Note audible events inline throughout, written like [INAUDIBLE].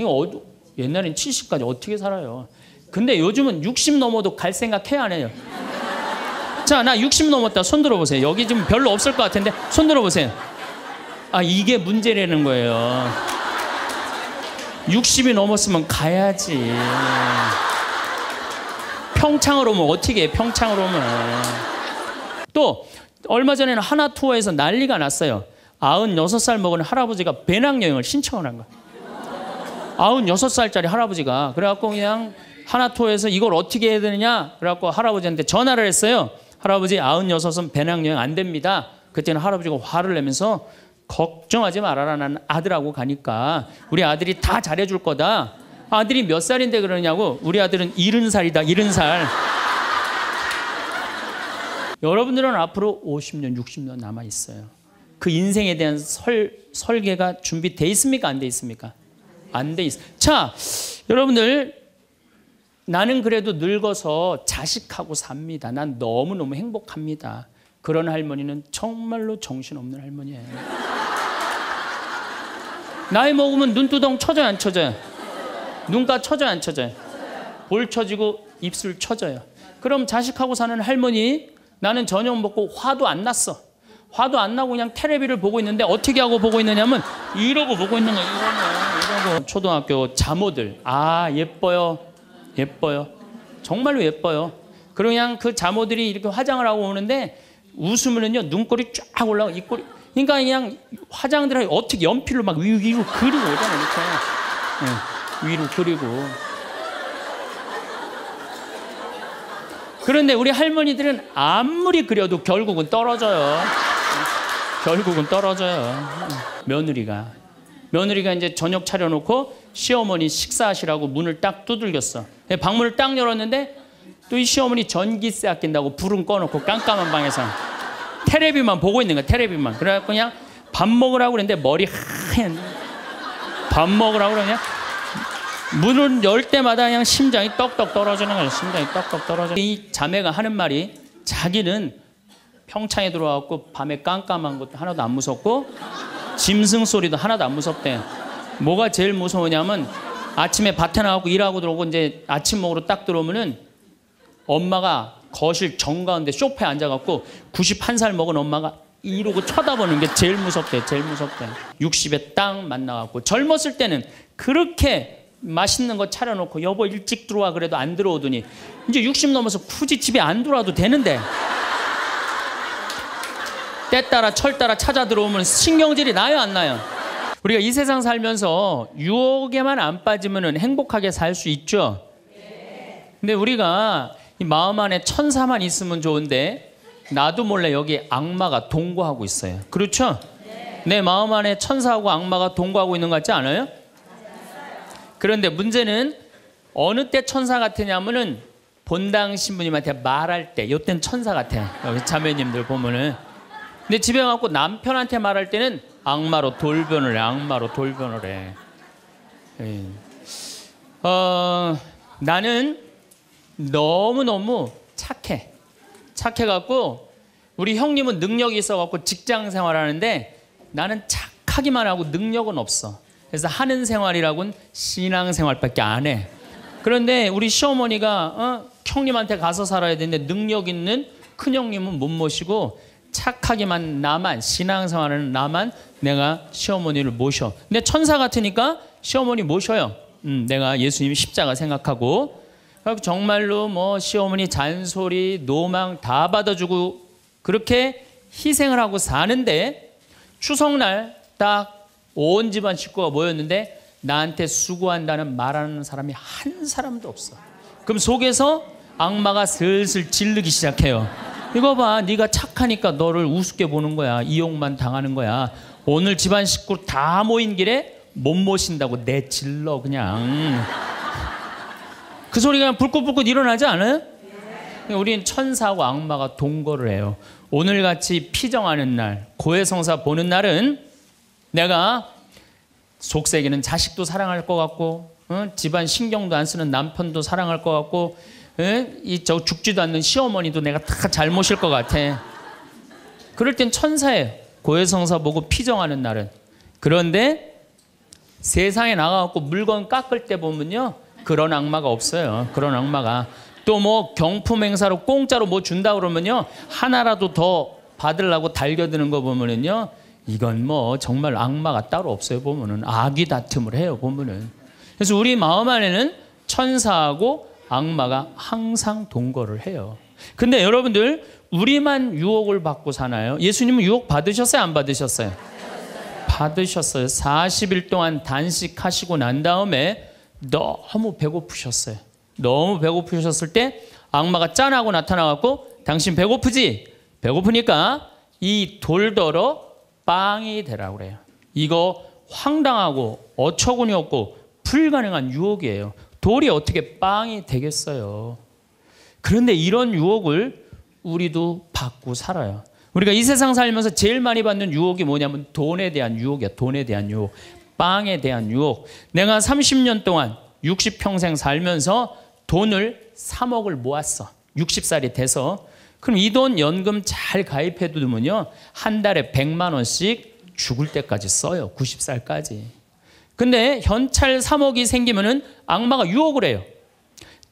이거 옛날엔 70까지 어떻게 살아요? 근데 요즘은 60 넘어도 갈 생각 해야 안 해요? 자, 나 60 넘었다. 손 들어보세요. 여기 지금 별로 없을 것 같은데 손 들어보세요. 아, 이게 문제라는 거예요. 60이 넘었으면 가야지. 평창으로 오면 어떻게 해, 평창으로 오면. 또, 얼마 전에는 하나 투어에서 난리가 났어요. 96살 먹은 할아버지가 배낭여행을 신청을 한 거예요. 96살짜리 할아버지가 그래갖고 그냥 하나토에서 이걸 어떻게 해야 되느냐 그래갖고 할아버지한테 전화를 했어요. 할아버지 96은 배낭여행 안 됩니다. 그때는 할아버지가 화를 내면서 걱정하지 말아라 나는 아들하고 가니까 우리 아들이 다 잘해줄 거다. 아들이 몇 살인데 그러냐고 우리 아들은 70살이다 70살. 여러분들은 앞으로 50년 60년 남아 있어요. 그 인생에 대한 설, 설계가 준비돼 있습니까 안 돼 있습니까? 안돼 있어. 자, 여러분들 나는 그래도 늙어서 자식하고 삽니다. 난 너무너무 행복합니다. 그런 할머니는 정말로 정신없는 할머니예요. 나이 먹으면 눈두덩 쳐져요, 안 쳐져요? 눈가 쳐져요, 안 쳐져요? 볼 쳐지고 입술 쳐져요. 그럼 자식하고 사는 할머니, 나는 저녁 먹고 화도 안 났어. 화도 안 나고 그냥 테레비를 보고 있는데 어떻게 하고 보고 있느냐면 이러고 보고 있는 거예 이러고, 이러고. 초등학교 자모들. 아, 예뻐요. 예뻐요. 정말로 예뻐요. 그리고 그냥 그 자모들이 이렇게 화장을 하고 오는데 웃으면요 눈꼬리 쫙 올라가 입꼬리 그러니까 그냥 화장들 하고 어떻게 연필로 막 위로 그리고 오잖아요. 이렇게. 네, 위로 그리고 그런데 우리 할머니들은 아무리 그려도 결국은 떨어져요. 결국은 떨어져요. 며느리가. 며느리가 이제 저녁 차려놓고 시어머니 식사하시라고 문을 딱 두들겼어. 예, 방문을 딱 열었는데 또 이 시어머니 전기세 아낀다고 불은 꺼놓고 깜깜한 방에서 테레비만 보고 있는 거야, 테레비만. 그래갖고 그냥 밥 먹으라고 그랬는데 머리 하얀. 밥 먹으라고 그러냐? 문을 열 때마다 그냥 심장이 떡떡 떨어지는 거예요. 심장이 떡떡 떨어져. 이 자매가 하는 말이 자기는 평창에 들어와갖 밤에 깜깜한 것도 하나도 안 무섭고 짐승 소리도 하나도 안 무섭대. 뭐가 제일 무서우냐면 아침에 밭에 나가고 일하고 들어오고 이제 아침 먹으러 딱 들어오면은 엄마가 거실 정가운데 쇼파에 앉아갖고 91살 먹은 엄마가 이러고 쳐다보는 게 제일 무섭대, 제일 무섭대. 60에 딱 만나갖고 젊었을 때는 그렇게 맛있는 거 차려놓고 여보 일찍 들어와 그래도 안 들어오더니 이제 60 넘어서 굳이 집에 안 들어와도 되는데 때 따라 철 따라 찾아 들어오면 신경질이 나요 안 나요? 우리가 이 세상 살면서 유혹에만 안 빠지면 행복하게 살 수 있죠. 근데 우리가 마음 안에 천사만 있으면 좋은데 나도 몰래 여기 악마가 동거하고 있어요. 그렇죠? 내 마음 안에 천사하고 악마가 동거하고 있는 것 같지 않아요? 그런데 문제는 어느 때 천사 같으냐면은 본당 신부님한테 말할 때, 요땐 천사 같아. 여기 자매님들 보면은. 근데 집에 가고 남편한테 말할 때는 악마로 돌변을 해, 악마로 돌변을 해. 예. 어, 나는 너무너무 착해. 착해갖고, 우리 형님은 능력이 있어갖고 직장 생활하는데 나는 착하기만 하고 능력은 없어. 그래서 하는 생활이라고는 신앙생활밖에 안 해. 그런데 우리 시어머니가 어? 형님한테 가서 살아야 되는데 능력 있는 큰 형님은 못 모시고 착하게만 나만 신앙생활하는 나만 내가 시어머니를 모셔. 근데 천사 같으니까 시어머니 모셔요. 음, 내가 예수님 십자가 생각하고 정말로 뭐 시어머니 잔소리 노망 다 받아주고 그렇게 희생을 하고 사는데 추석날 딱온 집안 식구가 모였는데 나한테 수고한다는 말하는 사람이 한 사람도 없어. 그럼 속에서 악마가 슬슬 질르기 시작해요. 이거 봐, 네가 착하니까 너를 우습게 보는 거야. 이용만 당하는 거야. 오늘 집안 식구 다 모인 길에 못 모신다고 내질러 그냥. 그 소리가 불꽃불꽃 일어나지 않아요? 우린 천사하고 악마가 동거를 해요. 오늘같이 피정하는 날, 고해성사 보는 날은 내가 속세기는 자식도 사랑할 것 같고 응? 어? 집안 신경도 안 쓰는 남편도 사랑할 것 같고 응? 어? 이저 죽지도 않는 시어머니도 내가 다 잘못일 것 같아. 그럴 땐 천사예요. 고해성사 보고 피정하는 날은. 그런데 세상에 나가갖고 물건 깎을 때 보면요. 그런 악마가 없어요. 그런 악마가. 또 뭐 경품 행사로 공짜로 뭐 준다 그러면요. 하나라도 더 받으려고 달겨드는 거 보면은요. 이건 뭐 정말 악마가 따로 없어요. 보면은 악이 다툼을 해요. 보면은. 그래서 우리 마음 안에는 천사하고 악마가 항상 동거를 해요. 근데 여러분들 우리만 유혹을 받고 사나요? 예수님은 유혹 받으셨어요? 안 받으셨어요? 받으셨어요. 40일 동안 단식하시고 난 다음에 너무 배고프셨어요. 너무 배고프셨을 때 악마가 짠하고 나타나갖고 당신 배고프지? 배고프니까 이 돌더러 빵이 되라 그래요. 이거 황당하고 어처구니 없고 불가능한 유혹이에요. 돌이 어떻게 빵이 되겠어요? 그런데 이런 유혹을 우리도 받고 살아요. 우리가 이 세상 살면서 제일 많이 받는 유혹이 뭐냐면 돈에 대한 유혹이야. 돈에 대한 유혹. 빵에 대한 유혹. 내가 30년 동안 60평생 살면서 돈을 3억을 모았어. 60살이 돼서 그럼 이 돈 연금 잘 가입해 두면요. 한 달에 100만 원씩 죽을 때까지 써요. 90살까지. 근데 현찰 3억이 생기면은 악마가 유혹을 해요.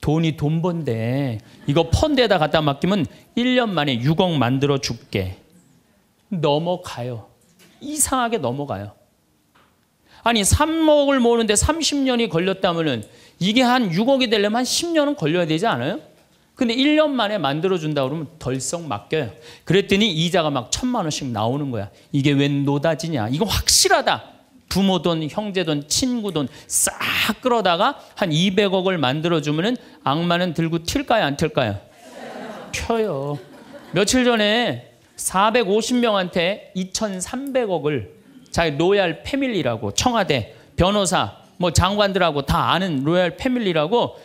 돈이 돈 번데 이거 펀드에다 갖다 맡기면 1년 만에 6억 만들어 줄게. 넘어가요. 이상하게 넘어가요. 아니 3억을 모으는데 30년이 걸렸다면은 이게 한 6억이 되려면 한 10년은 걸려야 되지 않아요? 근데 1년 만에 만들어준다 그러면 덜썩 맡겨요. 그랬더니 이자가 막 천만 원씩 나오는 거야. 이게 웬 노다지냐. 이거 확실하다. 부모 돈, 형제 돈, 친구 돈싹 끌어다가 한 200억을 만들어주면은 악마는 들고 튈까요? 안 튈까요? 펴요. 며칠 전에 450명한테 2,300억을 자기 로얄 패밀리라고 청와대, 변호사, 뭐 장관들하고 다 아는 로얄 패밀리라고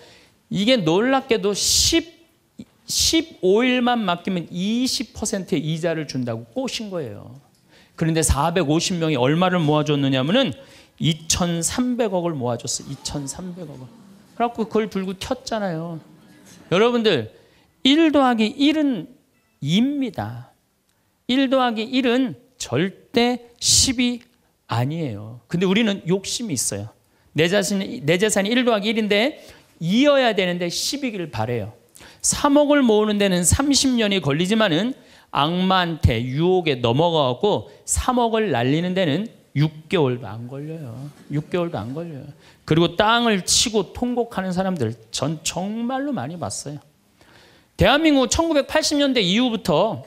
이게 놀랍게도 10 15일만 맡기면 20%의 이자를 준다고 꼬신 거예요. 그런데 450명이 얼마를 모아줬느냐면은 2,300억을 모아줬어. 2,300억을. 그래갖고 그걸 들고 튀잖아요 여러분들 1 더하기 1은 2입니다. 1 더하기 1은 절대 10이 아니에요. 근데 우리는 욕심이 있어요. 내자신내 재산이 1 더하기 1인데 2여야 되는데 10이길 바래요. 3억을 모으는 데는 30년이 걸리지만은 악마한테 유혹에 넘어가고 3억을 날리는 데는 6개월도 안 걸려요. 6개월도 안 걸려요. 그리고 땅을 치고 통곡하는 사람들 전 정말로 많이 봤어요. 대한민국 1980년대 이후부터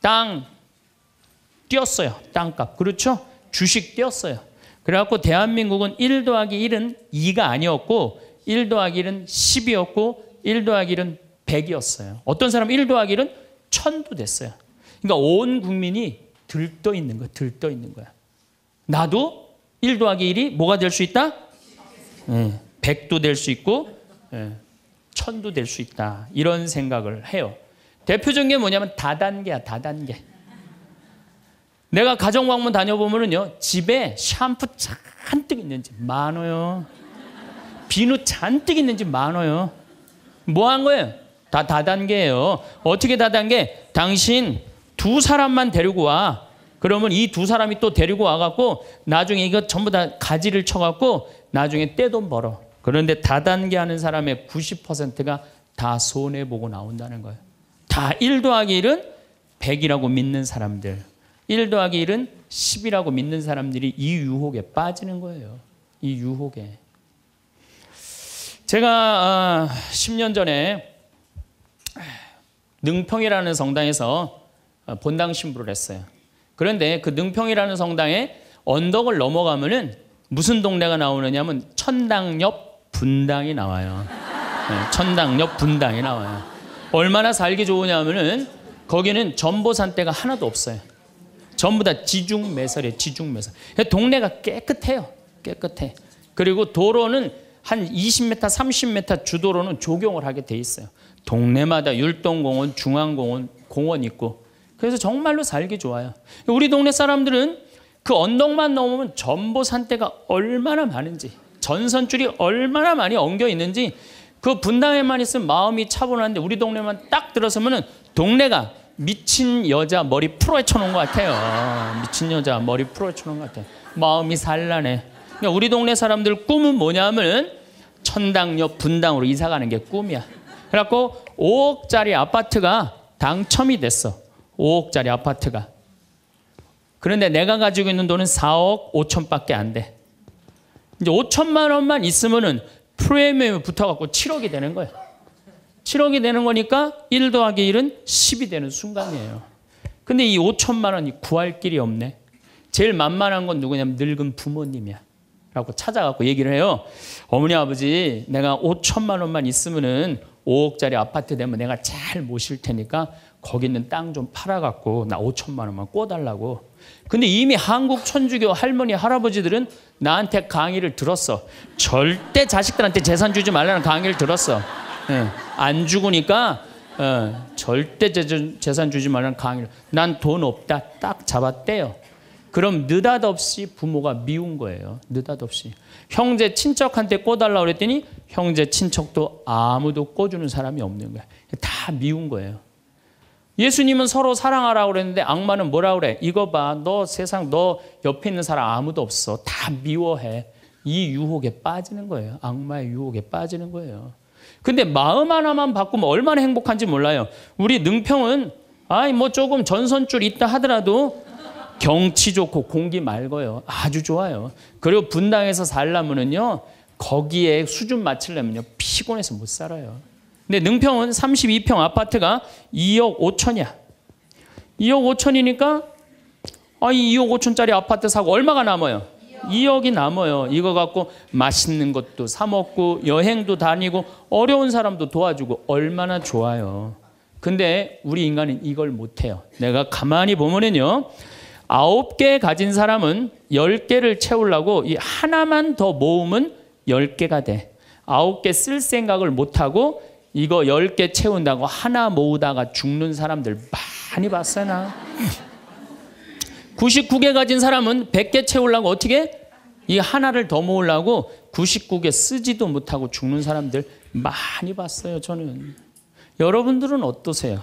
땅 뛰었어요. 땅값. 그렇죠? 주식 뛰었어요. 그래갖고 대한민국은 1 더하기 1은 2가 아니었고 1 더하기 1은 10이었고 1 더하기 1은 100이었어요. 어떤 사람 1 더하기 1은 1000도 됐어요. 그러니까 온 국민이 들떠 있는 거야. 들떠 있는 거야. 나도 1 더하기 1이 뭐가 될 수 있다? 네. 예, 100도 될 수 있고 네. 예, 1000도 될 수 있다. 이런 생각을 해요. 대표적인 게 뭐냐면 다단계야. 다단계. 내가 가정 방문 다녀보면요 집에 샴푸 잔뜩 있는지 많아요 비누 잔뜩 있는지 많아요 뭐한 거예요? 다 다단계예요. 어떻게 다단계? 당신 두 사람만 데리고 와. 그러면 이 두 사람이 또 데리고 와갖고 나중에 이거 전부 다 가지를 쳐갖고 나중에 떼돈 벌어. 그런데 다단계 하는 사람의 90%가 다 손해보고 나온다는 거예요. 다1 더하기 1은 100이라고 믿는 사람들. 1 더하기 1은 10이라고 믿는 사람들이 이 유혹에 빠지는 거예요. 이 유혹에. 제가 10년 아, 전에 능평이라는 성당에서 아, 본당 신부를 했어요. 그런데 그 능평이라는 성당에 언덕을 넘어가면은 무슨 동네가 나오느냐면 천당 옆 분당이 나와요. 네, 천당 옆 분당이 나와요. 얼마나 살기 좋으냐면은 거기는 전보산대가 하나도 없어요. 전부 다 지중매설이에요. 지중매설. 그러니까 동네가 깨끗해요. 깨끗해. 그리고 도로는 한 20m, 30m 주도로는 조경을 하게 돼 있어요. 동네마다 율동공원, 중앙공원, 공원 있고. 그래서 정말로 살기 좋아요. 우리 동네 사람들은 그 언덕만 넘으면 전보산대가 얼마나 많은지, 전선줄이 얼마나 많이 엉겨 있는지, 그 분당에만 있으면 마음이 차분한데 우리 동네만 딱 들어서면은 동네가 미친 여자 머리 풀어헤쳐 놓은 것 같아요. 미친 여자 머리 풀어헤쳐 놓은 것 같아요. 마음이 산란해. 그러니까 우리 동네 사람들 꿈은 뭐냐면 천당 옆 분당으로 이사 가는 게 꿈이야. 그래갖고 5억짜리 아파트가 당첨이 됐어. 5억짜리 아파트가. 그런데 내가 가지고 있는 돈은 4억 5천밖에 안 돼. 이제 5천만 원만 있으면은 프리미엄 붙어갖고 7억이 되는 거야. 7억이 되는 거니까 1 더하기 1은 10이 되는 순간이에요. 근데 이 5천만 원이 구할 길이 없네. 제일 만만한 건 누구냐면 늙은 부모님이야. 라고 찾아가고 얘기를 해요. 어머니 아버지 내가 5천만 원만 있으면은 5억짜리 아파트 되면 내가 잘 모실 테니까 거기 있는 땅 좀 팔아갖고 나 5천만 원만 꿔달라고. 근데 이미 한국 천주교 할머니 할아버지들은 나한테 강의를 들었어. 절대 자식들한테 재산 주지 말라는 강의를 들었어. 예, 안 죽으니까 어, 절대 재산 주지 말라는 강의를. 난 돈 없다 딱 잡았대요. 그럼 느닷없이 부모가 미운 거예요. 느닷없이. 형제 친척한테 꿔달라 고 그랬더니 형제 친척도 아무도 꿔주는 사람이 없는 거야. 다 미운 거예요. 예수님은 서로 사랑하라고 그랬는데 악마는 뭐라 그래? 이거 봐. 너 세상 너 옆에 있는 사람 아무도 없어. 다 미워해. 이 유혹에 빠지는 거예요. 악마의 유혹에 빠지는 거예요. 근데 마음 하나만 바꾸면 얼마나 행복한지 몰라요. 우리 능평은 아이 뭐 조금 전선줄 있다 하더라도 경치 좋고 공기 맑어요. 아주 좋아요. 그리고 분당에서 살려면은요. 거기에 수준 맞추려면요. 피곤해서 못 살아요. 근데 능평은 32평 아파트가 2억 5천이야. 2억 5천이니까 아니 2억 5천짜리 아파트 사고 얼마가 남아요? 2억. 이 남아요. 이거 갖고 맛있는 것도 사 먹고 여행도 다니고 어려운 사람도 도와주고 얼마나 좋아요. 근데 우리 인간은 이걸 못해요. 내가 가만히 보면은요. 아홉 개 가진 사람은 열 개를 채우려고 이 하나만 더 모으면 열 개가 돼. 아홉 개 쓸 생각을 못 하고 이거 열 개 채운다고 하나 모으다가 죽는 사람들 많이 봤어 나. 99개 가진 사람은 100개 채우려고 어떻게? 이 하나를 더 모으려고 99개 쓰지도 못하고 죽는 사람들 많이 봤어요, 저는. 여러분들은 어떠세요?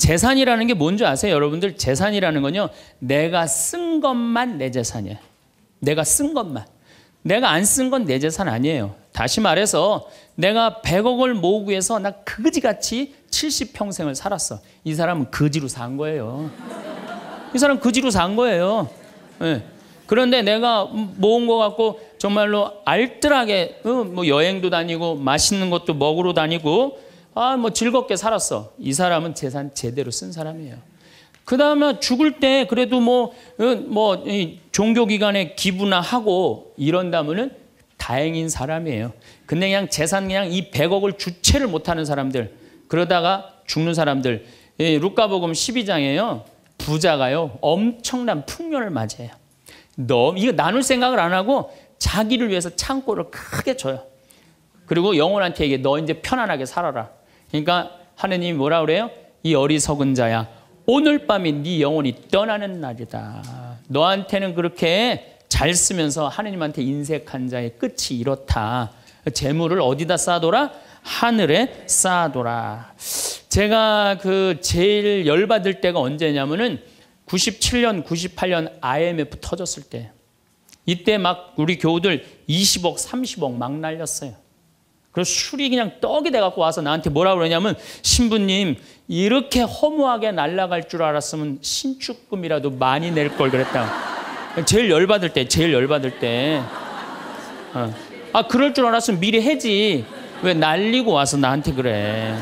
재산이라는 게 뭔지 아세요? 여러분들 재산이라는 건요. 내가 쓴 것만 내 재산이에요. 내가 쓴 것만. 내가 안 쓴 건 내 재산 아니에요. 다시 말해서 내가 100억을 모으기 위해서 나그지같이 70평생을 살았어. 이 사람은 그지로산 거예요. 이 사람 그지로산 거예요. 네. 그런데 내가 모은 거 갖고 정말로 알뜰하게 어, 뭐 여행도 다니고 맛있는 것도 먹으러 다니고 아, 뭐 즐겁게 살았어. 이 사람은 재산 제대로 쓴 사람이에요. 그 다음에 죽을 때 그래도 뭐, 어, 뭐, 종교기관에 기부나 하고 이런다면은 다행인 사람이에요. 근데 그냥 재산 그냥 이 100억을 주체를 못하는 사람들, 그러다가 죽는 사람들, 예, 루카복음 12장에요. 부자가요, 엄청난 풍년을 맞이해요. 너무, 이거 나눌 생각을 안 하고 자기를 위해서 창고를 크게 줘요. 그리고 영혼한테 얘기해, 너 이제 편안하게 살아라. 그러니까 하느님이 뭐라 그래요? 이 어리석은 자야. 오늘 밤이 네 영혼이 떠나는 날이다. 너한테는 그렇게 잘 쓰면서 하느님한테 인색한 자의 끝이 이렇다. 재물을 어디다 쌓아둬라? 하늘에 쌓아둬라. 제가 그 제일 열받을 때가 언제냐면은 97년, 98년 IMF 터졌을 때. 이때 막 우리 교우들 20억, 30억 막 날렸어요. 그래서 술이 그냥 떡이 돼갖고 와서 나한테 뭐라 그러냐면 신부님 이렇게 허무하게 날아갈 줄 알았으면 신축금이라도 많이 낼 걸 그랬다. 제일 열받을 때, 제일 열받을 때. 어. 아 그럴 줄 알았으면 미리 해지. 왜 날리고 와서 나한테 그래.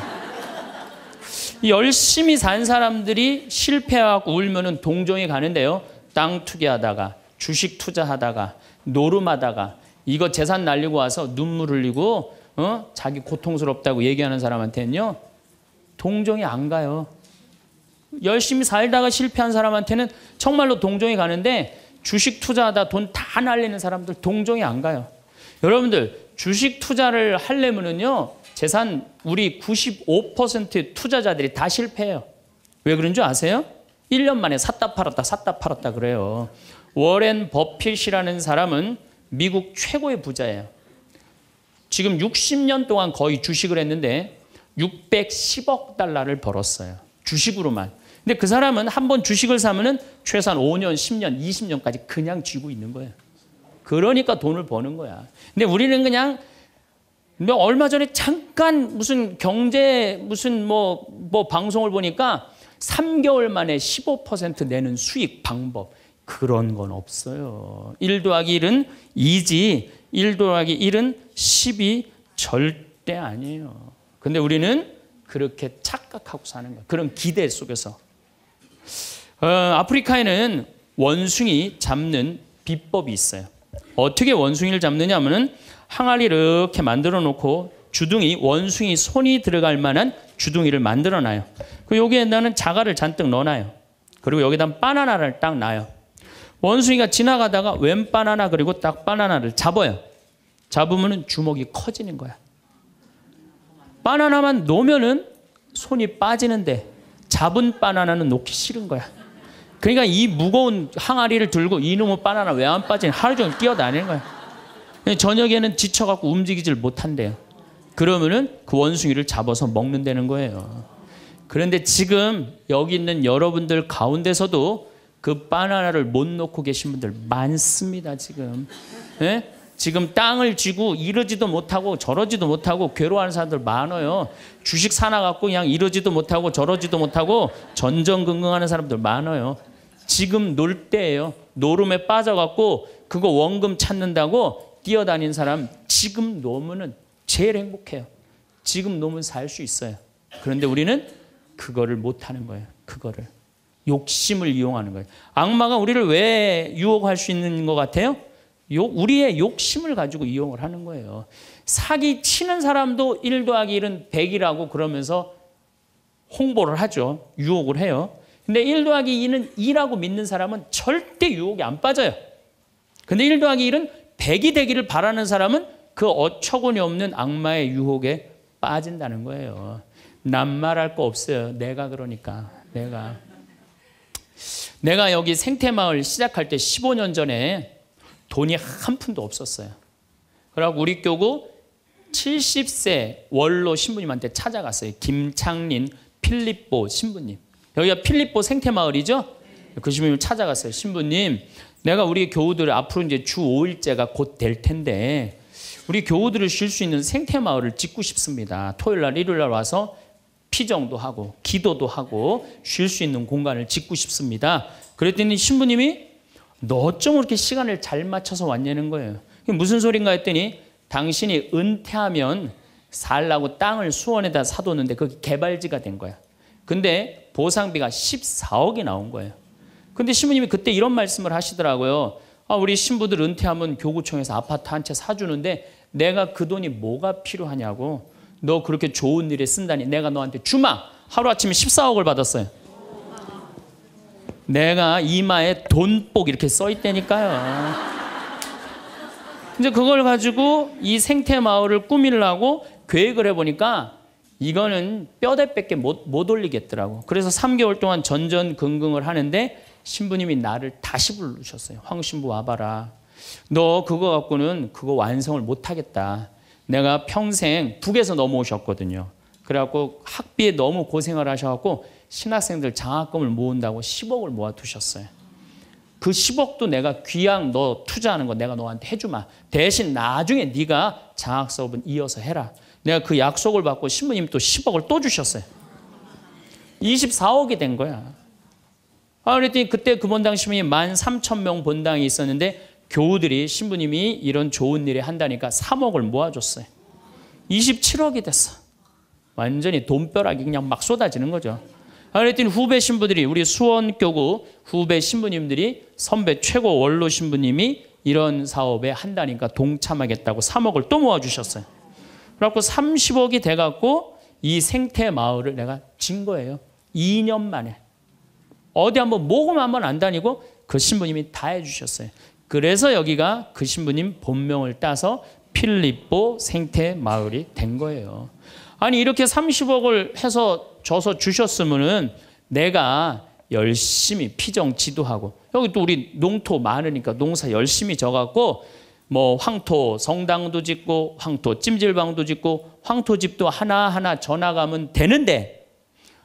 열심히 산 사람들이 실패하고 울면은 동정이 가는데요. 땅 투기하다가 주식 투자하다가 노름하다가 이거 재산 날리고 와서 눈물 흘리고 어? 자기 고통스럽다고 얘기하는 사람한테는요. 동정이 안 가요. 열심히 살다가 실패한 사람한테는 정말로 동정이 가는데 주식 투자하다 돈 다 날리는 사람들 동정이 안 가요. 여러분들 주식 투자를 하려면은요. 재산 우리 95%의 투자자들이 다 실패해요. 왜 그런 줄 아세요? 1년 만에 샀다 팔았다 샀다 팔았다 그래요. 워렌 버핏이라는 사람은 미국 최고의 부자예요. 지금 60년 동안 거의 주식을 했는데 610억 달러를 벌었어요. 주식으로만. 근데 그 사람은 한 번 주식을 사면은 최소한 5년, 10년, 20년까지 그냥 쥐고 있는 거예요. 그러니까 돈을 버는 거야. 근데 우리는 그냥 뭐 얼마 전에 잠깐 무슨 경제 무슨 뭐뭐 뭐 방송을 보니까 3개월 만에 15% 내는 수익 방법 그런 건 없어요. 1 더하기 1은 2지 1 더하기 1은 10이 절대 아니에요. 근데 우리는 그렇게 착각하고 사는 거예요. 그런 기대 속에서. 어, 아프리카에는 원숭이 잡는 비법이 있어요. 어떻게 원숭이를 잡느냐 면 항아리 이렇게 만들어 놓고 주둥이 원숭이 손이 들어갈 만한 주둥이를 만들어 놔요. 그 여기에 나는 자갈을 잔뜩 넣어놔요. 그리고 여기다 바나나를 딱 놔요. 원숭이가 지나가다가 왼 바나나 그리고 딱 바나나를 잡아요. 잡으면 주먹이 커지는 거야. 바나나만 놓으면 손이 빠지는데 잡은 바나나는 놓기 싫은 거야. 그러니까 이 무거운 항아리를 들고 이놈의 바나나 왜 안 빠지냐 하루 종일 뛰어다니는 거야. 저녁에는 지쳐갖고 움직이질 못한대요. 그러면은 그 원숭이를 잡아서 먹는다는 거예요. 그런데 지금 여기 있는 여러분들 가운데서도 그 바나나를 못 놓고 계신 분들 많습니다, 지금. 네? 지금 땅을 쥐고 이러지도 못하고 저러지도 못하고 괴로워하는 사람들 많아요. 주식 사놔갖고 그냥 이러지도 못하고 저러지도 못하고 전전긍긍하는 사람들 많아요. 지금 놀 때예요. 노름에 빠져갖고 그거 원금 찾는다고 뛰어다닌 사람 지금 노면은 제일 행복해요. 지금 노면 살 수 있어요. 그런데 우리는 그거를 못하는 거예요. 그거를. 욕심을 이용하는 거예요. 악마가 우리를 왜 유혹할 수 있는 것 같아요? 욕, 우리의 욕심을 가지고 이용을 하는 거예요. 사기 치는 사람도 1 더하기 1은 100이라고 그러면서 홍보를 하죠. 유혹을 해요. 근데 1 더하기 2는 2라고 믿는 사람은 절대 유혹에 안 빠져요. 근데 1 더하기 1은 100이 되기를 바라는 사람은 그 어처구니 없는 악마의 유혹에 빠진다는 거예요. 남 말할 거 없어요. 내가 그러니까. 내가. 내가 여기 생태마을 시작할 때 15년 전에 돈이 한 푼도 없었어요. 그러고 우리 교구 70세 원로 신부님한테 찾아갔어요. 김창린 필립보 신부님. 여기가 필립보 생태마을이죠? 그 신부님 찾아갔어요. 신부님, 내가 우리 교우들 앞으로 이제 주 5일째가 곧 될 텐데, 우리 교우들을 쉴 수 있는 생태마을을 짓고 싶습니다. 토요일 날, 일요일 날 와서 피정도 하고 기도도 하고 쉴 수 있는 공간을 짓고 싶습니다. 그랬더니 신부님이 너 어쩜 그렇게 시간을 잘 맞춰서 왔냐는 거예요. 무슨 소린가 했더니 당신이 은퇴하면 살라고 땅을 수원에다 사뒀는데 그게 개발지가 된 거야. 근데 보상비가 14억이 나온 거예요. 근데 신부님이 그때 이런 말씀을 하시더라고요. 아, 우리 신부들 은퇴하면 교구청에서 아파트 한 채 사주는데 내가 그 돈이 뭐가 필요하냐고. 너 그렇게 좋은 일에 쓴다니 내가 너한테 주마 하루아침에 14억을 받았어요. 내가 이마에 돈복 이렇게 써있다니까요. 이제 그걸 가지고 이 생태 마을을 꾸밀라고 계획을 해보니까 이거는 뼈대밖에 못, 못 올리겠더라고. 그래서 3개월 동안 전전긍긍을 하는데 신부님이 나를 다시 부르셨어요. 황신부 와봐라. 너 그거 갖고는 그거 완성을 못하겠다. 내가 평생 북에서 넘어오셨거든요. 그래갖고 학비에 너무 고생을 하셔갖고 신학생들 장학금을 모은다고 10억을 모아두셨어요. 그 10억도 내가 귀양 너 투자하는 거 내가 너한테 해주마. 대신 나중에 네가 장학 수업은 이어서 해라. 내가 그 약속을 받고 신부님 또 10억을 또 주셨어요. 24억이 된 거야. 아, 그랬더니 그때 금원당 신부님 13,000명 본당이 있었는데 교우들이 신부님이 이런 좋은 일을 한다니까 3억을 모아줬어요. 27억이 됐어. 완전히 돈벼락이 그냥 막 쏟아지는 거죠. 그랬더니 후배 신부들이 우리 수원교구 후배 신부님들이 선배 최고 원로 신부님이 이런 사업에 한다니까 동참하겠다고 3억을 또 모아주셨어요. 그래갖고 30억이 돼갖고 이 생태 마을을 내가 진 거예요. 2년 만에. 어디 한번 모금 한 번 안 다니고 그 신부님이 다 해주셨어요. 그래서 여기가 그 신부님 본명을 따서 필립보 생태 마을이 된 거예요. 아니 이렇게 30억을 해서 줘서 주셨으면은 내가 열심히 피정 지도하고 여기 또 우리 농토 많으니까 농사 열심히 져갖고 뭐 황토 성당도 짓고 황토 찜질방도 짓고 황토집도 하나하나 전화가면 되는데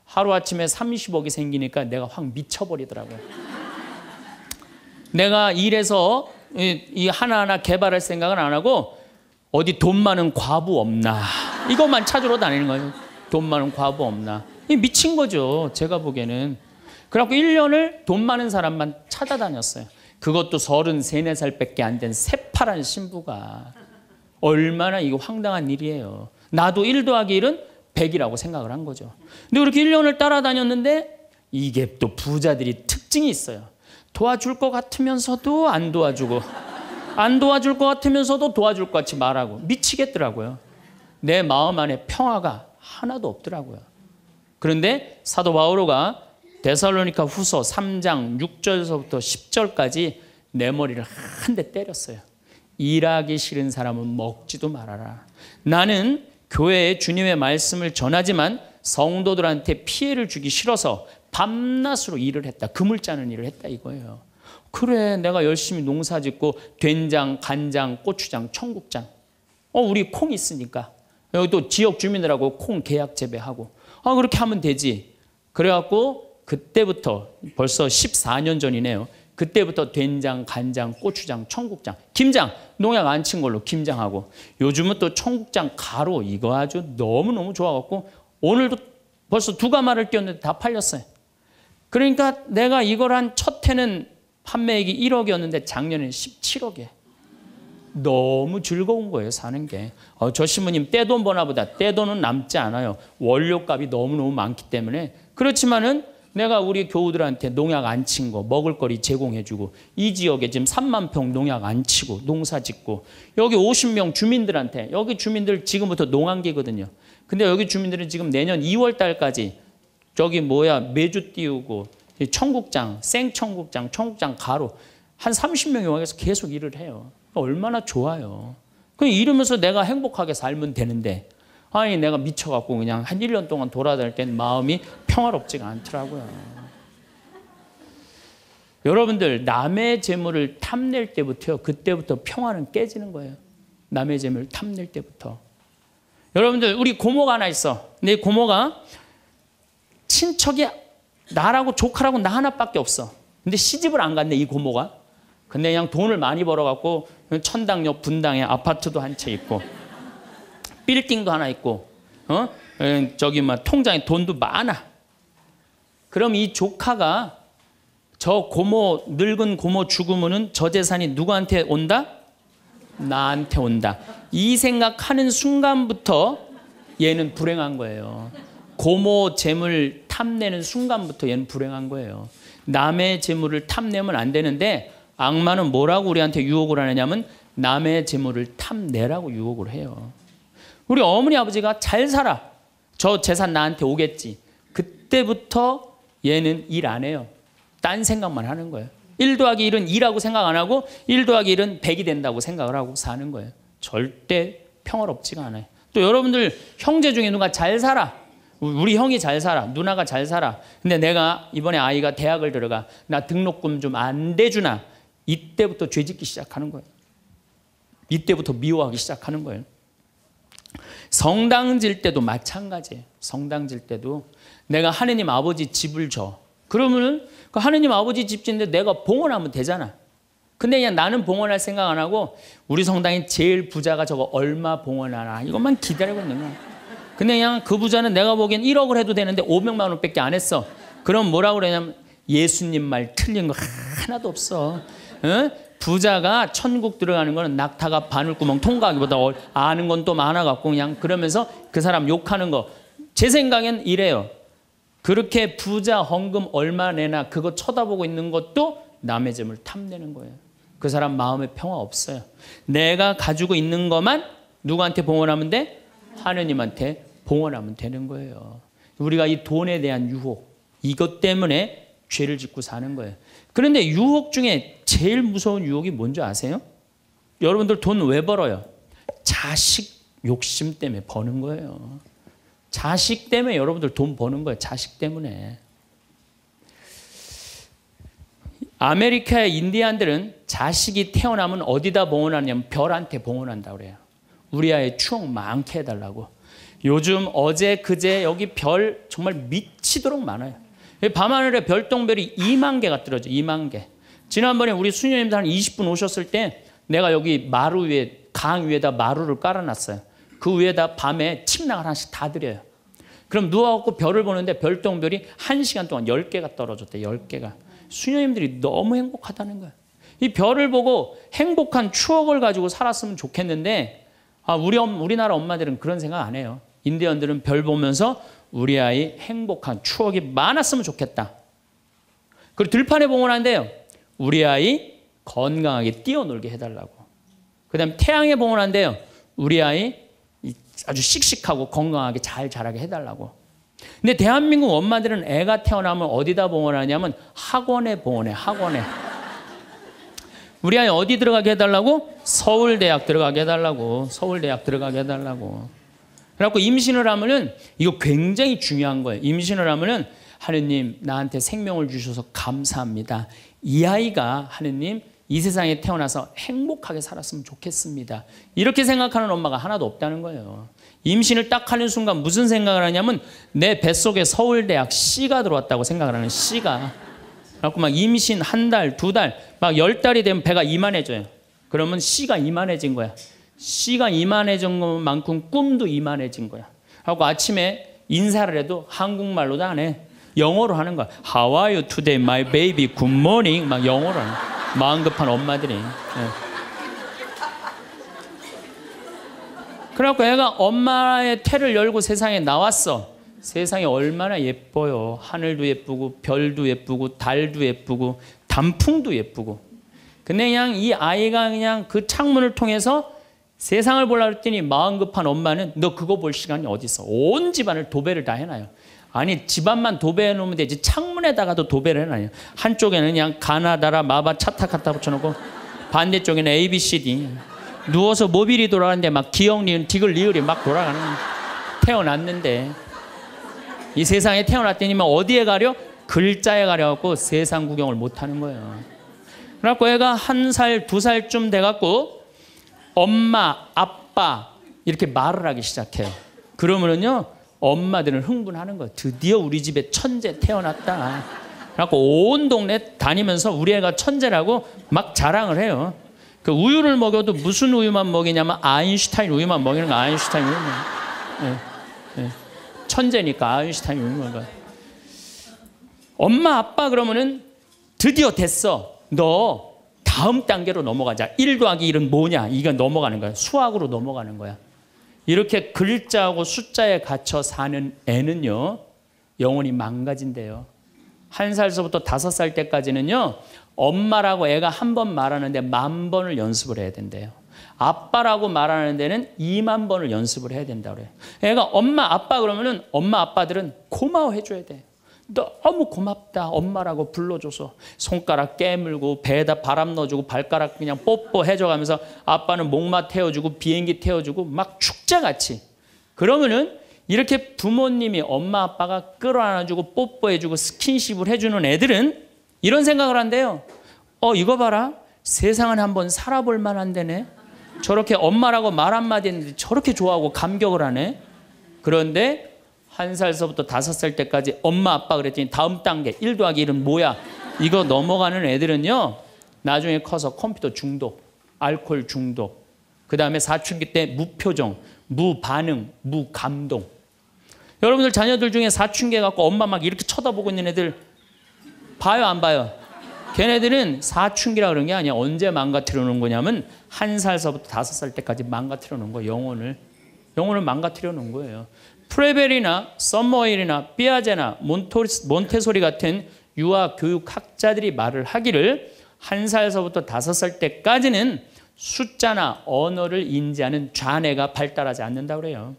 하루아침에 30억이 생기니까 내가 확 미쳐버리더라고요. 내가 일해서 이 하나하나 개발할 생각은 안 하고 어디 돈 많은 과부 없나 이것만 찾으러 다니는 거예요. 돈 많은 과부 없나 이 미친 거죠. 제가 보기에는 그래갖고 1년을 돈 많은 사람만 찾아다녔어요. 그것도 33, 4살밖에 안 된 새파란 신부가 얼마나 이거 황당한 일이에요. 나도 1 더하기 1은 100이라고 생각을 한 거죠. 근데 그렇게 1년을 따라다녔는데 이게 또 부자들이 특징이 있어요. 도와줄 것 같으면서도 안 도와주고 안 도와줄 것 같으면서도 도와줄 것 같이 말하고 미치겠더라고요. 내 마음 안에 평화가 하나도 없더라고요. 그런데 사도 바오로가 데살로니카 후서 3장 6절에서부터 10절까지 내 머리를 한 대 때렸어요. 일하기 싫은 사람은 먹지도 말아라. 나는 교회에 주님의 말씀을 전하지만 성도들한테 피해를 주기 싫어서 밤낮으로 일을 했다. 그물 짜는 일을 했다 이거예요. 그래, 내가 열심히 농사 짓고 된장, 간장, 고추장, 청국장. 어, 우리 콩 있으니까. 여기 또 지역 주민들하고 콩 계약 재배하고. 아, 그렇게 하면 되지. 그래갖고 그때부터 벌써 14년 전이네요. 그때부터 된장, 간장, 고추장, 청국장, 김장, 농약 안 친 걸로 김장하고 요즘은 또 청국장 가루 이거 아주 너무너무 좋아갖고 오늘도 벌써 두 가마를 뛰었는데다 팔렸어요. 그러니까 내가 이걸 한 첫 해는 판매액이 1억이었는데 작년에 17억에. 너무 즐거운 거예요, 사는 게. 어, 저 신부님, 떼돈 버나보다 떼돈은 남지 않아요. 원료값이 너무너무 많기 때문에. 그렇지만은 내가 우리 교우들한테 농약 안 친 거, 먹을거리 제공해주고, 이 지역에 지금 3만 평 농약 안 치고, 농사 짓고, 여기 50명 주민들한테, 여기 주민들 지금부터 농한기거든요. 근데 여기 주민들은 지금 내년 2월 달까지 저기 뭐야 매주 띄우고 청국장, 생청국장, 청국장 가루 한 30명이 와서 계속 일을 해요. 그러니까 얼마나 좋아요. 그냥 이러면서 내가 행복하게 살면 되는데 아니 내가 미쳐갖고 그냥 한 1년 동안 돌아다닐 땐 마음이 평화롭지가 않더라고요. 여러분들 남의 재물을 탐낼 때부터요. 그때부터 평화는 깨지는 거예요. 남의 재물을 탐낼 때부터. 여러분들 우리 고모가 하나 있어. 내 고모가 친척이 나라고 조카라고 나 하나밖에 없어. 근데 시집을 안 갔네 이 고모가. 근데 그냥 돈을 많이 벌어갖고 천당 옆 분당에 아파트도 한 채 있고 빌딩도 하나 있고 어 저기 막 뭐 통장에 돈도 많아. 그럼 이 조카가 저 고모 늙은 고모 죽으면은 저 재산이 누구한테 온다? 나한테 온다. 이 생각하는 순간부터 얘는 불행한 거예요. 고모 재물 탐내는 순간부터 얘는 불행한 거예요. 남의 재물을 탐내면 안 되는데 악마는 뭐라고 우리한테 유혹을 하느냐면 남의 재물을 탐내라고 유혹을 해요. 우리 어머니 아버지가 잘 살아. 저 재산 나한테 오겠지. 그때부터 얘는 일 안 해요. 딴 생각만 하는 거예요. 1 더하기 1은 2라고 생각 안 하고 1 더하기 1은 100이 된다고 생각을 하고 사는 거예요. 절대 평화롭지가 않아요. 또 여러분들 형제 중에 누가 잘 살아. 우리 형이 잘 살아. 누나가 잘 살아. 근데 내가 이번에 아이가 대학을 들어가. 나 등록금 좀 안 대주나. 이때부터 죄 짓기 시작하는 거예요. 이때부터 미워하기 시작하는 거예요. 성당 질 때도 마찬가지예요. 성당 질 때도 내가 하느님 아버지 집을 줘. 그러면그 하느님 아버지 집 짓는데 내가 봉헌하면 되잖아. 근데 그냥 나는 봉헌할 생각 안 하고 우리 성당이 제일 부자가 저거 얼마 봉헌하나 이것만 기다리고 있는 거야. 근데 그냥 그 부자는 내가 보기엔 1억을 해도 되는데 500만 원밖에 안 했어. 그럼 뭐라고 그러냐면 예수님 말 틀린 거 하나도 없어. 응? 어? 부자가 천국 들어가는 거는 낙타가 바늘구멍 통과하기보다 어, 아는 건 또 많아 갖고 그냥 그러면서 그 사람 욕하는 거. 제 생각엔 이래요. 그렇게 부자 헌금 얼마 내나 그거 쳐다보고 있는 것도 남의 재물 탐내는 거예요. 그 사람 마음에 평화 없어요. 내가 가지고 있는 것만 누구한테 봉헌하면 돼? 하느님한테 봉헌하면 되는 거예요. 우리가 이 돈에 대한 유혹, 이것 때문에 죄를 짓고 사는 거예요. 그런데 유혹 중에 제일 무서운 유혹이 뭔지 아세요? 여러분들 돈 왜 벌어요? 자식 욕심 때문에 버는 거예요. 자식 때문에 여러분들 돈 버는 거예요. 자식 때문에. 아메리카의 인디안들은 자식이 태어나면 어디다 봉헌하냐면 별한테 봉헌한다 그래요. 우리 아이 추억 많게 해달라고. 요즘 어제 그제 여기 별 정말 미치도록 많아요. 밤하늘에 별똥별이 2만 개가 떨어져 2만 개. 지난번에 우리 수녀님들 한 20분 오셨을 때 내가 여기 마루 위에 강 위에다 마루를 깔아놨어요. 그 위에다 밤에 침낭을 하나씩 다 드려요. 그럼 누워갖고 별을 보는데 별똥별이 1시간 동안 10개가 떨어졌대 10개가. 수녀님들이 너무 행복하다는 거예요. 이 별을 보고 행복한 추억을 가지고 살았으면 좋겠는데 아, 우리 엄, 우리나라 엄마들은 그런 생각 안 해요. 인디언들은 별 보면서 우리 아이 행복한 추억이 많았으면 좋겠다. 그리고 들판에 봉헌한대요. 우리 아이 건강하게 뛰어놀게 해달라고. 그다음 태양에 봉헌한대요. 우리 아이 아주 씩씩하고 건강하게 잘 자라게 해달라고. 근데 대한민국 엄마들은 애가 태어나면 어디다 봉헌하냐면 학원에 봉헌해, 학원에. 우리 아이 어디 들어가게 해달라고? 서울대학 들어가게 해달라고. 서울대학 들어가게 해달라고. 그래갖고 임신을 하면은 이거 굉장히 중요한 거예요. 임신을 하면은 하느님 나한테 생명을 주셔서 감사합니다. 이 아이가 하느님 이 세상에 태어나서 행복하게 살았으면 좋겠습니다. 이렇게 생각하는 엄마가 하나도 없다는 거예요. 임신을 딱 하는 순간 무슨 생각을 하냐면 내 뱃속에 서울대학 씨가 들어왔다고 생각을 하는 씨가 그 갖고 막 임신 한 달, 두 달, 막 열 달이 되면 배가 이만해져요. 그러면 씨가 이만해진 거야. 씨가 이만해진 것만큼 꿈도 이만해진 거야. 하고 아침에 인사를 해도 한국말로도 안 해. 영어로 하는 거야. How are you today, my baby? Good morning. 막 영어로 하는 거야. 마음 급한 엄마들이. 예. 그래갖고 애가 엄마의 태를 열고 세상에 나왔어. 세상이 얼마나 예뻐요. 하늘도 예쁘고 별도 예쁘고 달도 예쁘고 단풍도 예쁘고. 근데 그냥 이 아이가 그냥 그 창문을 통해서 세상을 보려 했더니 마음 급한 엄마는 너 그거 볼 시간이 어디 있어? 온 집안을 도배를 다 해놔요. 아니 집안만 도배해 놓으면 되지 창문에다가도 도배를 해놔요. 한쪽에는 그냥 가나다라 마바 차타 갖다 붙여놓고 반대쪽에는 A B C D 누워서 모빌이 돌아가는데 막 기억 니은 디귿 리을이 막 돌아가는 태어났는데 이 세상에 태어났더니면 어디에 가려? 글자에 가려갖고 세상 구경을 못하는 거예요. 그래갖고 애가 한 살, 두 살쯤 돼갖고 엄마, 아빠 이렇게 말을 하기 시작해요. 그러면은요 엄마들은 흥분하는 거예요. 드디어 우리 집에 천재 태어났다. 그래갖고 온 동네 다니면서 우리 애가 천재라고 막 자랑을 해요. 그 우유를 먹여도 무슨 우유만 먹이냐면 아인슈타인 우유만 먹이는 거 아인슈타인 우유. 예, 예. 천재니까 아인슈타인 유명한 거. 엄마 아빠 그러면은 드디어 됐어. 너 다음 단계로 넘어가자. 1 더하기 1은 뭐냐? 이거 넘어가는 거야. 수학으로 넘어가는 거야. 이렇게 글자하고 숫자에 갇혀 사는 애는요. 영혼이 망가진대요. 한 살서부터 다섯 살 때까지는요. 엄마라고 애가 한 번 말하는데 만 번을 연습을 해야 된대요. 아빠라고 말하는 데는 2만 번을 연습을 해야 된다 그래 애가 그러니까 엄마 아빠 그러면은 엄마 아빠들은 고마워해 줘야 돼. 너무 고맙다 엄마라고 불러줘서 손가락 깨물고 배에다 바람 넣어주고 발가락 그냥 뽀뽀해줘가면서 아빠는 목마 태워주고 비행기 태워주고 막 축제같이 그러면은 이렇게 부모님이 엄마 아빠가 끌어안아주고 뽀뽀해주고 스킨십을 해주는 애들은 이런 생각을 한대요. 어 이거 봐라 세상을 한번 살아볼 만한 데네. 저렇게 엄마라고 말 한마디 했는데 저렇게 좋아하고 감격을 하네. 그런데 한 살서부터 다섯 살 때까지 엄마 아빠 그랬더니 다음 단계 1 더하기 1은 뭐야? 이거 넘어가는 애들은요. 나중에 커서 컴퓨터 중독, 알코올 중독, 그 다음에 사춘기 때 무표정, 무반응, 무감동. 여러분들 자녀들 중에 사춘기 갖고 엄마 막 이렇게 쳐다보고 있는 애들 봐요 안 봐요? 걔네들은 사춘기라 그런 게 아니야. 언제 망가뜨려 놓은 거냐면 한 살서부터 다섯 살 때까지 망가뜨려 놓은 거야. 영혼을. 영혼을 망가뜨려 놓은 거예요. 프레벨이나 썸머일이나 삐아제나 몬테소리 같은 유아 교육 학자들이 말을 하기를 한 살서부터 다섯 살 때까지는 숫자나 언어를 인지하는 좌뇌가 발달하지 않는다 그래요.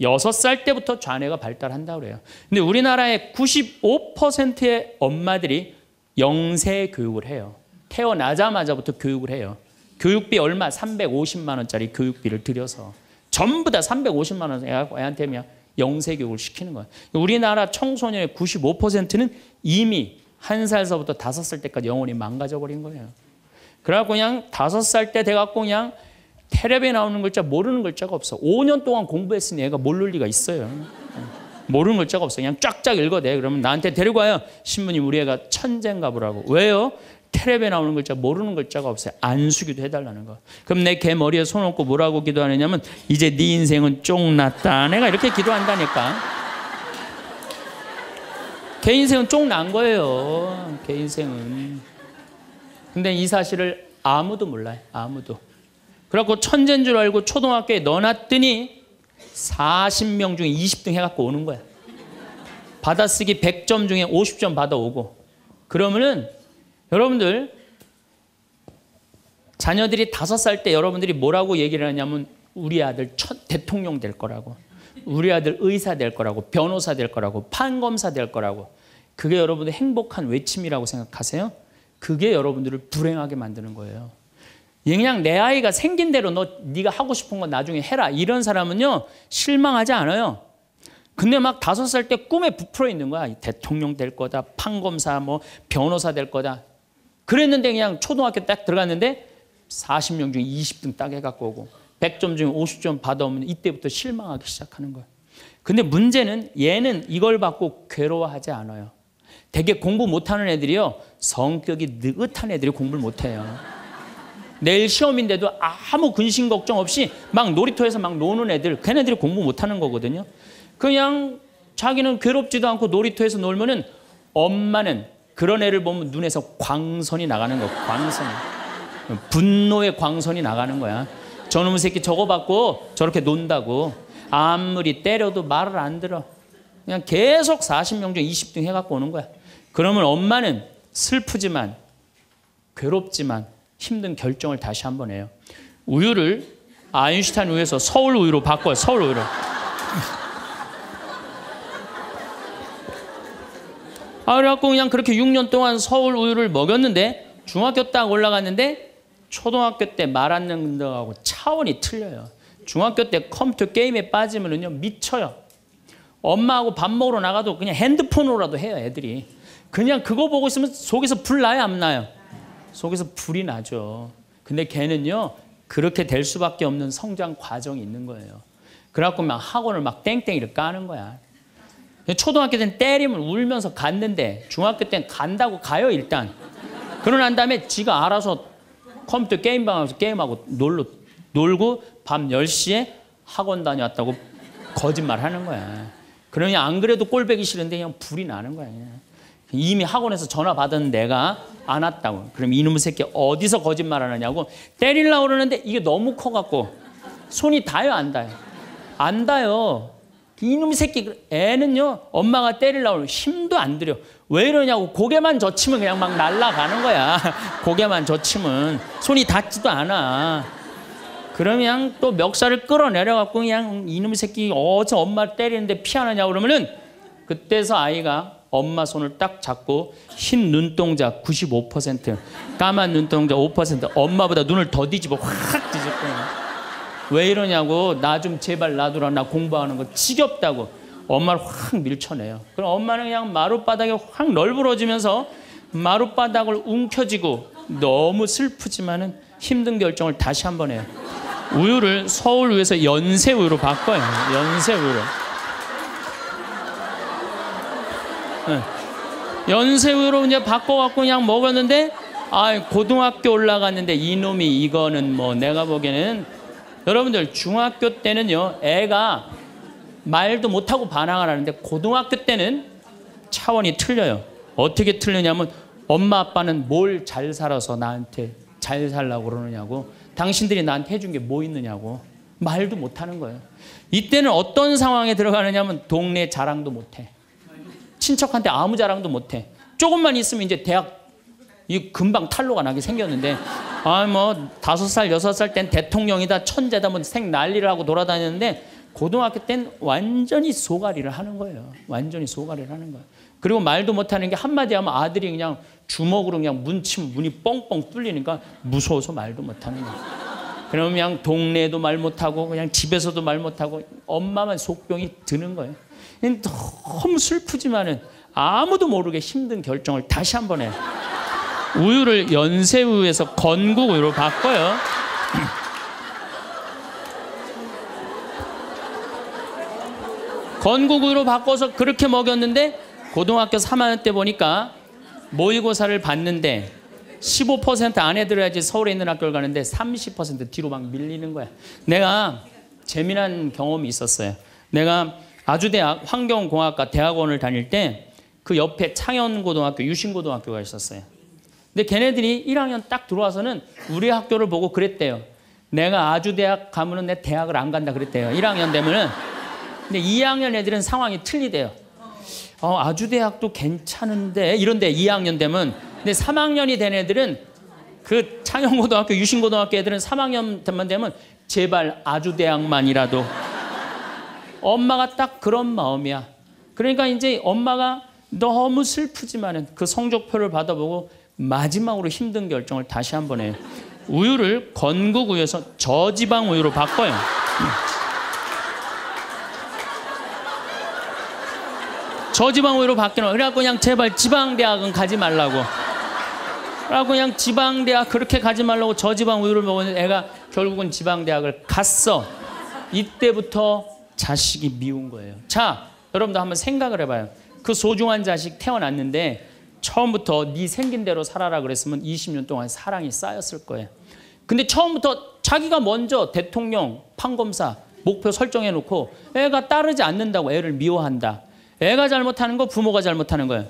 여섯 살 때부터 좌뇌가 발달한다 그래요. 근데 우리나라의 95%의 엄마들이 영세 교육을 해요. 태어나자마자부터 교육을 해요. 교육비 얼마? 350만 원짜리 교육비를 들여서 전부 다 350만 원 애한테 그 영세 교육을 시키는 거예요. 우리나라 청소년의 95%는 이미 한 살서부터 다섯 살 때까지 영혼이 망가져 버린 거예요. 그래갖고 그냥 다섯 살 때 돼갖고 그냥 테레비에 나오는 글자 모르는 글자가 없어. 5년 동안 공부했으니 애가 모를 리가 있어요. 모르는 글자가 없어. 그냥 쫙쫙 읽어대. 그러면 나한테 데리고 와요. 신부님 우리 애가 천재인가 보라고. 왜요? 테레비에 나오는 글자 모르는 글자가 없어요. 안수기도 해달라는 거. 그럼 내 개 머리에 손 얹고 뭐라고 기도하느냐면 이제 네 인생은 쫑났다. 내가 이렇게 기도한다니까. 개 인생은 쫑 난 거예요. 개 인생은. 근데 이 사실을 아무도 몰라요. 아무도. 그래갖고 천재인 줄 알고 초등학교에 넣어놨더니 40명 중에 20등 해갖고 오는 거야. 받아쓰기 100점 중에 50점 받아오고. 그러면은 여러분들 자녀들이 다살때 여러분들이 뭐라고 얘기를 하냐면 우리 아들 첫 대통령 될 거라고. 우리 아들 의사 될 거라고, 변호사 될 거라고, 판검사 될 거라고. 그게 여러분들 행복한 외침이라고 생각하세요? 그게 여러분들을 불행하게 만드는 거예요. 그냥 내 아이가 생긴 대로 너 네가 하고 싶은 거 나중에 해라. 이런 사람은요. 실망하지 않아요. 근데 막 다섯 살 때 꿈에 부풀어 있는 거야. 대통령 될 거다. 판검사 뭐 변호사 될 거다. 그랬는데 그냥 초등학교 딱 들어갔는데 40명 중에 20등 딱 해갖고 오고 100점 중에 50점 받아오면 이때부터 실망하기 시작하는 거야. 근데 문제는 얘는 이걸 받고 괴로워하지 않아요. 되게 공부 못하는 애들이요. 성격이 느긋한 애들이 공부를 못해요. 내일 시험인데도 아무 근심 걱정 없이 막 놀이터에서 막 노는 애들, 걔네들이 공부 못하는 거거든요. 그냥 자기는 괴롭지도 않고 놀이터에서 놀면은 엄마는 그런 애를 보면 눈에서 광선이 나가는 거, 광선. 분노의 광선이 나가는 거야. 저놈의 새끼 저거 받고 저렇게 논다고. 아무리 때려도 말을 안 들어. 그냥 계속 40명 중 20등 해갖고 오는 거야. 그러면 엄마는 슬프지만, 괴롭지만, 힘든 결정을 다시 한 번 해요. 우유를 아인슈타인 우유에서 서울 우유로 바꿔요. 서울 우유를 아, 그래갖고 그냥 그렇게 6년 동안 서울 우유를 먹였는데 중학교 딱 올라갔는데 초등학교 때 말하는 거하고 차원이 틀려요. 중학교 때 컴퓨터 게임에 빠지면은요 미쳐요. 엄마하고 밥 먹으러 나가도 그냥 핸드폰으로라도 해요 애들이. 그냥 그거 보고 있으면 속에서 불 나요 안 나요? 속에서 불이 나죠. 근데 걔는요, 그렇게 될 수밖에 없는 성장 과정이 있는 거예요. 그래갖고 막 학원을 막 땡땡이를 까는 거야. 초등학교 때는 때리면 울면서 갔는데 중학교 때는 간다고 가요 일단. 그러고 난 다음에 지가 알아서 컴퓨터 게임방 에서 게임하고 놀러, 놀고 밤 10시에 학원 다녀왔다고 거짓말 하는 거야. 그러니 안 그래도 꼴배기 싫은데 그냥 불이 나는 거야. 그냥. 이미 학원에서 전화 받은 내가 안 왔다고. 그럼 이놈의 새끼 어디서 거짓말하느냐고 때리려고 그러는데 이게 너무 커갖고 손이 닿요 안 닿요 안 닿요. 이놈의 새끼 애는요 엄마가 때리려고러면 힘도 안 들여. 왜 이러냐고 고개만 젖히면 그냥 막 날라가는 거야. [LAUGHS] 고개만 젖히면 손이 닿지도 않아. 그러면 또 멱살을 끌어내려갖고 그냥 이놈의 새끼 어서 엄마 를 때리는데 피하느냐 고 그러면은 그때서 아이가 엄마 손을 딱 잡고 흰 눈동자 95% 까만 눈동자 5% 엄마보다 눈을 더 뒤집어 확 뒤집고 왜 이러냐고 나 좀 제발 놔두라 나 공부하는 거 지겹다고 엄마를 확 밀쳐내요 그럼 엄마는 그냥 마룻바닥에 확 널브러지면서 마룻바닥을 움켜쥐고 너무 슬프지만은 힘든 결정을 다시 한 번 해요 우유를 서울 위에서 연세우유로 바꿔요 연세우유로 예. 연세우로 이제 바꿔갖고 그냥 먹었는데 아 고등학교 올라갔는데 이놈이 이거는 뭐 내가 보기에는 여러분들 중학교 때는요 애가 말도 못하고 반항을 하는데 고등학교 때는 차원이 틀려요 어떻게 틀리냐면 엄마 아빠는 뭘 잘 살아서 나한테 잘 살라고 그러느냐고 당신들이 나한테 해준 게 뭐 있느냐고 말도 못하는 거예요 이때는 어떤 상황에 들어가느냐면 동네 자랑도 못해 친척한테 아무 자랑도 못해. 조금만 있으면 이제 대학 이 금방 탈로가 나게 생겼는데 아 뭐 다섯 살 여섯 살 땐 대통령이다 천재다 뭐 생 난리를 하고 돌아다녔는데 고등학교 땐 완전히 소가리를 하는 거예요. 완전히 소가리를 하는 거예요. 그리고 말도 못하는 게 한마디 하면 아들이 그냥 주먹으로 그냥 문침 문이 뻥뻥 뚫리니까 무서워서 말도 못하는 거예요. 그러면 그냥 동네도말 못하고 그냥 집에서도 말 못하고 엄마만 속병이 드는 거예요. 너무 슬프지만은 아무도 모르게 힘든 결정을 다시 한 번에 우유를 연세우유에서 건국 우유로 바꿔요. 건국 우유로 바꿔서 그렇게 먹였는데 고등학교 3학년 때 보니까 모의고사를 봤는데 15% 안에 들어야지 서울에 있는 학교를 가는데 30% 뒤로 막 밀리는 거야. 내가 재미난 경험이 있었어요. 내가 아주대학 환경공학과 대학원을 다닐 때 그 옆에 창현고등학교, 유신고등학교가 있었어요. 근데 걔네들이 1학년 딱 들어와서는 우리 학교를 보고 그랬대요. 내가 아주대학 가면은 내 대학을 안 간다 그랬대요. 1학년 되면은. 근데 2학년 애들은 상황이 틀리대요. 어, 아주대학도 괜찮은데 이런데 2학년 되면 근데 3학년이 된 애들은 그 창영고등학교, 유신고등학교 애들은 3학년 되면 제발 아주대학만이라도 엄마가 딱 그런 마음이야. 그러니까 이제 엄마가 너무 슬프지만은 그 성적표를 받아보고 마지막으로 힘든 결정을 다시 한 번 해요. 우유를 건국 우유에서 저지방 우유로 바꿔요. 저지방 우유로 바뀌는 거. 그래갖고 그냥 제발 지방 대학은 가지 말라고. 그래갖고 그냥 지방 대학 그렇게 가지 말라고 저지방 우유를 먹었는데 애가 결국은 지방 대학을 갔어. 이때부터 자식이 미운 거예요. 자, 여러분도 한번 생각을 해봐요. 그 소중한 자식 태어났는데 처음부터 네 생긴 대로 살아라 그랬으면 20년 동안 사랑이 쌓였을 거예요. 근데 처음부터 자기가 먼저 대통령, 판검사 목표 설정해 놓고 애가 따르지 않는다고 애를 미워한다. 애가 잘못하는 거 부모가 잘못하는 거예요.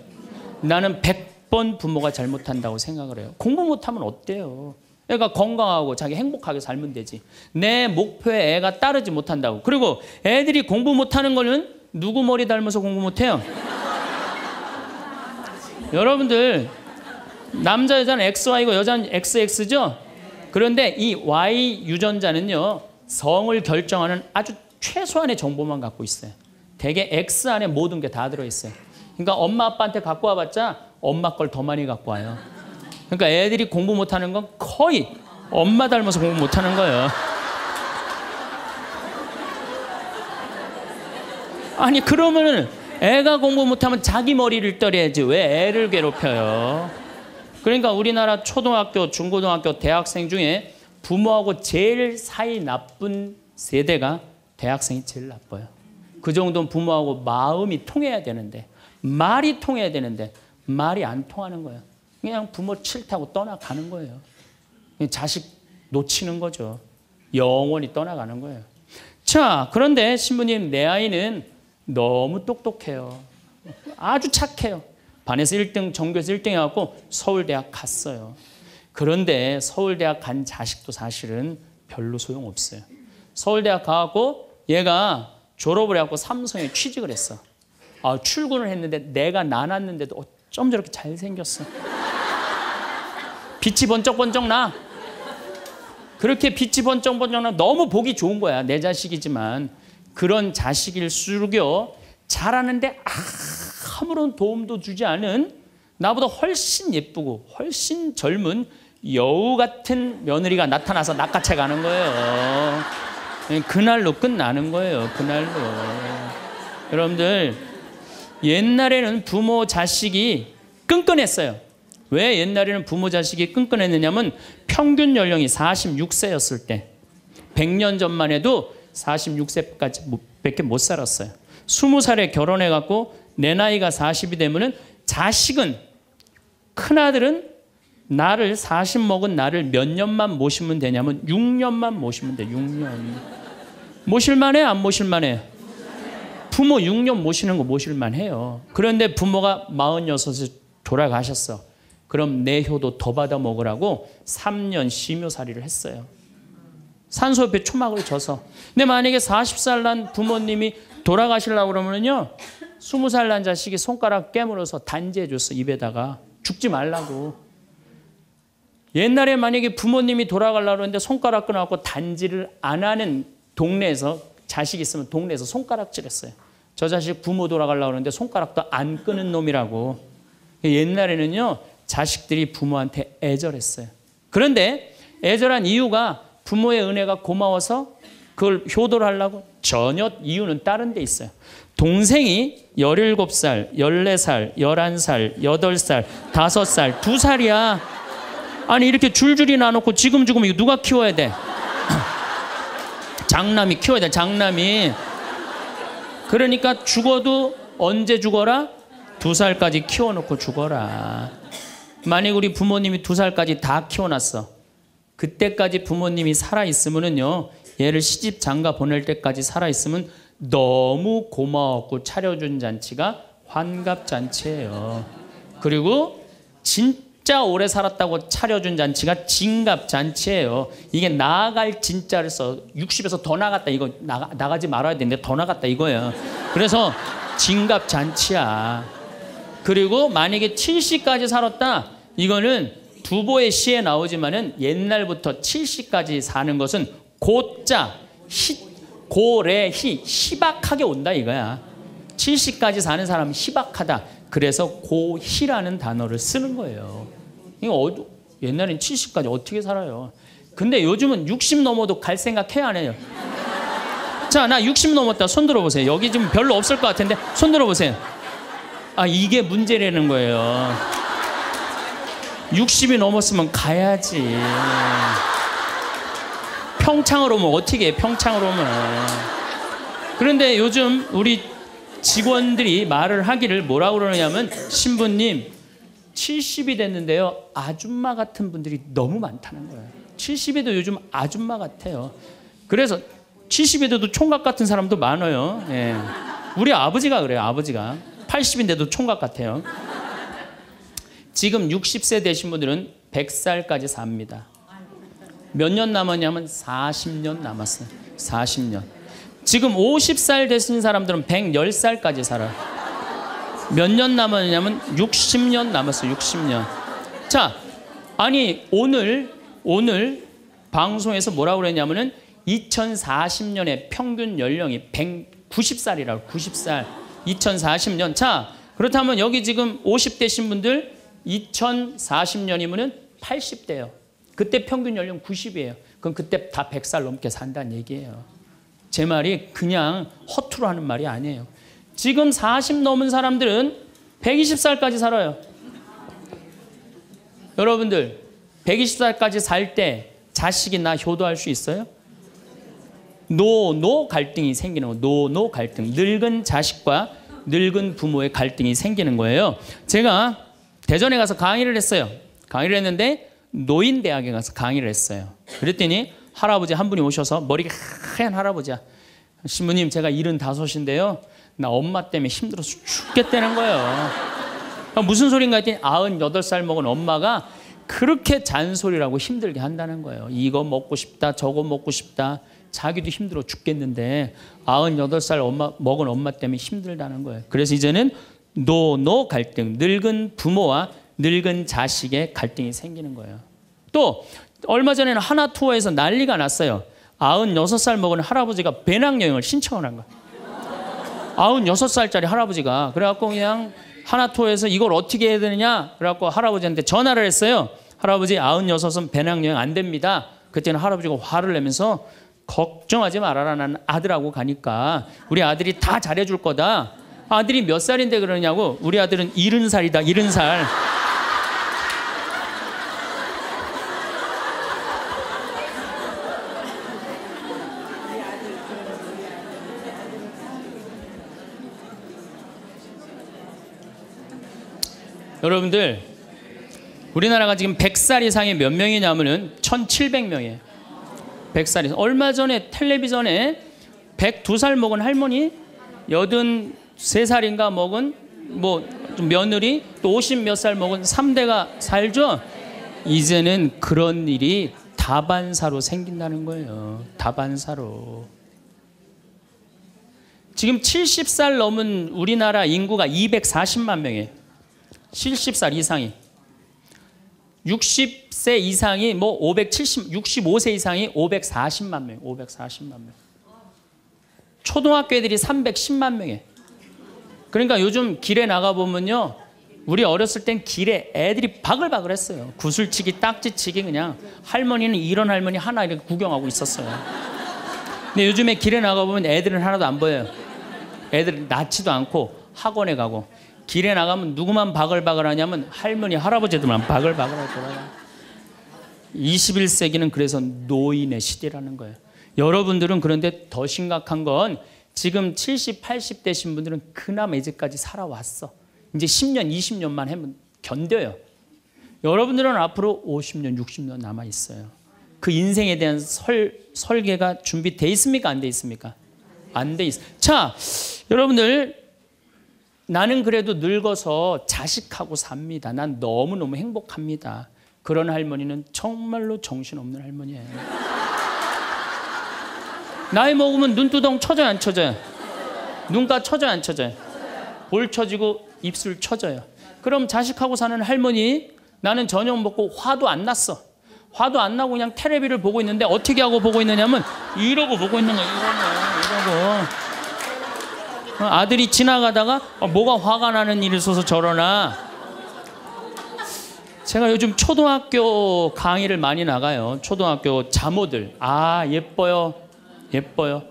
나는 100번 부모가 잘못한다고 생각을 해요. 공부 못하면 어때요? 애가 건강하고 자기 행복하게 살면 되지. 내 목표에 애가 따르지 못한다고. 그리고 애들이 공부 못하는 거는 누구 머리 닮아서 공부 못해요? [LAUGHS] 여러분들 남자 여자는 XY고 여자는 XX죠? 그런데 이 Y 유전자는요 성을 결정하는 아주 최소한의 정보만 갖고 있어요. 대개 X 안에 모든 게 다 들어있어요. 그러니까 엄마 아빠한테 갖고 와봤자 엄마 걸 더 많이 갖고 와요. 그러니까 애들이 공부 못하는 건 거의 엄마 닮아서 공부 못하는 거예요. 아니 그러면 애가 공부 못하면 자기 머리를 떨어야지 왜 애를 괴롭혀요? 그러니까 우리나라 초등학교, 중고등학교, 대학생 중에 부모하고 제일 사이 나쁜 세대가 대학생이 제일 나빠요. 그 정도는 부모하고 마음이 통해야 되는데 말이 통해야 되는데 말이 안 통하는 거예요. 그냥 부모 싫다고 떠나가는 거예요. 자식 놓치는 거죠. 영원히 떠나가는 거예요. 자, 그런데 신부님, 내 아이는 너무 똑똑해요. 아주 착해요. 반에서 1등, 전교에서 1등 해갖고 서울대학 갔어요. 그런데 서울대학 간 자식도 사실은 별로 소용없어요. 서울대학 가갖고 얘가 졸업을 해갖고 삼성에 취직을 했어. 아, 출근을 했는데 내가 나눴는데도 어쩜 저렇게 잘생겼어. 빛이 번쩍번쩍 나. 그렇게 빛이 번쩍번쩍 나. 너무 보기 좋은 거야. 내 자식이지만. 그런 자식일 수록요. 잘하는데 아무런 도움도 주지 않은 나보다 훨씬 예쁘고 훨씬 젊은 여우 같은 며느리가 나타나서 낚아채 가는 거예요. 예, 그날로 끝나는 거예요. 그날로. 여러분들, 옛날에는 부모 자식이 끈끈했어요. 왜 옛날에는 부모 자식이 끈끈했느냐면 평균 연령이 46세였을 때 100년 전만 해도 46세까지 밖에 못 살았어요. 20살에 결혼해 갖고 내 나이가 40이 되면은 자식은 큰아들은 나를 40 먹은 나를 몇 년만 모시면 되냐면 6년만 모시면 돼. 6년. 모실만해 안 모실만해? 부모 6년 모시는 거 모실만 해요. 그런데 부모가 46에 돌아가셨어. 그럼 내 효도 더 받아 먹으라고 3년 심효살이를 했어요. 산소 옆에 초막을 져서. 근데 만약에 40살 난 부모님이 돌아가시려고 그러면요. 20살 난 자식이 손가락 깨물어서 단지해 줬어. 입에다가. 죽지 말라고. 옛날에 만약에 부모님이 돌아가려고 하는데 손가락 끊어갖고 단지를 안 하는 동네에서 자식 있으면 동네에서 손가락질 했어요. 저 자식 부모 돌아가려고 하는데 손가락도 안 끄는 놈이라고. 옛날에는요. 자식들이 부모한테 애절했어요. 그런데 애절한 이유가 부모의 은혜가 고마워서 그걸 효도를 하려고 전혀 이유는 다른 데 있어요. 동생이 17살, 14살, 11살, 8살, 5살, 2살이야. 아니, 이렇게 줄줄이 나놓고 지금 지금 이거 누가 키워야 돼? 장남이 키워야 돼, 장남이. 그러니까 죽어도 언제 죽어라? 두 살까지 키워놓고 죽어라. 만약 우리 부모님이 두 살까지 다 키워놨어. 그때까지 부모님이 살아있으면은요, 얘를 시집 장가 보낼 때까지 살아있으면 너무 고마웠고 차려준 잔치가 환갑잔치예요. 그리고 진짜 오래 살았다고 차려준 잔치가 진갑잔치예요. 이게 나아갈 진짜를 써. 60에서 더 나갔다. 이거 나가, 나가지 말아야 되는데 더 나갔다 이거예요. 그래서 진갑잔치야. 그리고 만약에 70까지 살았다. 이거는 두보의 시에 나오지만은 옛날부터 70까지 사는 것은 고자 히, 고래히 희박하게 온다 이거야. 70까지 사는 사람은 희박하다. 그래서 고희라는 단어를 쓰는 거예요. 이거 어, 옛날엔 70까지 어떻게 살아요? 근데 요즘은 60 넘어도 갈 생각 해야 안 해요? 자, 나 60 넘었다. 손 들어보세요. 여기 지금 별로 없을 것 같은데 손 들어보세요. 아, 이게 문제라는 거예요. 60이 넘었으면 가야지. 평창으로 오면 어떻게 해, 평창으로 오면. 그런데 요즘 우리 직원들이 말을 하기를 뭐라고 그러냐면, 신부님, 70이 됐는데요. 아줌마 같은 분들이 너무 많다는 거예요. 70에도 요즘 아줌마 같아요. 그래서 70에도 총각 같은 사람도 많아요. 예. 우리 아버지가 그래요, 아버지가. 80인데도 총각 같아요. 지금 60세 되신 분들은 100살까지 삽니다. 몇 년 남았냐면 40년 남았어요. 40년. 지금 50살 되신 사람들은 110살까지 살아요. 몇 년 남았냐면 60년 남았어요. 60년. 자, 아니 오늘 오늘 방송에서 뭐라고 그랬냐면은 2040년에 평균 연령이 190살이라고 90살. 2040년. 자, 그렇다면 여기 지금 50대신 분들 2 0 4 0년이면 80대예요. 그때 평균 연령 90이에요. 그럼 그때 다 100살 넘게 산다는 얘기예요. 제 말이 그냥 허투루 하는 말이 아니에요. 지금 40 넘은 사람들은 120살까지 살아요. 여러분들 120살까지 살 때 자식이나 효도할 수 있어요? 노노 갈등이 생기는 거 노노 갈등. 늙은 자식과 늙은 부모의 갈등이 생기는 거예요. 제가 대전에 가서 강의를 했어요. 강의를 했는데 노인 대학에 가서 강의를 했어요. 그랬더니 할아버지 한 분이 오셔서 머리가 하얀 할아버지야. 신부님 제가 일흔 다섯인데요. 나 엄마 때문에 힘들어서 죽겠다는 거예요. 아, 무슨 소린가 했더니 아흔 여덟 살 먹은 엄마가 그렇게 잔소리라고 힘들게 한다는 거예요. 이거 먹고 싶다, 저거 먹고 싶다. 자기도 힘들어 죽겠는데 98살 엄마, 먹은 엄마 때문에 힘들다는 거예요. 그래서 이제는 노, 노 갈등. 늙은 부모와 늙은 자식의 갈등이 생기는 거예요. 또 얼마 전에는 하나 투어에서 난리가 났어요. 96살 먹은 할아버지가 배낭여행을 신청을 한 거예요. 96살짜리 할아버지가. 그래갖고 그냥 하나 투어에서 이걸 어떻게 해야 되느냐? 그래갖고 할아버지한테 전화를 했어요. 할아버지 96은 배낭여행 안 됩니다. 그때는 할아버지가 화를 내면서 걱정하지 말아라 나는 아들하고 가니까 우리 아들이 다 잘해줄 거다 아들이 몇 살인데 그러냐고 우리 아들은 일흔 살이다 일흔 살 여러분들 우리나라가 지금 100살 이상의 몇 명이냐면은 1700명이에요 100살이 얼마 전에 텔레비전에 102살 먹은 할머니 83살인가 먹은 뭐 며느리 또50몇살 먹은 3대가 살죠. 이제는 그런 일이 다반사로 생긴다는 거예요. 다반사로. 지금 70살 넘은 우리나라 인구가 240만 명이에요. 70살 이상이. 60세 이상이 뭐 570, 65세 이상이 540만 명, 540만 명. 초등학교 애들이 310만 명에. 그러니까 요즘 길에 나가보면요. 우리 어렸을 땐 길에 애들이 바글바글 했어요. 구슬치기, 딱지치기 그냥. 할머니는 이런 할머니 하나 이렇게 구경하고 있었어요. 근데 요즘에 길에 나가보면 애들은 하나도 안 보여요. 애들 낳지도 않고 학원에 가고 길에 나가면 누구만 바글바글 하냐면 할머니, 할아버지들만 바글바글 하더라고요. 21세기는 그래서 노인의 시대라는 거예요. 여러분들은 그런데 더 심각한 건 지금 70, 80 되신 분들은 그나마 이제까지 살아왔어. 이제 10년, 20년만 하면 견뎌요. 여러분들은 앞으로 50년, 60년 남아 있어요. 그 인생에 대한 설, 설계가 준비돼 있습니까? 안 돼 있습니까? 안 돼 있어. 자, 여러분들 나는 그래도 늙어서 자식하고 삽니다. 난 너무너무 행복합니다. 그런 할머니는 정말로 정신없는 할머니예요. 나이 먹으면 눈두덩 쳐져요, 안 쳐져요? 눈가 쳐져요, 안 쳐져요? 볼 쳐지고 입술 쳐져요. 그럼 자식하고 사는 할머니, 나는 저녁 먹고 화도 안 났어. 화도 안 나고 그냥 테레비를 보고 있는데 어떻게 하고 보고 있느냐면 이러고 보고 있는 거예요. 이러고, 이러고. 어, 아들이 지나가다가 어, 뭐가 화가 나는 일이 있어서 저러나. 제가 요즘 초등학교 강의를 많이 나가요. 초등학교 자모들. 아, 예뻐요. 예뻐요.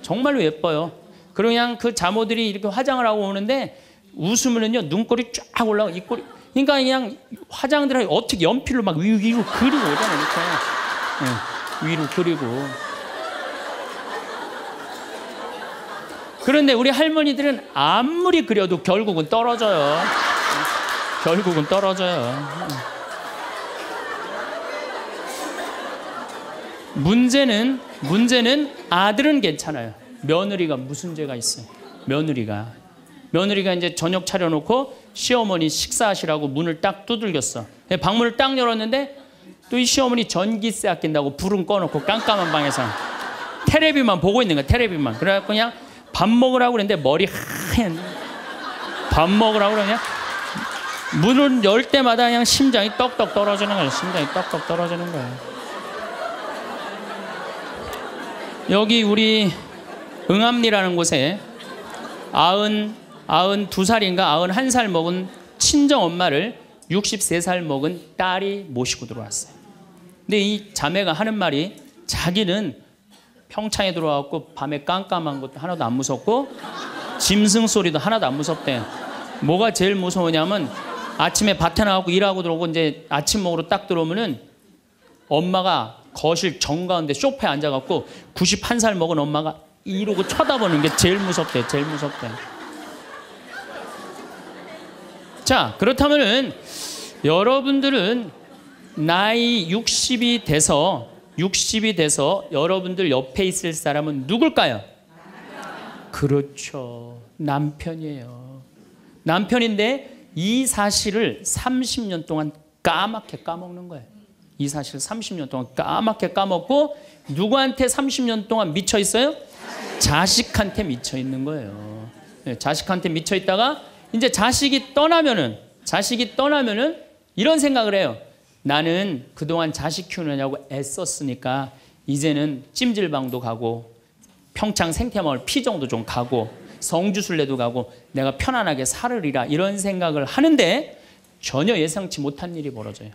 정말로 예뻐요. 그냥 그 자모들이 이렇게 화장을 하고 오는데 웃으면은요, 눈꼬리 쫙 올라가, 고 입꼬리. 그러니까 그냥 화장들을 어떻게 연필로 막 위로 그리고 오잖아요. 이렇게. 네, 위로 그리고. 그런데 우리 할머니들은 아무리 그려도 결국은 떨어져요. 결국은 떨어져요. 문제는 문제는 아들은 괜찮아요. 며느리가 무슨 죄가 있어요? 며느리가 며느리가 이제 저녁 차려놓고 시어머니 식사하시라고 문을 딱 두들겼어. 네, 방문을 딱 열었는데 또 이 시어머니 전기세 아낀다고 불은 꺼놓고 깜깜한 방에서 테레비만 보고 있는 거야. 테레비만. 그래갖고 그냥 밥 먹으라고 그랬는데 머리 하얀 밥 먹으라고 그러냐? 문을 열 때마다 그냥 심장이 떡떡 떨어지는 거야. 심장이 떡떡 떨어지는 거야. 여기 우리 응암리라는 곳에 아흔 아흔 두 살인가 아흔 한살 먹은 친정 엄마를 63살 먹은 딸이 모시고 들어왔어요. 근데 이 자매가 하는 말이 자기는 평창에 들어와갖고 밤에 깜깜한 것도 하나도 안 무섭고 짐승 소리도 하나도 안 무섭대. 뭐가 제일 무서우냐면 아침에 밭에 나가고 일하고 들어오고 이제 아침 먹으러 딱 들어오면은 엄마가 거실 정가운데 쇼파에 앉아갖고 91살 먹은 엄마가 이러고 쳐다보는 게 제일 무섭대. 제일 무섭대. 자, 그렇다면은 여러분들은 나이 60이 돼서 60이 돼서 여러분들 옆에 있을 사람은 누굴까요? 그렇죠. 남편이에요. 남편인데 이 사실을 30년 동안 까맣게 까먹는 거예요. 이 사실을 30년 동안 까맣게 까먹고 누구한테 30년 동안 미쳐 있어요? 자식한테 미쳐 있는 거예요. 네, 자식한테 미쳐 있다가 이제 자식이 떠나면은 자식이 떠나면은 이런 생각을 해요. 나는 그동안 자식 키우느냐고 애썼으니까 이제는 찜질방도 가고 평창 생태마을 피정도 좀 가고 성주순래도 가고 내가 편안하게 살으리라 이런 생각을 하는데 전혀 예상치 못한 일이 벌어져요.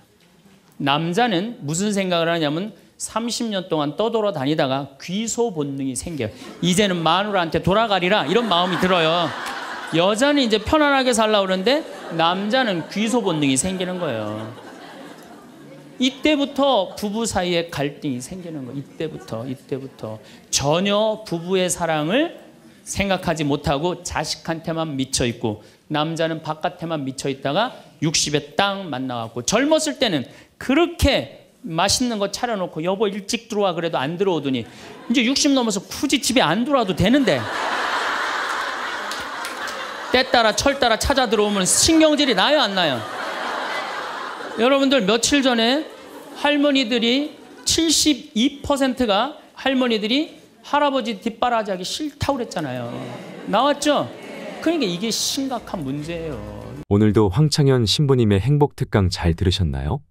남자는 무슨 생각을 하냐면 30년 동안 떠돌아 다니다가 귀소 본능이 생겨요. 이제는 마누라한테 돌아가리라 이런 마음이 들어요. 여자는 이제 편안하게 살라 그러는데 남자는 귀소 본능이 생기는 거예요. 이때부터 부부 사이에 갈등이 생기는 거. 이때부터 이때부터 전혀 부부의 사랑을 생각하지 못하고 자식한테만 미쳐 있고 남자는 바깥에만 미쳐 있다가 60에 딱 만나갖고 젊었을 때는 그렇게 맛있는 거 차려놓고 여보 일찍 들어와 그래도 안 들어오더니 이제 60 넘어서 굳이 집에 안 들어와도 되는데 때 따라 철 따라 찾아 들어오면 신경질이 나요 안 나요? 여러분들 며칠 전에 할머니들이 72%가 할머니들이 할아버지 뒷바라지 하기 싫다고 그랬잖아요. 나왔죠? 그러니까 이게 심각한 문제예요. 오늘도 황창현 신부님의 행복 특강 잘 들으셨나요?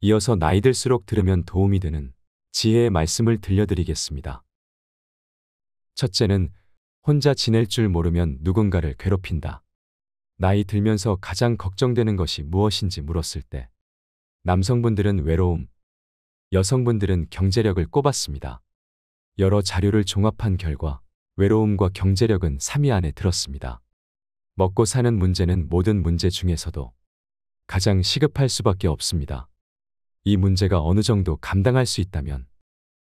이어서 나이 들수록 들으면 도움이 되는 지혜의 말씀을 들려드리겠습니다. 첫째는 혼자 지낼 줄 모르면 누군가를 괴롭힌다. 나이 들면서 가장 걱정되는 것이 무엇인지 물었을 때 남성분들은 외로움, 여성분들은 경제력을 꼽았습니다. 여러 자료를 종합한 결과 외로움과 경제력은 3위 안에 들었습니다. 먹고 사는 문제는 모든 문제 중에서도 가장 시급할 수밖에 없습니다. 이 문제가 어느 정도 감당할 수 있다면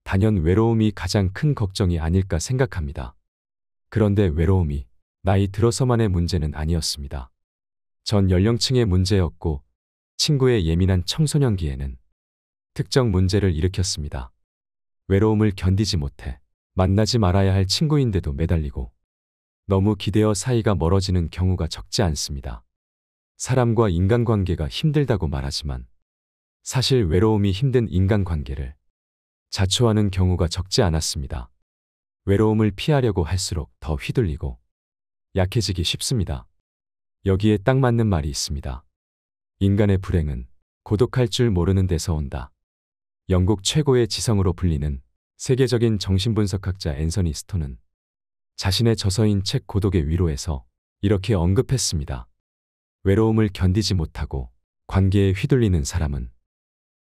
단연 외로움이 가장 큰 걱정이 아닐까 생각합니다. 그런데 외로움이 나이 들어서만의 문제는 아니었습니다. 전 연령층의 문제였고 친구의 예민한 청소년기에는 특정 문제를 일으켰습니다. 외로움을 견디지 못해 만나지 말아야 할 친구인데도 매달리고 너무 기대어 사이가 멀어지는 경우가 적지 않습니다. 사람과 인간관계가 힘들다고 말하지만 사실 외로움이 힘든 인간관계를 자초하는 경우가 적지 않았습니다. 외로움을 피하려고 할수록 더 휘둘리고 약해지기 쉽습니다. 여기에 딱 맞는 말이 있습니다. 인간의 불행은 고독할 줄 모르는 데서 온다. 영국 최고의 지성으로 불리는 세계적인 정신분석학자 앤서니 스톤은 자신의 저서인 책 고독의 위로에서 이렇게 언급했습니다. 외로움을 견디지 못하고 관계에 휘둘리는 사람은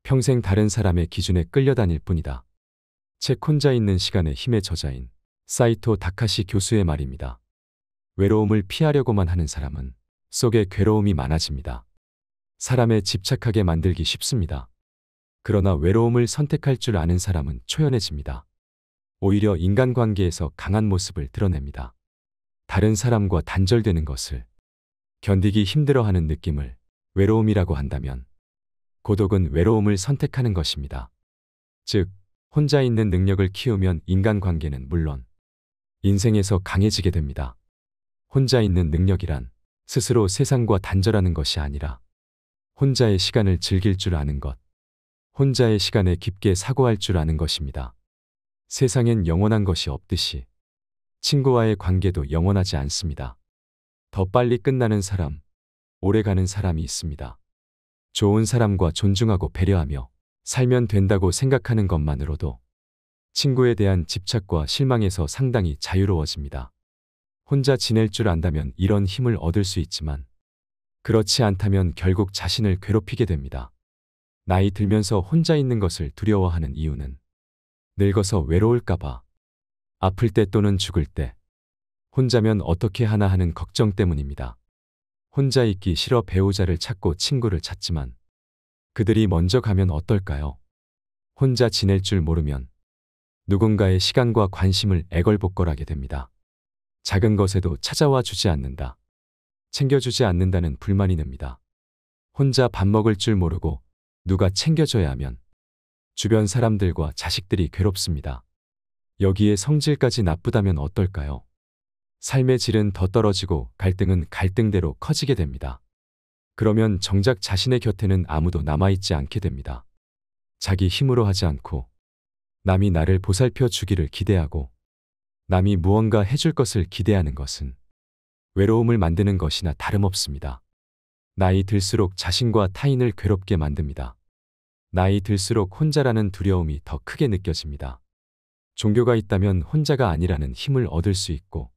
평생 다른 사람의 기준에 끌려다닐 뿐이다. 책 혼자 있는 시간의 힘의 저자인 사이토 다카시 교수의 말입니다. 외로움을 피하려고만 하는 사람은 속에 괴로움이 많아집니다. 사람에 집착하게 만들기 쉽습니다. 그러나 외로움을 선택할 줄 아는 사람은 초연해집니다. 오히려 인간관계에서 강한 모습을 드러냅니다. 다른 사람과 단절되는 것을 견디기 힘들어하는 느낌을 외로움이라고 한다면 고독은 외로움을 선택하는 것입니다. 즉, 혼자 있는 능력을 키우면 인간관계는 물론 인생에서 강해지게 됩니다. 혼자 있는 능력이란 스스로 세상과 단절하는 것이 아니라 혼자의 시간을 즐길 줄 아는 것, 혼자의 시간에 깊게 사고할 줄 아는 것입니다. 세상엔 영원한 것이 없듯이 친구와의 관계도 영원하지 않습니다. 더 빨리 끝나는 사람, 오래 가는 사람이 있습니다. 좋은 사람과 존중하고 배려하며 살면 된다고 생각하는 것만으로도 친구에 대한 집착과 실망에서 상당히 자유로워집니다. 혼자 지낼 줄 안다면 이런 힘을 얻을 수 있지만 그렇지 않다면 결국 자신을 괴롭히게 됩니다. 나이 들면서 혼자 있는 것을 두려워하는 이유는 늙어서 외로울까봐 아플 때 또는 죽을 때 혼자면 어떻게 하나 하는 걱정 때문입니다. 혼자 있기 싫어 배우자를 찾고 친구를 찾지만 그들이 먼저 가면 어떨까요? 혼자 지낼 줄 모르면 누군가의 시간과 관심을 애걸복걸하게 됩니다. 작은 것에도 찾아와 주지 않는다. 챙겨주지 않는다는 불만이 냅니다. 혼자 밥 먹을 줄 모르고 누가 챙겨줘야 하면 주변 사람들과 자식들이 괴롭습니다. 여기에 성질까지 나쁘다면 어떨까요? 삶의 질은 더 떨어지고 갈등은 갈등대로 커지게 됩니다. 그러면 정작 자신의 곁에는 아무도 남아있지 않게 됩니다. 자기 힘으로 하지 않고 남이 나를 보살펴 주기를 기대하고 남이 무언가 해줄 것을 기대하는 것은 외로움을 만드는 것이나 다름없습니다. 나이 들수록 자신과 타인을 괴롭게 만듭니다. 나이 들수록 혼자라는 두려움이 더 크게 느껴집니다. 종교가 있다면 혼자가 아니라는 힘을 얻을 수 있고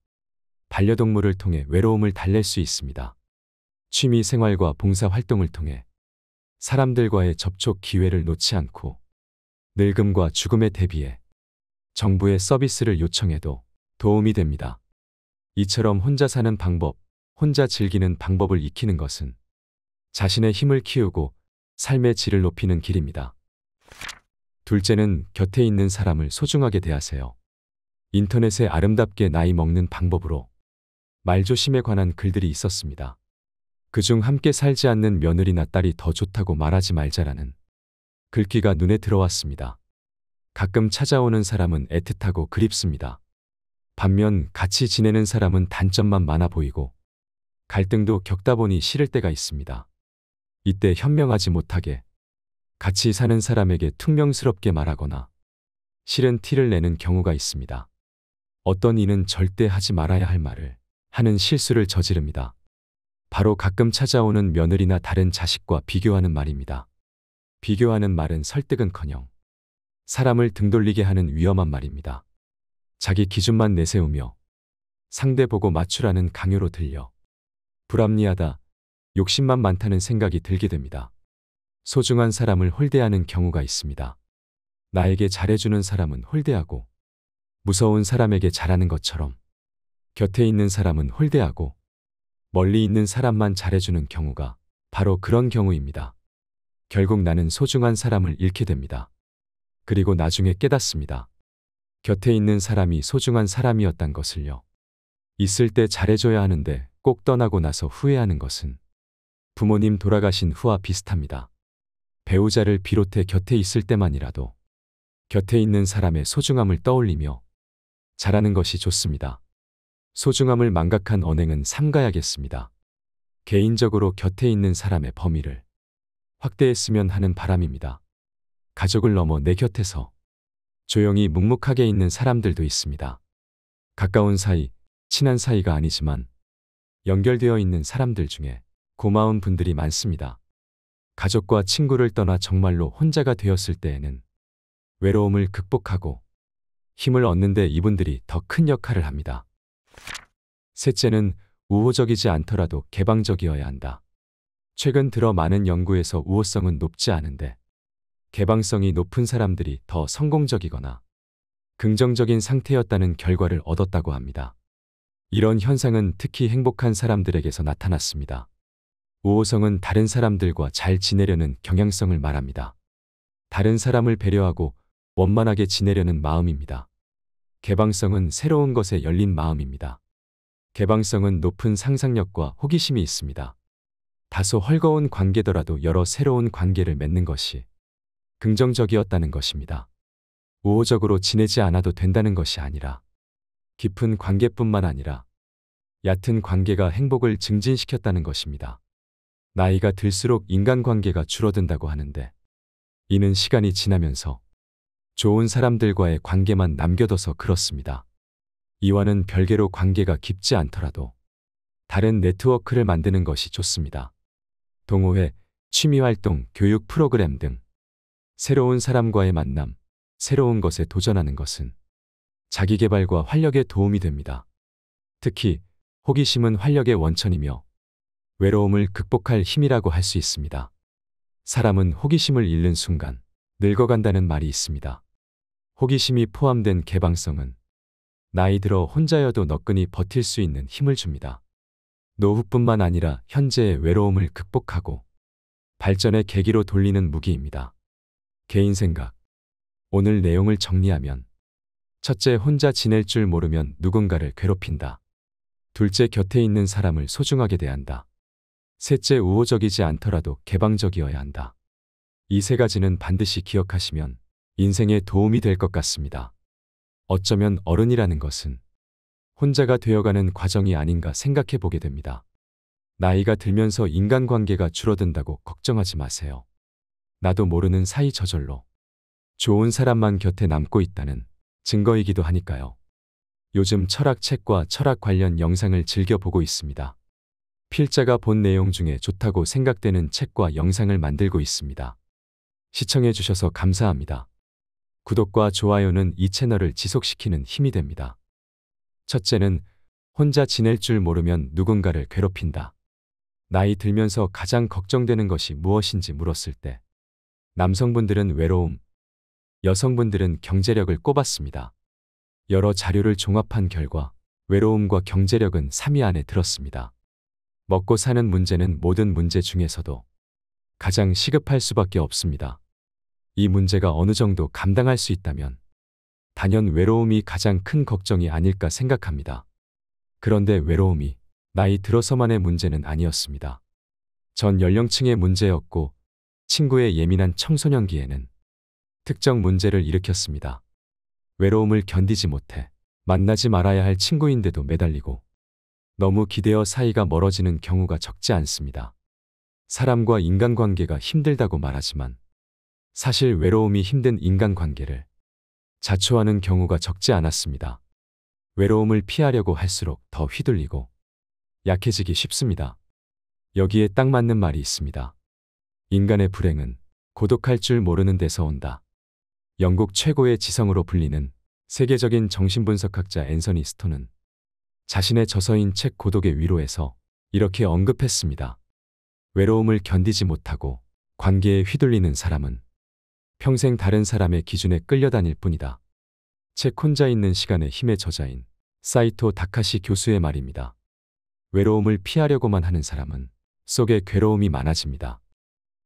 반려동물을 통해 외로움을 달랠 수 있습니다. 취미 생활과 봉사 활동을 통해 사람들과의 접촉 기회를 놓지 않고 늙음과 죽음에 대비해 정부의 서비스를 요청해도 도움이 됩니다. 이처럼 혼자 사는 방법, 혼자 즐기는 방법을 익히는 것은 자신의 힘을 키우고 삶의 질을 높이는 길입니다. 둘째는 곁에 있는 사람을 소중하게 대하세요. 인터넷에 아름답게 나이 먹는 방법으로 말조심에 관한 글들이 있었습니다. 그중 함께 살지 않는 며느리나 딸이 더 좋다고 말하지 말자라는 글귀가 눈에 들어왔습니다. 가끔 찾아오는 사람은 애틋하고 그립습니다. 반면 같이 지내는 사람은 단점만 많아 보이고 갈등도 겪다 보니 싫을 때가 있습니다. 이때 현명하지 못하게 같이 사는 사람에게 퉁명스럽게 말하거나 싫은 티를 내는 경우가 있습니다. 어떤 이는 절대 하지 말아야 할 말을 하는 실수를 저지릅니다. 바로 가끔 찾아오는 며느리나 다른 자식과 비교하는 말입니다. 비교하는 말은 설득은커녕 사람을 등돌리게 하는 위험한 말입니다. 자기 기준만 내세우며 상대 보고 맞추라는 강요로 들려 불합리하다, 욕심만 많다는 생각이 들게 됩니다. 소중한 사람을 홀대하는 경우가 있습니다. 나에게 잘해주는 사람은 홀대하고 무서운 사람에게 잘하는 것처럼 곁에 있는 사람은 홀대하고 멀리 있는 사람만 잘해주는 경우가 바로 그런 경우입니다. 결국 나는 소중한 사람을 잃게 됩니다. 그리고 나중에 깨닫습니다. 곁에 있는 사람이 소중한 사람이었단 것을요. 있을 때 잘해줘야 하는데 꼭 떠나고 나서 후회하는 것은 부모님 돌아가신 후와 비슷합니다. 배우자를 비롯해 곁에 있을 때만이라도 곁에 있는 사람의 소중함을 떠올리며 잘하는 것이 좋습니다. 소중함을 망각한 언행은 삼가야겠습니다. 개인적으로 곁에 있는 사람의 범위를 확대했으면 하는 바람입니다. 가족을 넘어 내 곁에서 조용히 묵묵하게 있는 사람들도 있습니다. 가까운 사이, 친한 사이가 아니지만 연결되어 있는 사람들 중에 고마운 분들이 많습니다. 가족과 친구를 떠나 정말로 혼자가 되었을 때에는 외로움을 극복하고 힘을 얻는데 이분들이 더 큰 역할을 합니다. 셋째는 우호적이지 않더라도 개방적이어야 한다. 최근 들어 많은 연구에서 우호성은 높지 않은데 개방성이 높은 사람들이 더 성공적이거나 긍정적인 상태였다는 결과를 얻었다고 합니다. 이런 현상은 특히 행복한 사람들에게서 나타났습니다. 우호성은 다른 사람들과 잘 지내려는 경향성을 말합니다. 다른 사람을 배려하고 원만하게 지내려는 마음입니다. 개방성은 새로운 것에 열린 마음입니다. 개방성은 높은 상상력과 호기심이 있습니다. 다소 헐거운 관계더라도 여러 새로운 관계를 맺는 것이 긍정적이었다는 것입니다. 우호적으로 지내지 않아도 된다는 것이 아니라 깊은 관계뿐만 아니라 얕은 관계가 행복을 증진시켰다는 것입니다. 나이가 들수록 인간관계가 줄어든다고 하는데 이는 시간이 지나면서 좋은 사람들과의 관계만 남겨둬서 그렇습니다. 이와는 별개로 관계가 깊지 않더라도 다른 네트워크를 만드는 것이 좋습니다. 동호회, 취미활동, 교육 프로그램 등 새로운 사람과의 만남, 새로운 것에 도전하는 것은 자기 개발과 활력에 도움이 됩니다. 특히 호기심은 활력의 원천이며 외로움을 극복할 힘이라고 할 수 있습니다. 사람은 호기심을 잃는 순간 늙어간다는 말이 있습니다. 호기심이 포함된 개방성은 나이 들어 혼자여도 너끈히 버틸 수 있는 힘을 줍니다. 노후뿐만 아니라 현재의 외로움을 극복하고 발전의 계기로 돌리는 무기입니다. 개인 생각. 오늘 내용을 정리하면 첫째, 혼자 지낼 줄 모르면 누군가를 괴롭힌다. 둘째, 곁에 있는 사람을 소중하게 대한다. 셋째, 우호적이지 않더라도 개방적이어야 한다. 이 세 가지는 반드시 기억하시면 인생에 도움이 될 것 같습니다. 어쩌면 어른이라는 것은 혼자가 되어가는 과정이 아닌가 생각해 보게 됩니다. 나이가 들면서 인간관계가 줄어든다고 걱정하지 마세요. 나도 모르는 사이 저절로 좋은 사람만 곁에 남고 있다는 증거이기도 하니까요. 요즘 철학책과 철학 관련 영상을 즐겨보고 있습니다. 필자가 본 내용 중에 좋다고 생각되는 책과 영상을 만들고 있습니다. 시청해주셔서 감사합니다. 구독과 좋아요는 이 채널을 지속시키는 힘이 됩니다. 첫째는 혼자 지낼 줄 모르면 누군가를 괴롭힌다. 나이 들면서 가장 걱정되는 것이 무엇인지 물었을 때 남성분들은 외로움, 여성분들은 경제력을 꼽았습니다. 여러 자료를 종합한 결과 외로움과 경제력은 3위 안에 들었습니다. 먹고 사는 문제는 모든 문제 중에서도 가장 시급할 수밖에 없습니다. 이 문제가 어느 정도 감당할 수 있다면 단연 외로움이 가장 큰 걱정이 아닐까 생각합니다. 그런데 외로움이 나이 들어서만의 문제는 아니었습니다. 전 연령층의 문제였고 친구의 예민한 청소년기에는 특정 문제를 일으켰습니다. 외로움을 견디지 못해 만나지 말아야 할 친구인데도 매달리고 너무 기대어 사이가 멀어지는 경우가 적지 않습니다. 사람과 인간관계가 힘들다고 말하지만 사실 외로움이 힘든 인간관계를 자초하는 경우가 적지 않았습니다. 외로움을 피하려고 할수록 더 휘둘리고 약해지기 쉽습니다. 여기에 딱 맞는 말이 있습니다. 인간의 불행은 고독할 줄 모르는 데서 온다. 영국 최고의 지성으로 불리는 세계적인 정신분석학자 앤서니 스톤은 자신의 저서인 책 고독의 위로에서 이렇게 언급했습니다. 외로움을 견디지 못하고 관계에 휘둘리는 사람은 평생 다른 사람의 기준에 끌려다닐 뿐이다. 책 혼자 있는 시간의 힘의 저자인 사이토 다카시 교수의 말입니다. 외로움을 피하려고만 하는 사람은 속에 괴로움이 많아집니다.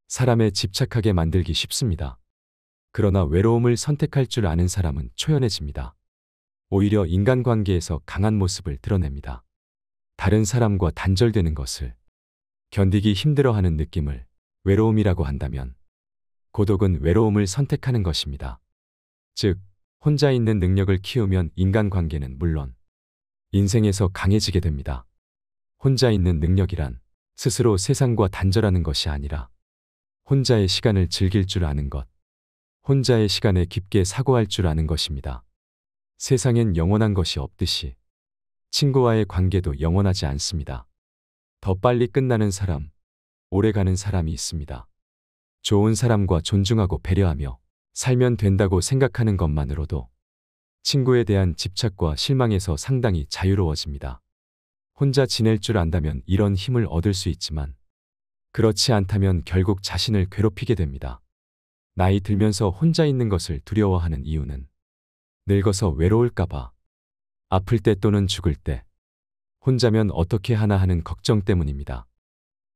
사람에 집착하게 만들기 쉽습니다. 그러나 외로움을 선택할 줄 아는 사람은 초연해집니다. 오히려 인간관계에서 강한 모습을 드러냅니다. 다른 사람과 단절되는 것을 견디기 힘들어하는 느낌을 외로움이라고 한다면 고독은 외로움을 선택하는 것입니다. 즉, 혼자 있는 능력을 키우면 인간관계는 물론 인생에서 강해지게 됩니다. 혼자 있는 능력이란 스스로 세상과 단절하는 것이 아니라 혼자의 시간을 즐길 줄 아는 것. 혼자의 시간에 깊게 사고할 줄 아는 것입니다. 세상엔 영원한 것이 없듯이 친구와의 관계도 영원하지 않습니다. 더 빨리 끝나는 사람, 오래가는 사람이 있습니다. 좋은 사람과 존중하고 배려하며 살면 된다고 생각하는 것만으로도 친구에 대한 집착과 실망에서 상당히 자유로워집니다. 혼자 지낼 줄 안다면 이런 힘을 얻을 수 있지만 그렇지 않다면 결국 자신을 괴롭히게 됩니다. 나이 들면서 혼자 있는 것을 두려워하는 이유는 늙어서 외로울까봐, 아플 때 또는 죽을 때, 혼자면 어떻게 하나 하는 걱정 때문입니다.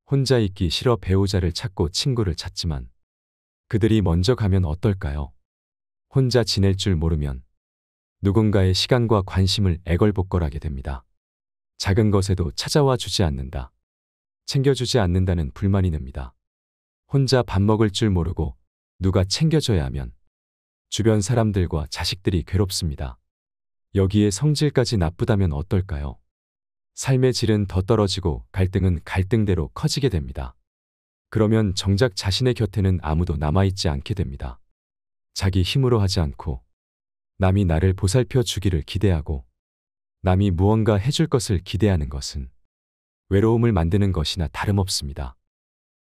혼자 있기 싫어 배우자를 찾고 친구를 찾지만 그들이 먼저 가면 어떨까요? 혼자 지낼 줄 모르면 누군가의 시간과 관심을 애걸복걸하게 됩니다. 작은 것에도 찾아와 주지 않는다. 챙겨주지 않는다는 불만이 냅니다 혼자 밥 먹을 줄 모르고 누가 챙겨줘야 하면 주변 사람들과 자식들이 괴롭습니다. 여기에 성질까지 나쁘다면 어떨까요? 삶의 질은 더 떨어지고 갈등은 갈등대로 커지게 됩니다. 그러면 정작 자신의 곁에는 아무도 남아있지 않게 됩니다. 자기 힘으로 하지 않고 남이 나를 보살펴 주기를 기대하고 남이 무언가 해줄 것을 기대하는 것은 외로움을 만드는 것이나 다름없습니다.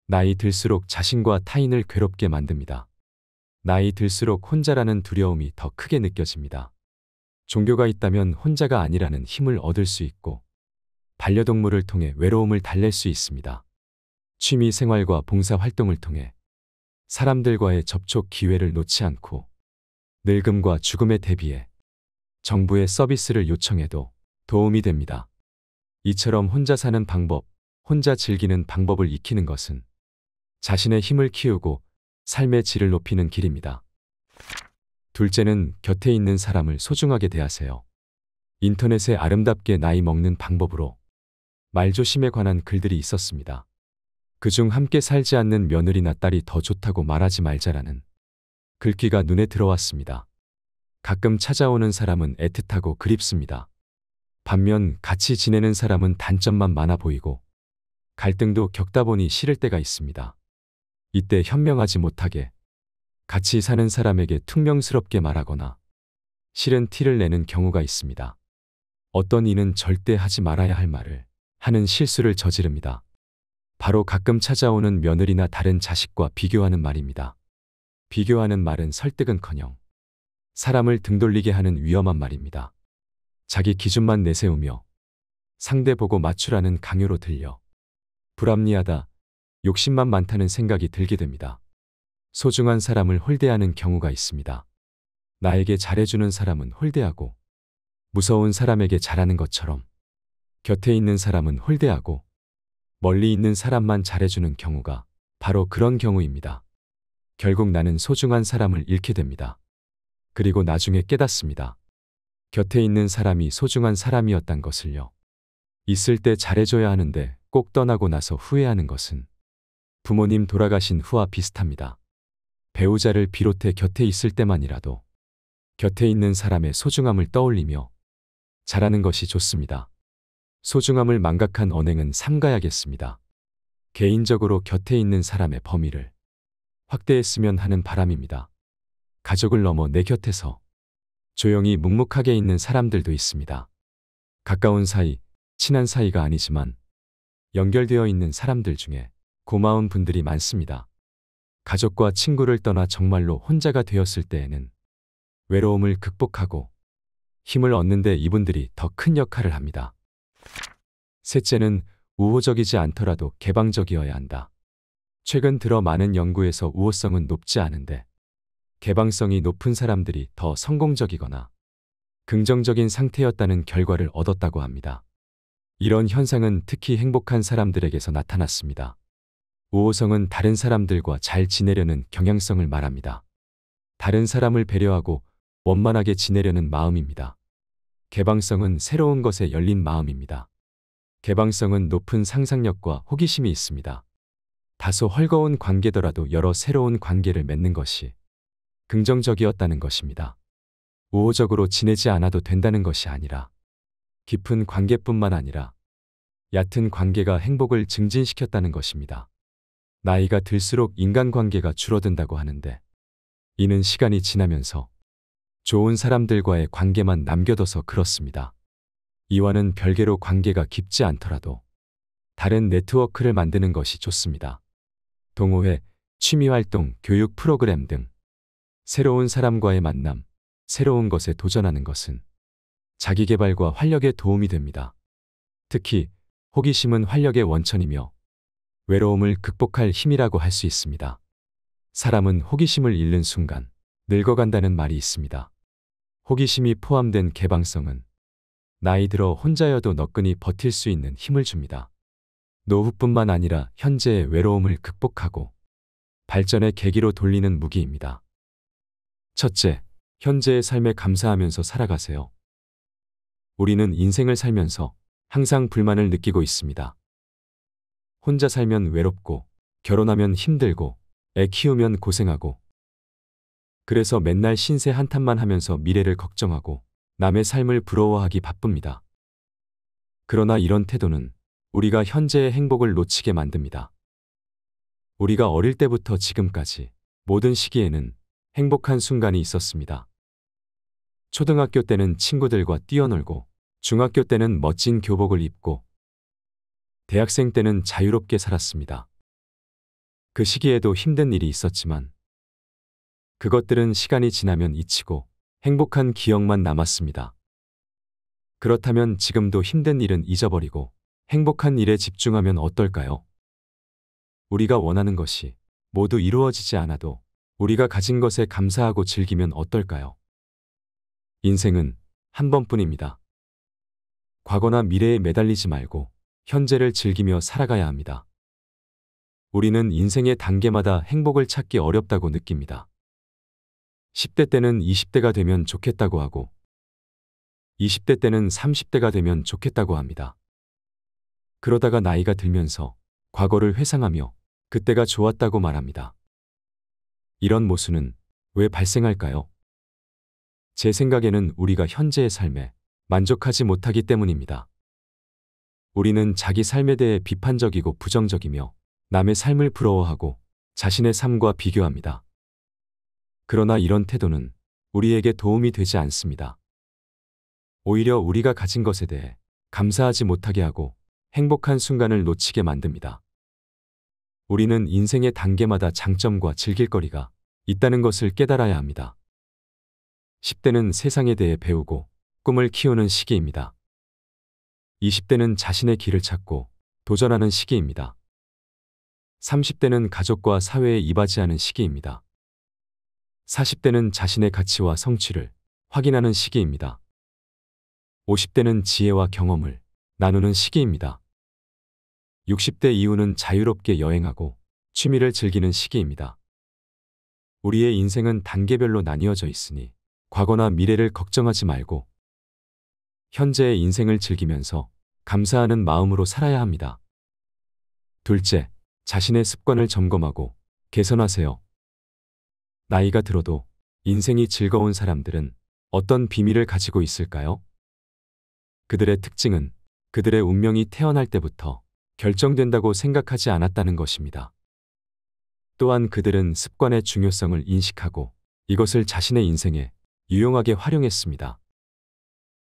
나이 들수록 자신과 타인을 괴롭게 만듭니다. 나이 들수록 혼자라는 두려움이 더 크게 느껴집니다. 종교가 있다면 혼자가 아니라는 힘을 얻을 수 있고 반려동물을 통해 외로움을 달랠 수 있습니다. 취미 생활과 봉사 활동을 통해 사람들과의 접촉 기회를 놓지 않고 늙음과 죽음에 대비해 정부의 서비스를 요청해도 도움이 됩니다. 이처럼 혼자 사는 방법, 혼자 즐기는 방법을 익히는 것은 자신의 힘을 키우고 삶의 질을 높이는 길입니다. 둘째는 곁에 있는 사람을 소중하게 대하세요. 인터넷에 아름답게 나이 먹는 방법으로 말조심에 관한 글들이 있었습니다. 그중 함께 살지 않는 며느리나 딸이 더 좋다고 말하지 말자라는 글귀가 눈에 들어왔습니다. 가끔 찾아오는 사람은 애틋하고 그립습니다. 반면 같이 지내는 사람은 단점만 많아 보이고 갈등도 겪다 보니 싫을 때가 있습니다. 이때 현명하지 못하게 같이 사는 사람에게 퉁명스럽게 말하거나 싫은 티를 내는 경우가 있습니다. 어떤 이는 절대 하지 말아야 할 말을 하는 실수를 저지릅니다. 바로 가끔 찾아오는 며느리나 다른 자식과 비교하는 말입니다. 비교하는 말은 설득은커녕 사람을 등돌리게 하는 위험한 말입니다. 자기 기준만 내세우며 상대 보고 맞추라는 강요로 들려 불합리하다, 욕심만 많다는 생각이 들게 됩니다. 소중한 사람을 홀대하는 경우가 있습니다. 나에게 잘해주는 사람은 홀대하고 무서운 사람에게 잘하는 것처럼 곁에 있는 사람은 홀대하고 멀리 있는 사람만 잘해주는 경우가 바로 그런 경우입니다. 결국 나는 소중한 사람을 잃게 됩니다. 그리고 나중에 깨닫습니다. 곁에 있는 사람이 소중한 사람이었단 것을요. 있을 때 잘해줘야 하는데 꼭 떠나고 나서 후회하는 것은 부모님 돌아가신 후와 비슷합니다. 배우자를 비롯해 곁에 있을 때만이라도 곁에 있는 사람의 소중함을 떠올리며 잘하는 것이 좋습니다. 소중함을 망각한 언행은 삼가야겠습니다. 개인적으로 곁에 있는 사람의 범위를 확대했으면 하는 바람입니다. 가족을 넘어 내 곁에서 조용히 묵묵하게 있는 사람들도 있습니다. 가까운 사이, 친한 사이가 아니지만 연결되어 있는 사람들 중에 고마운 분들이 많습니다. 가족과 친구를 떠나 정말로 혼자가 되었을 때에는 외로움을 극복하고 힘을 얻는데 이분들이 더 큰 역할을 합니다. 셋째는 우호적이지 않더라도 개방적이어야 한다. 최근 들어 많은 연구에서 우호성은 높지 않은데 개방성이 높은 사람들이 더 성공적이거나 긍정적인 상태였다는 결과를 얻었다고 합니다. 이런 현상은 특히 행복한 사람들에게서 나타났습니다. 우호성은 다른 사람들과 잘 지내려는 경향성을 말합니다. 다른 사람을 배려하고 원만하게 지내려는 마음입니다. 개방성은 새로운 것에 열린 마음입니다. 개방성은 높은 상상력과 호기심이 있습니다. 다소 헐거운 관계더라도 여러 새로운 관계를 맺는 것이 긍정적이었다는 것입니다. 우호적으로 지내지 않아도 된다는 것이 아니라 깊은 관계뿐만 아니라 얕은 관계가 행복을 증진시켰다는 것입니다. 나이가 들수록 인간관계가 줄어든다고 하는데 이는 시간이 지나면서 좋은 사람들과의 관계만 남겨둬서 그렇습니다. 이와는 별개로 관계가 깊지 않더라도 다른 네트워크를 만드는 것이 좋습니다. 동호회, 취미활동, 교육 프로그램 등 새로운 사람과의 만남, 새로운 것에 도전하는 것은 자기 개발과 활력에 도움이 됩니다. 특히 호기심은 활력의 원천이며 외로움을 극복할 힘이라고 할 수 있습니다. 사람은 호기심을 잃는 순간 늙어간다는 말이 있습니다. 호기심이 포함된 개방성은 나이 들어 혼자여도 너끈히 버틸 수 있는 힘을 줍니다. 노후뿐만 아니라 현재의 외로움을 극복하고 발전의 계기로 돌리는 무기입니다. 첫째, 현재의 삶에 감사하면서 살아가세요. 우리는 인생을 살면서 항상 불만을 느끼고 있습니다. 혼자 살면 외롭고, 결혼하면 힘들고, 애 키우면 고생하고. 그래서 맨날 신세 한탄만 하면서 미래를 걱정하고 남의 삶을 부러워하기 바쁩니다. 그러나 이런 태도는 우리가 현재의 행복을 놓치게 만듭니다. 우리가 어릴 때부터 지금까지 모든 시기에는 행복한 순간이 있었습니다. 초등학교 때는 친구들과 뛰어놀고, 중학교 때는 멋진 교복을 입고, 대학생 때는 자유롭게 살았습니다. 그 시기에도 힘든 일이 있었지만, 그것들은 시간이 지나면 잊히고 행복한 기억만 남았습니다. 그렇다면 지금도 힘든 일은 잊어버리고 행복한 일에 집중하면 어떨까요? 우리가 원하는 것이 모두 이루어지지 않아도 우리가 가진 것에 감사하고 즐기면 어떨까요? 인생은 한 번뿐입니다. 과거나 미래에 매달리지 말고 현재를 즐기며 살아가야 합니다. 우리는 인생의 단계마다 행복을 찾기 어렵다고 느낍니다. 10대 때는 20대가 되면 좋겠다고 하고 20대 때는 30대가 되면 좋겠다고 합니다. 그러다가 나이가 들면서 과거를 회상하며 그때가 좋았다고 말합니다. 이런 모순은 왜 발생할까요? 제 생각에는 우리가 현재의 삶에 만족하지 못하기 때문입니다. 우리는 자기 삶에 대해 비판적이고 부정적이며 남의 삶을 부러워하고 자신의 삶과 비교합니다. 그러나 이런 태도는 우리에게 도움이 되지 않습니다. 오히려 우리가 가진 것에 대해 감사하지 못하게 하고 행복한 순간을 놓치게 만듭니다. 우리는 인생의 단계마다 장점과 즐길거리가 있다는 것을 깨달아야 합니다. 10대는 세상에 대해 배우고 꿈을 키우는 시기입니다. 20대는 자신의 길을 찾고 도전하는 시기입니다. 30대는 가족과 사회에 이바지하는 시기입니다. 40대는 자신의 가치와 성취를 확인하는 시기입니다. 50대는 지혜와 경험을 나누는 시기입니다. 60대 이후는 자유롭게 여행하고 취미를 즐기는 시기입니다. 우리의 인생은 단계별로 나뉘어져 있으니 과거나 미래를 걱정하지 말고 현재의 인생을 즐기면서 감사하는 마음으로 살아야 합니다. 둘째, 자신의 습관을 점검하고 개선하세요. 나이가 들어도 인생이 즐거운 사람들은 어떤 비밀을 가지고 있을까요? 그들의 특징은 그들의 운명이 태어날 때부터 결정된다고 생각하지 않았다는 것입니다. 또한 그들은 습관의 중요성을 인식하고 이것을 자신의 인생에 유용하게 활용했습니다.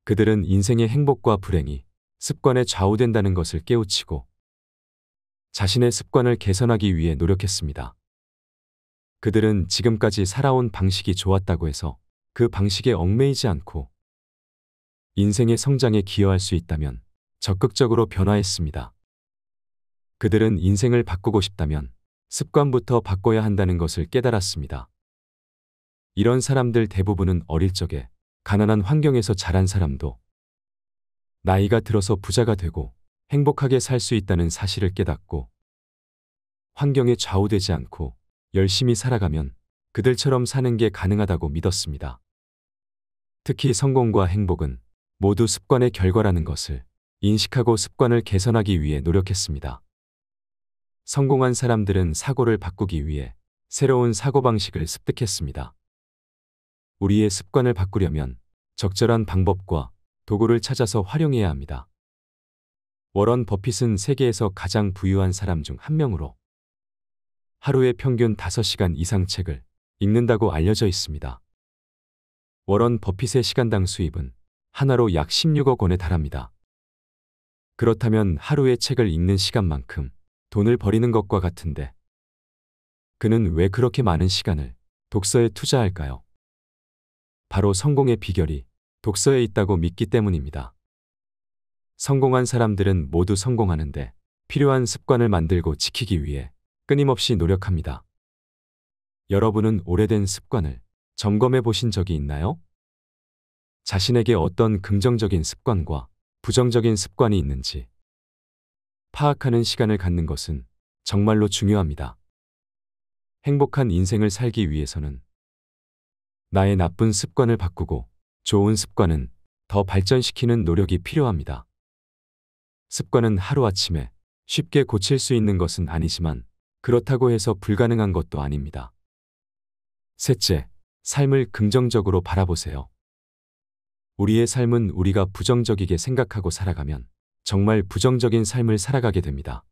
그들은 인생의 행복과 불행이 습관에 좌우된다는 것을 깨우치고 자신의 습관을 개선하기 위해 노력했습니다. 그들은 지금까지 살아온 방식이 좋았다고 해서 그 방식에 얽매이지 않고 인생의 성장에 기여할 수 있다면 적극적으로 변화했습니다. 그들은 인생을 바꾸고 싶다면 습관부터 바꿔야 한다는 것을 깨달았습니다. 이런 사람들 대부분은 어릴 적에 가난한 환경에서 자란 사람도 나이가 들어서 부자가 되고 행복하게 살 수 있다는 사실을 깨닫고 환경에 좌우되지 않고 열심히 살아가면 그들처럼 사는 게 가능하다고 믿었습니다. 특히 성공과 행복은 모두 습관의 결과라는 것을 인식하고 습관을 개선하기 위해 노력했습니다. 성공한 사람들은 사고를 바꾸기 위해 새로운 사고방식을 습득했습니다. 우리의 습관을 바꾸려면 적절한 방법과 도구를 찾아서 활용해야 합니다. 워런 버핏은 세계에서 가장 부유한 사람 중 한 명으로 하루에 평균 5시간 이상 책을 읽는다고 알려져 있습니다. 워런 버핏의 시간당 수입은 하나로 약 16억 원에 달합니다. 그렇다면 하루에 책을 읽는 시간만큼 돈을 버리는 것과 같은데 그는 왜 그렇게 많은 시간을 독서에 투자할까요? 바로 성공의 비결이 독서에 있다고 믿기 때문입니다. 성공한 사람들은 모두 성공하는데 필요한 습관을 만들고 지키기 위해 끊임없이 노력합니다. 여러분은 오래된 습관을 점검해 보신 적이 있나요? 자신에게 어떤 긍정적인 습관과 부정적인 습관이 있는지 파악하는 시간을 갖는 것은 정말로 중요합니다. 행복한 인생을 살기 위해서는 나의 나쁜 습관을 바꾸고 좋은 습관은 더 발전시키는 노력이 필요합니다. 습관은 하루아침에 쉽게 고칠 수 있는 것은 아니지만 그렇다고 해서 불가능한 것도 아닙니다. 셋째, 삶을 긍정적으로 바라보세요. 우리의 삶은 우리가 부정적이게 생각하고 살아가면 정말 부정적인 삶을 살아가게 됩니다.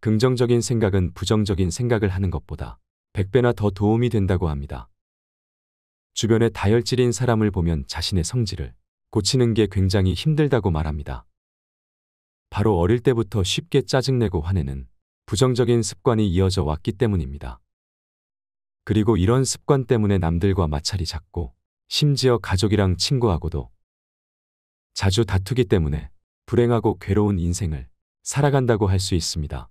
긍정적인 생각은 부정적인 생각을 하는 것보다 100배나 더 도움이 된다고 합니다. 주변에 다혈질인 사람을 보면 자신의 성질을 고치는 게 굉장히 힘들다고 말합니다. 바로 어릴 때부터 쉽게 짜증내고 화내는 부정적인 습관이 이어져 왔기 때문입니다. 그리고 이런 습관 때문에 남들과 마찰이 잦고 심지어 가족이랑 친구하고도 자주 다투기 때문에 불행하고 괴로운 인생을 살아간다고 할 수 있습니다.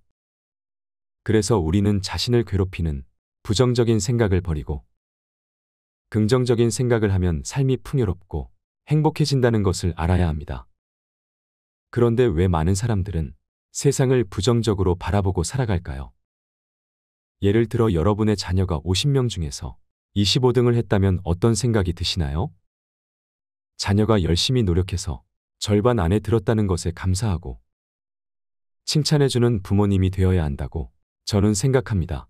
그래서 우리는 자신을 괴롭히는 부정적인 생각을 버리고 긍정적인 생각을 하면 삶이 풍요롭고 행복해진다는 것을 알아야 합니다. 그런데 왜 많은 사람들은 세상을 부정적으로 바라보고 살아갈까요? 예를 들어 여러분의 자녀가 50명 중에서 25등을 했다면 어떤 생각이 드시나요? 자녀가 열심히 노력해서 절반 안에 들었다는 것에 감사하고 칭찬해주는 부모님이 되어야 한다고 저는 생각합니다.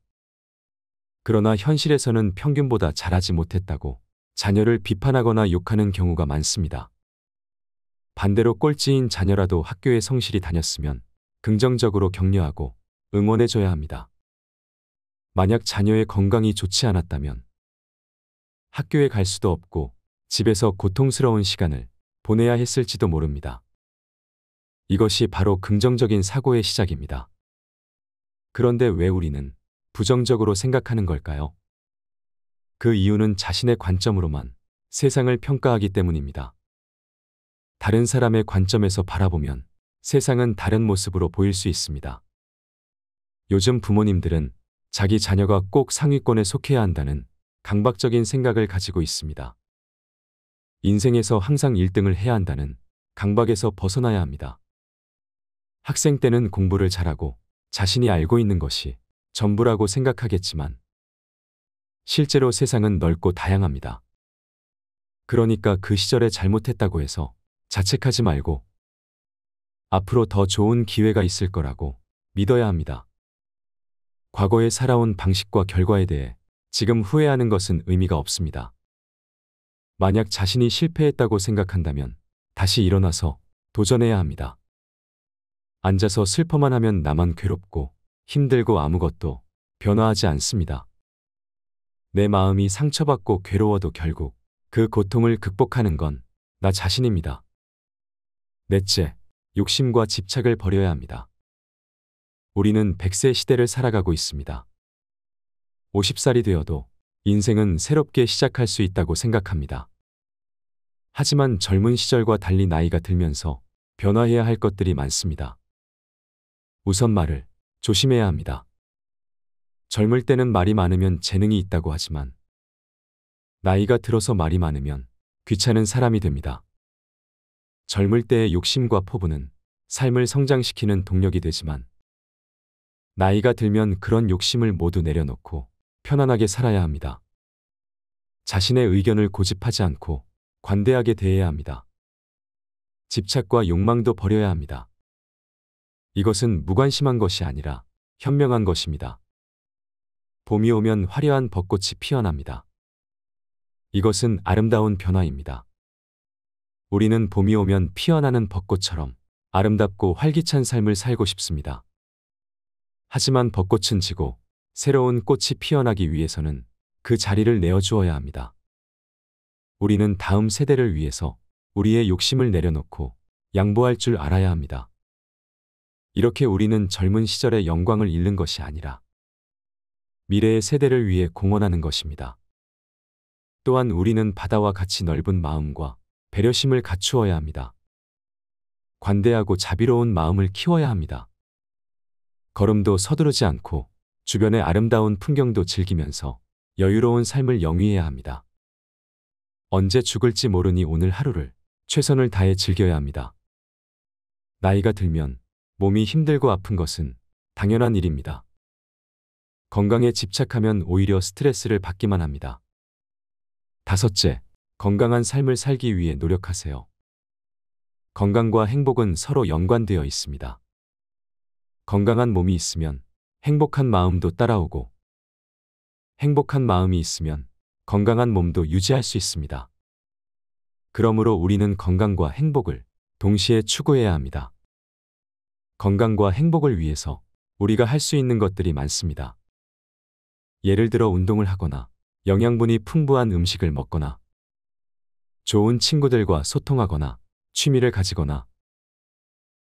그러나 현실에서는 평균보다 잘하지 못했다고 자녀를 비판하거나 욕하는 경우가 많습니다. 반대로 꼴찌인 자녀라도 학교에 성실히 다녔으면 긍정적으로 격려하고 응원해줘야 합니다. 만약 자녀의 건강이 좋지 않았다면 학교에 갈 수도 없고 집에서 고통스러운 시간을 보내야 했을지도 모릅니다. 이것이 바로 긍정적인 사고의 시작입니다. 그런데 왜 우리는 부정적으로 생각하는 걸까요? 그 이유는 자신의 관점으로만 세상을 평가하기 때문입니다. 다른 사람의 관점에서 바라보면 세상은 다른 모습으로 보일 수 있습니다. 요즘 부모님들은 자기 자녀가 꼭 상위권에 속해야 한다는 강박적인 생각을 가지고 있습니다. 인생에서 항상 1등을 해야 한다는 강박에서 벗어나야 합니다. 학생 때는 공부를 잘하고 자신이 알고 있는 것이 전부라고 생각하겠지만 실제로 세상은 넓고 다양합니다. 그러니까 그 시절에 잘못했다고 해서 자책하지 말고 앞으로 더 좋은 기회가 있을 거라고 믿어야 합니다. 과거에 살아온 방식과 결과에 대해 지금 후회하는 것은 의미가 없습니다. 만약 자신이 실패했다고 생각한다면 다시 일어나서 도전해야 합니다. 앉아서 슬퍼만 하면 나만 괴롭고 힘들고 아무것도 변화하지 않습니다. 내 마음이 상처받고 괴로워도 결국 그 고통을 극복하는 건 나 자신입니다. 넷째, 욕심과 집착을 버려야 합니다. 우리는 100세 시대를 살아가고 있습니다. 50살이 되어도 인생은 새롭게 시작할 수 있다고 생각합니다. 하지만 젊은 시절과 달리 나이가 들면서 변화해야 할 것들이 많습니다. 우선 말을 조심해야 합니다. 젊을 때는 말이 많으면 재능이 있다고 하지만 나이가 들어서 말이 많으면 귀찮은 사람이 됩니다. 젊을 때의 욕심과 포부는 삶을 성장시키는 동력이 되지만 나이가 들면 그런 욕심을 모두 내려놓고 편안하게 살아야 합니다. 자신의 의견을 고집하지 않고 관대하게 대해야 합니다. 집착과 욕망도 버려야 합니다. 이것은 무관심한 것이 아니라 현명한 것입니다. 봄이 오면 화려한 벚꽃이 피어납니다. 이것은 아름다운 변화입니다. 우리는 봄이 오면 피어나는 벚꽃처럼 아름답고 활기찬 삶을 살고 싶습니다. 하지만 벚꽃은 지고 새로운 꽃이 피어나기 위해서는 그 자리를 내어주어야 합니다. 우리는 다음 세대를 위해서 우리의 욕심을 내려놓고 양보할 줄 알아야 합니다. 이렇게 우리는 젊은 시절의 영광을 잃는 것이 아니라 미래의 세대를 위해 공헌하는 것입니다. 또한 우리는 바다와 같이 넓은 마음과 배려심을 갖추어야 합니다. 관대하고 자비로운 마음을 키워야 합니다. 걸음도 서두르지 않고 주변의 아름다운 풍경도 즐기면서 여유로운 삶을 영위해야 합니다. 언제 죽을지 모르니 오늘 하루를 최선을 다해 즐겨야 합니다. 나이가 들면 몸이 힘들고 아픈 것은 당연한 일입니다. 건강에 집착하면 오히려 스트레스를 받기만 합니다. 다섯째, 건강한 삶을 살기 위해 노력하세요. 건강과 행복은 서로 연관되어 있습니다. 건강한 몸이 있으면 행복한 마음도 따라오고 행복한 마음이 있으면 건강한 몸도 유지할 수 있습니다. 그러므로 우리는 건강과 행복을 동시에 추구해야 합니다. 건강과 행복을 위해서 우리가 할 수 있는 것들이 많습니다. 예를 들어 운동을 하거나 영양분이 풍부한 음식을 먹거나 좋은 친구들과 소통하거나 취미를 가지거나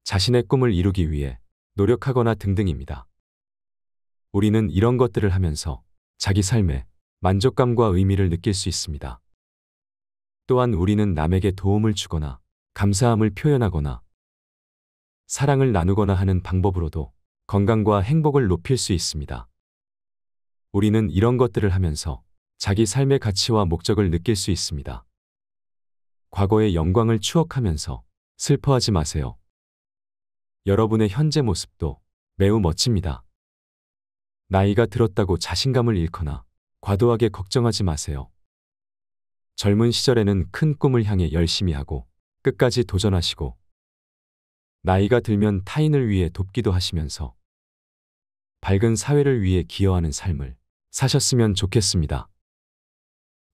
자신의 꿈을 이루기 위해 노력하거나 등등입니다. 우리는 이런 것들을 하면서 자기 삶에 만족감과 의미를 느낄 수 있습니다. 또한 우리는 남에게 도움을 주거나 감사함을 표현하거나 사랑을 나누거나 하는 방법으로도 건강과 행복을 높일 수 있습니다. 우리는 이런 것들을 하면서 자기 삶의 가치와 목적을 느낄 수 있습니다. 과거의 영광을 추억하면서 슬퍼하지 마세요. 여러분의 현재 모습도 매우 멋집니다. 나이가 들었다고 자신감을 잃거나 과도하게 걱정하지 마세요. 젊은 시절에는 큰 꿈을 향해 열심히 하고 끝까지 도전하시고 나이가 들면 타인을 위해 돕기도 하시면서 밝은 사회를 위해 기여하는 삶을 사셨으면 좋겠습니다.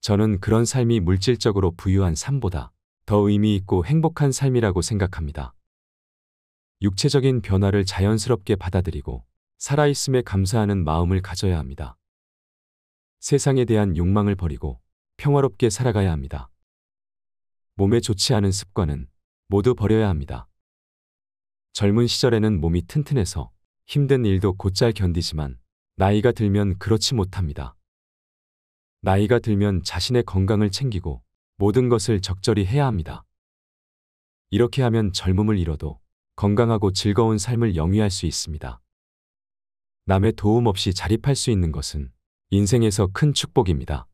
저는 그런 삶이 물질적으로 부유한 삶보다 더 의미 있고 행복한 삶이라고 생각합니다. 육체적인 변화를 자연스럽게 받아들이고 살아있음에 감사하는 마음을 가져야 합니다. 세상에 대한 욕망을 버리고 평화롭게 살아가야 합니다. 몸에 좋지 않은 습관은 모두 버려야 합니다. 젊은 시절에는 몸이 튼튼해서 힘든 일도 곧잘 견디지만 나이가 들면 그렇지 못합니다. 나이가 들면 자신의 건강을 챙기고 모든 것을 적절히 해야 합니다. 이렇게 하면 젊음을 잃어도 건강하고 즐거운 삶을 영위할 수 있습니다. 남의 도움 없이 자립할 수 있는 것은 인생에서 큰 축복입니다.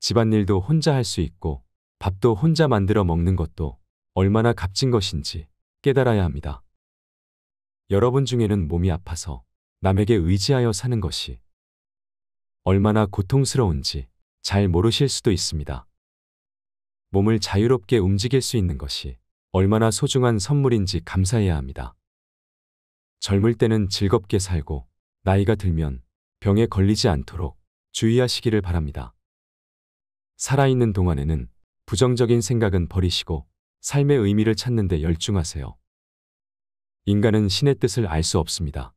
집안일도 혼자 할 수 있고 밥도 혼자 만들어 먹는 것도 얼마나 값진 것인지 깨달아야 합니다. 여러분 중에는 몸이 아파서 남에게 의지하여 사는 것이 얼마나 고통스러운지 잘 모르실 수도 있습니다. 몸을 자유롭게 움직일 수 있는 것이 얼마나 소중한 선물인지 감사해야 합니다. 젊을 때는 즐겁게 살고 나이가 들면 병에 걸리지 않도록 주의하시기를 바랍니다. 살아있는 동안에는 부정적인 생각은 버리시고 삶의 의미를 찾는 데 열중하세요. 인간은 신의 뜻을 알 수 없습니다.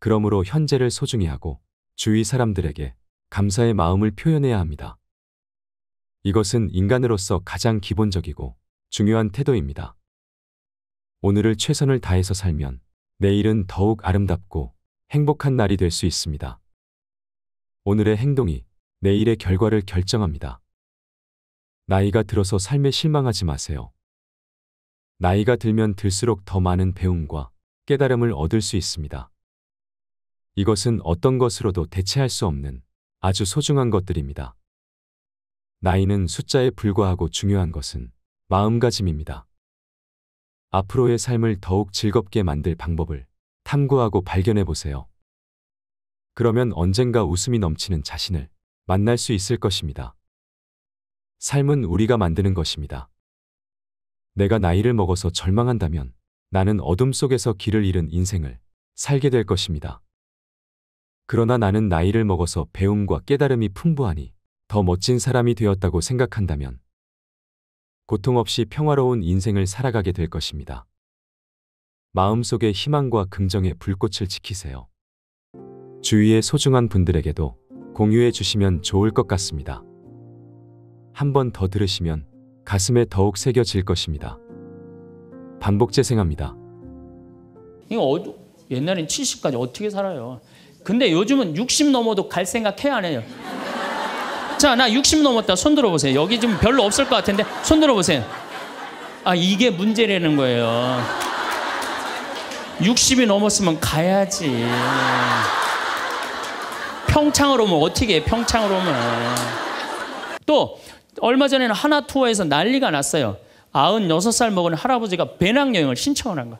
그러므로 현재를 소중히 하고 주위 사람들에게 감사의 마음을 표현해야 합니다. 이것은 인간으로서 가장 기본적이고 중요한 태도입니다. 오늘을 최선을 다해서 살면 내일은 더욱 아름답고 행복한 날이 될 수 있습니다. 오늘의 행동이 내일의 결과를 결정합니다. 나이가 들어서 삶에 실망하지 마세요. 나이가 들면 들수록 더 많은 배움과 깨달음을 얻을 수 있습니다. 이것은 어떤 것으로도 대체할 수 없는 아주 소중한 것들입니다. 나이는 숫자에 불과하고 중요한 것은 마음가짐입니다. 앞으로의 삶을 더욱 즐겁게 만들 방법을 탐구하고 발견해 보세요. 그러면 언젠가 웃음이 넘치는 자신을 만날 수 있을 것입니다. 삶은 우리가 만드는 것입니다. 내가 나이를 먹어서 절망한다면 나는 어둠 속에서 길을 잃은 인생을 살게 될 것입니다. 그러나 나는 나이를 먹어서 배움과 깨달음이 풍부하니 더 멋진 사람이 되었다고 생각한다면 고통 없이 평화로운 인생을 살아가게 될 것입니다. 마음속의 희망과 긍정의 불꽃을 지키세요. 주위의 소중한 분들에게도 공유해 주시면 좋을 것 같습니다. 한 번 더 들으시면 가슴에 더욱 새겨질 것입니다. 반복 재생합니다. 이거 어, 옛날엔 70까지 어떻게 살아요? 근데 요즘은 60 넘어도 갈 생각 해야 해요. 자, 나 60 넘었다. 손 들어보세요. 여기 지금 별로 없을 것 같은데 손 들어보세요. 아, 이게 문제라는 거예요. 60이 넘었으면 가야지. 평창으로 오면 어떻게 해, 평창으로 오면. 또, 얼마 전에는 하나 투어에서 난리가 났어요. 96살 먹은 할아버지가 배낭여행을 신청을 한거예요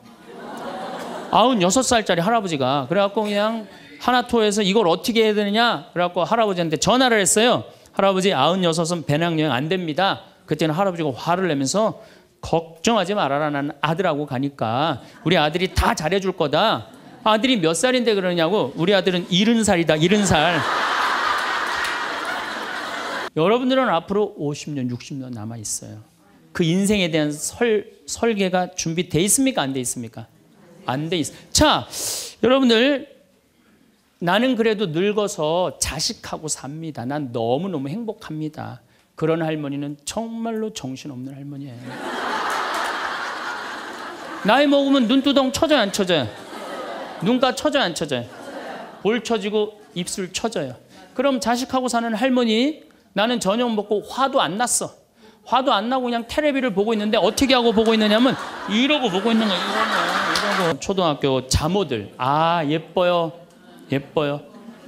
96살짜리 할아버지가. 그래갖고 그냥 하나 투어에서 이걸 어떻게 해야 되느냐? 그래갖고 할아버지한테 전화를 했어요. 할아버지 96은 배낭여행 안 됩니다. 그때는 할아버지가 화를 내면서 걱정하지 말아라. 난 아들하고 가니까 우리 아들이 다 잘해줄 거다. 아들이 몇 살인데 그러냐고 우리 아들은 70살이다. 70살. 여러분들은 앞으로 50년, 60년 남아 있어요. 그 인생에 대한 설, 설계가 준비돼 있습니까? 안 돼 있습니까? 안 돼 있어. 자, 여러분들 나는 그래도 늙어서 자식하고 삽니다. 난 너무너무 행복합니다. 그런 할머니는 정말로 정신없는 할머니예요. 나이 먹으면 눈두덩 쳐져요, 안 쳐져요? 눈가 쳐져요, 안 쳐져요? 볼 쳐지고 입술 쳐져요. 그럼 자식하고 사는 할머니, 나는 저녁 먹고 화도 안 났어. 화도 안 나고 그냥 테레비를 보고 있는데 어떻게 하고 보고 있느냐면 이러고 보고 있는 거예요. 이러고, 이러고. 초등학교 자모들. 아, 예뻐요. 예뻐요.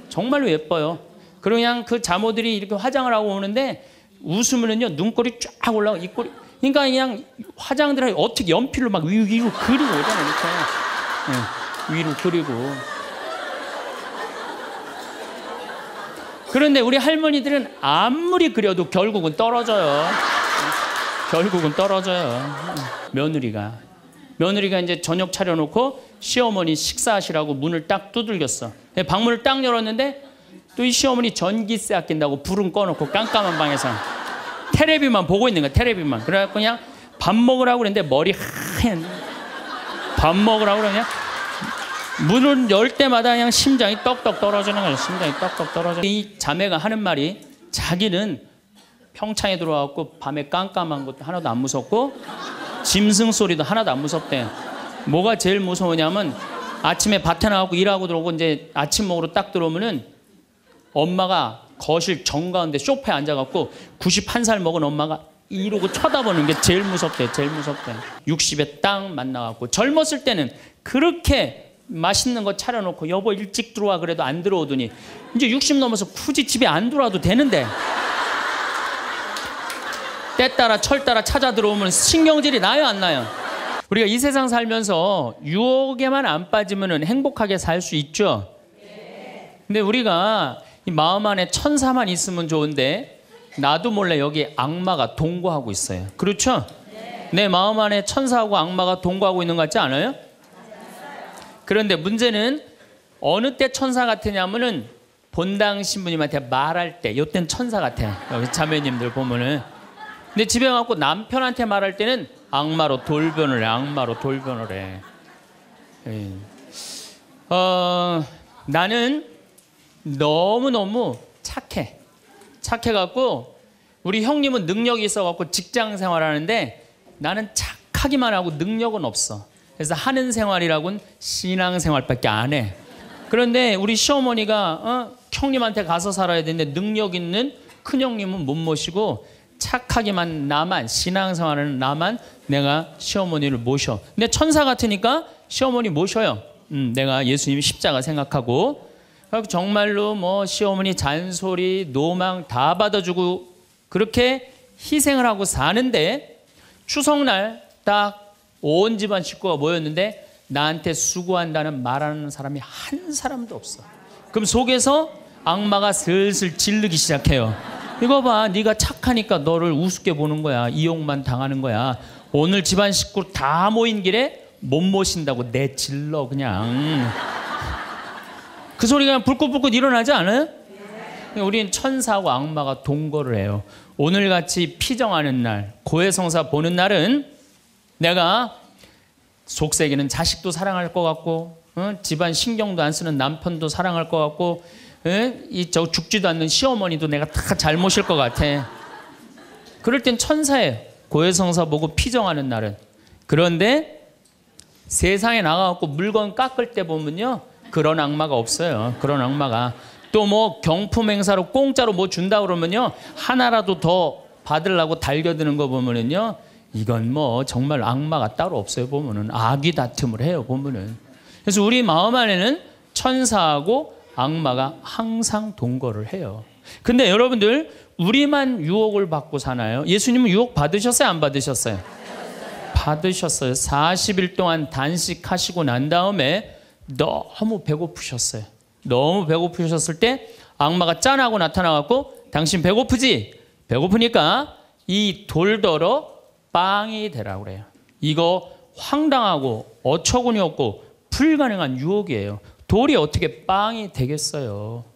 정말로 예뻐요. 그리고 그냥 그 자모들이 이렇게 화장을 하고 오는데 웃으면은요 눈꼬리 쫙 올라가 입꼬리 그러니까 그냥 화장들을 어떻게 연필로 막 위, 위로 그리고 오잖아 이렇게 네, 예, 위로 그리고 그런데 우리 할머니들은 아무리 그려도 결국은 떨어져요 예, 결국은 떨어져요 예, 며느리가 며느리가 이제 저녁 차려놓고 시어머니 식사하시라고 문을 딱 두들겼어. 네, 방문을 딱 열었는데 또 이 시어머니 전기세 아낀다고 불은 꺼놓고 깜깜한 방에서 테레비만 보고 있는 거야 테레비만. 그래갖고 그냥 밥 먹으라고 그랬는데 머리 하얀 밥 먹으라고 그러냐? 문을 열 때마다 그냥 심장이 떡떡 떨어지는 거예 심장이 떡떡 떨어져. 이 자매가 하는 말이 자기는 평창에 들어와갖고 밤에 깜깜한 것도 하나도 안 무섭고 짐승 소리도 하나도 안 무섭대. 뭐가 제일 무서우냐면 아침에 밭에 나가고 일하고 들어오고 이제 아침 먹으러 딱 들어오면은 엄마가 거실 정가운데 쇼파에 앉아갖고 91살 먹은 엄마가 이러고 쳐다보는 게 제일 무섭대, 제일 무섭대. 60에 딱 만나갖고 젊었을 때는 그렇게 맛있는 거 차려놓고 여보 일찍 들어와 그래도 안 들어오더니 이제 60 넘어서 굳이 집에 안 들어와도 되는데 때 따라 철 따라 찾아 들어오면 신경질이 나요 안 나요? 우리가 이 세상 살면서 유혹에만 안 빠지면 행복하게 살 수 있죠. 근데 우리가 마음 안에 천사만 있으면 좋은데 나도 몰래 여기 악마가 동거하고 있어요. 그렇죠? 내 마음 안에 천사하고 악마가 동거하고 있는 것 같지 않아요? 그런데 문제는 어느 때 천사 같으냐면은 본당 신부님한테 말할 때, 요땐 천사 같아 여기 자매님들 보면은 근데 집에 가고 남편한테 말할 때는 악마로 돌변을 해. 악마로 돌변을 해. 예. 어, 나는 너무너무 착해. 착해 갖고 우리 형님은 능력이 있어 갖고 직장 생활하는데 나는 착하기만 하고 능력은 없어. 그래서 하는 생활이라고는 신앙 생활밖에 안 해. 그런데 우리 시어머니가 어, 형님한테 가서 살아야 되는데 능력 있는 큰 형님은 못 모시고 착하게만 나만 신앙생활을 나만 내가 시어머니를 모셔. 근데 천사 같으니까 시어머니 모셔요. 음, 내가 예수님 십자가 생각하고 정말로 뭐 시어머니 잔소리 노망 다 받아주고 그렇게 희생을 하고 사는데 추석날 딱 온 집안 식구가 모였는데 나한테 수고한다는 말하는 사람이 한 사람도 없어. 그럼 속에서 악마가 슬슬 질르기 시작해요. 이거 봐. 네가 착하니까 너를 우습게 보는 거야. 이용만 당하는 거야. 오늘 집안 식구 다 모인 길에 못 모신다고 내질러 그냥. 그 소리가 불꽃불꽃 일어나지 않아요? 그러니까 우리는 천사와 악마가 동거를 해요. 오늘같이 피정하는 날, 고해성사 보는 날은 내가 속세기는 자식도 사랑할 것 같고 어? 집안 신경도 안 쓰는 남편도 사랑할 것 같고 예? 이저 죽지도 않는 시어머니도 내가 다 잘못일 것 같아. 그럴 땐 천사예요. 고해성사 보고 피정하는 날은. 그런데 세상에 나가갖고 물건 깎을 때 보면요. 그런 악마가 없어요. 그런 악마가. 또 뭐 경품 행사로 공짜로 뭐 준다 그러면요. 하나라도 더 받으려고 달겨드는 거 보면은요. 이건 뭐 정말 악마가 따로 없어요. 보면은 악이 다툼을 해요. 보면은. 그래서 우리 마음 안에는 천사하고 악마가 항상 동거를 해요. 근데 여러분들 우리만 유혹을 받고 사나요? 예수님은 유혹 받으셨어요? 안 받으셨어요? 받으셨어요. 40일 동안 단식하시고 난 다음에 너무 배고프셨어요. 너무 배고프셨을 때 악마가 짠하고 나타나갖고 당신 배고프지? 배고프니까 이 돌더러 빵이 되라고 그래요. 이거 황당하고 어처구니 없고 불가능한 유혹이에요. 돌이 어떻게 빵이 되겠어요.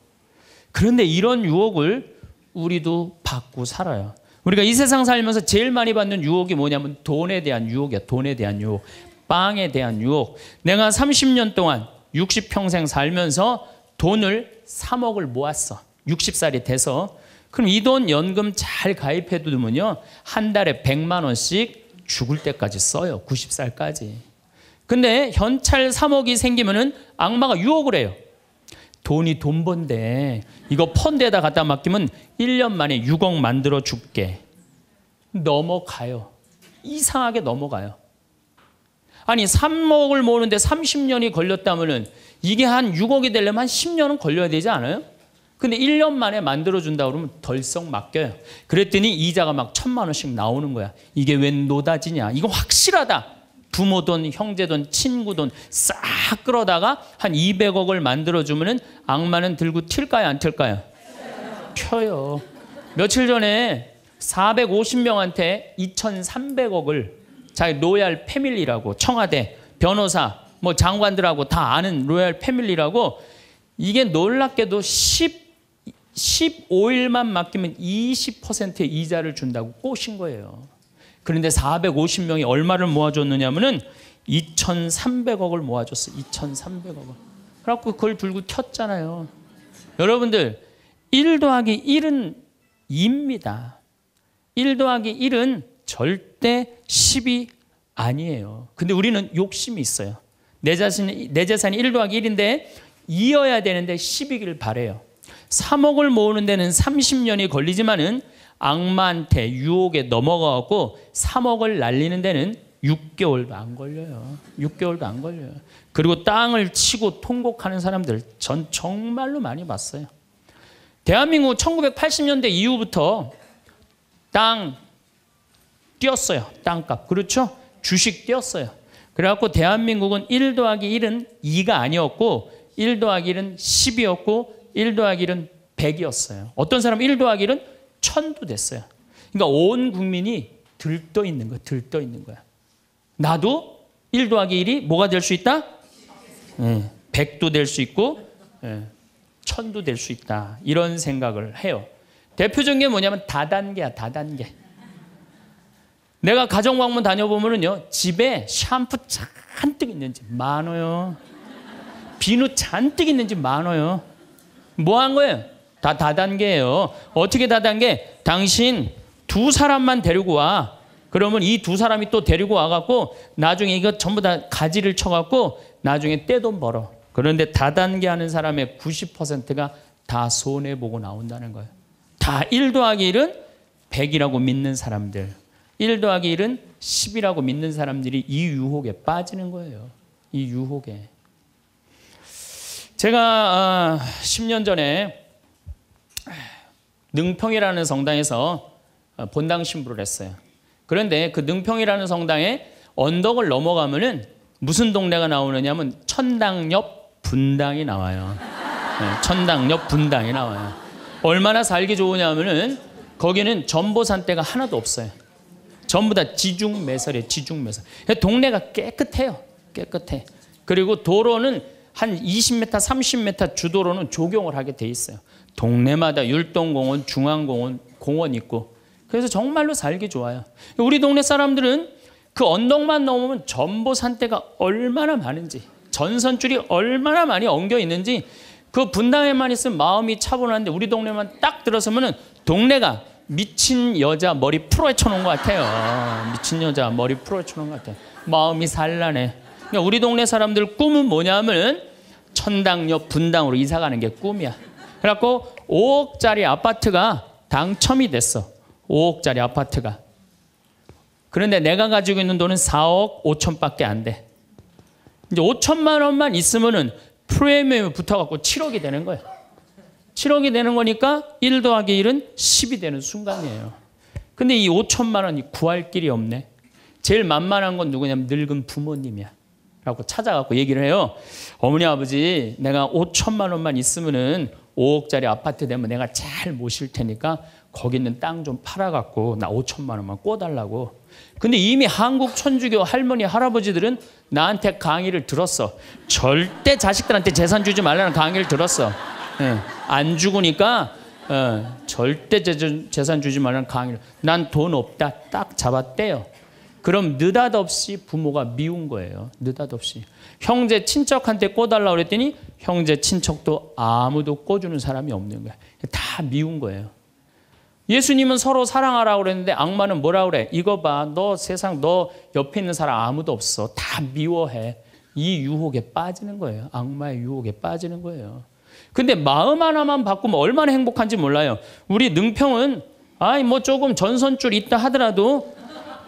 그런데 이런 유혹을 우리도 받고 살아요. 우리가 이 세상 살면서 제일 많이 받는 유혹이 뭐냐면 돈에 대한 유혹이야. 돈에 대한 유혹. 빵에 대한 유혹. 내가 30년 동안 60평생 살면서 돈을 3억을 모았어. 60살이 돼서. 그럼 이 돈 연금 잘 가입해 두면요. 한 달에 100만 원씩 죽을 때까지 써요. 90살까지. 근데 현찰 3억이 생기면은 악마가 유혹을 해요. 돈이 돈 번데 이거 펀드에다 갖다 맡기면 1년 만에 6억 만들어 줄게. 넘어가요. 이상하게 넘어가요. 아니 3억을 모으는데 30년이 걸렸다면은 이게 한 6억이 되려면 한 10년은 걸려야 되지 않아요? 근데 1년 만에 만들어 준다 그러면 덜썩 맡겨요. 그랬더니 이자가 막 천만 원씩 나오는 거야. 이게 웬 노다지냐? 이거 확실하다. 부모든 형제든 친구든 싹 끌어다가 한 200억을 만들어주면 악마는 들고 튈까요? 안 튈까요? 튀요 며칠 전에 450명한테 2,300억을 자기 로얄 패밀리라고 청와대 변호사 뭐 장관들하고 다 아는 로얄 패밀리라고 이게 놀랍게도 10 15일만 맡기면 20%의 이자를 준다고 꼬신 거예요. 그런데 450명이 얼마를 모아줬느냐면은 2,300억을 모아줬어. 2,300억을. 그래갖고 그걸 들고 켰잖아요. 여러분들 1 더하기 1은 2입니다. 1 더하기 1은 절대 10이 아니에요. 근데 우리는 욕심이 있어요. 내 자신 내 재산이 1 더하기 1인데 2여야 되는데 10이길 바래요. 3억을 모으는 데는 30년이 걸리지만은 악마한테 유혹에 넘어가고 3억을 날리는 데는 6개월도 안 걸려요. 6개월도 안 걸려요. 그리고 땅을 치고 통곡하는 사람들 전 정말로 많이 봤어요. 대한민국 1980년대 이후부터 땅 뛰었어요. 땅값. 그렇죠? 주식 뛰었어요. 그래갖고 대한민국은 1 더하기 1은 2가 아니었고 1 더하기 1은 10이었고 1 더하기 1은 100이었어요. 어떤 사람 1 더하기 1은 천도 됐어요. 그러니까 온 국민이 들떠 있는 거야. 들떠 있는 거야. 나도 1 더하기 1이 뭐가 될 수 있다? 네. 예, 100도 될 수 있고 네. 천도 될 수 있다. 이런 생각을 해요. 대표적인 게 뭐냐면 다단계야. 다단계. 내가 가정 방문 다녀보면요 집에 샴푸 잔뜩 있는지 많아요. 비누 잔뜩 있는지 많아요. 뭐 한 거예요? 다 다단계예요. 어떻게 다단계? 당신 두 사람만 데리고 와. 그러면 이 두 사람이 또 데리고 와갖고 나중에 이거 전부 다 가지를 쳐갖고 나중에 떼돈 벌어. 그런데 다단계 하는 사람의 90%가 다 손해보고 나온다는 거예요. 다1 더하기 1은 100이라고 믿는 사람들. 1 더하기 1은 10이라고 믿는 사람들이 이 유혹에 빠지는 거예요. 이 유혹에. 제가 10년 아, 전에 능평이라는 성당에서 어, 본당 신부를 했어요. 그런데 그 능평이라는 성당에 언덕을 넘어가면은 무슨 동네가 나오느냐면 천당 옆 분당이 나와요. 네, 천당 옆 분당이 나와요. 얼마나 살기 좋으냐면은 거기는 전보산대가 하나도 없어요. 전부 다 지중 매설이에요. 지중 매설. 그러니까 동네가 깨끗해요. 깨끗해. 그리고 도로는 한 20m, 30m 주도로는 조경을 하게 돼 있어요. 동네마다 율동공원, 중앙공원, 공원 있고 그래서 정말로 살기 좋아요. 우리 동네 사람들은 그 언덕만 넘으면 전보 산대가 얼마나 많은지 전선줄이 얼마나 많이 엉겨 있는지 그 분당에만 있으면 마음이 차분한데 우리 동네만 딱 들어서면은 동네가 미친 여자 머리 풀어쳐 놓은 것 같아요. 미친 여자 머리 풀어쳐 놓은 것 같아요. 마음이 산란해. 그러니까 우리 동네 사람들 꿈은 뭐냐면 천당 옆 분당으로 이사 가는 게 꿈이야. 그래갖고 5억짜리 아파트가 당첨이 됐어. 5억짜리 아파트가. 그런데 내가 가지고 있는 돈은 4억 5천밖에 안 돼. 이제 5천만 원만 있으면은 프리미엄이 붙어갖고 7억이 되는 거야. 7억이 되는 거니까 1 더하기 1은 10이 되는 순간이에요. 근데 이 5천만 원이 구할 길이 없네. 제일 만만한 건 누구냐면 늙은 부모님이야. 라고 찾아갖고 얘기를 해요. 어머니 아버지 내가 5천만 원만 있으면은 5억짜리 아파트 되면 내가 잘 모실 테니까 거기 있는 땅 좀 팔아갖고 나 5천만 원만 꿔달라고. 근데 이미 한국 천주교 할머니 할아버지들은 나한테 강의를 들었어. 절대 자식들한테 재산 주지 말라는 강의를 들었어. 응. 예, 안 죽으니까 어, 절대 재산 주지 말라는 강의를. 난 돈 없다 딱 잡았대요. 그럼 느닷없이 부모가 미운 거예요. 느닷없이. 형제 친척한테 꿔달라 그랬더니 형제 친척도 아무도 꿔주는 사람이 없는 거야. 다 미운 거예요. 예수님은 서로 사랑하라 그랬는데 악마는 뭐라 그래? 이거 봐. 너 세상 너 옆에 있는 사람 아무도 없어. 다 미워해. 이 유혹에 빠지는 거예요. 악마의 유혹에 빠지는 거예요. 근데 마음 하나만 바꾸면 얼마나 행복한지 몰라요. 우리 능평은 아이 뭐 조금 전선줄 있다 하더라도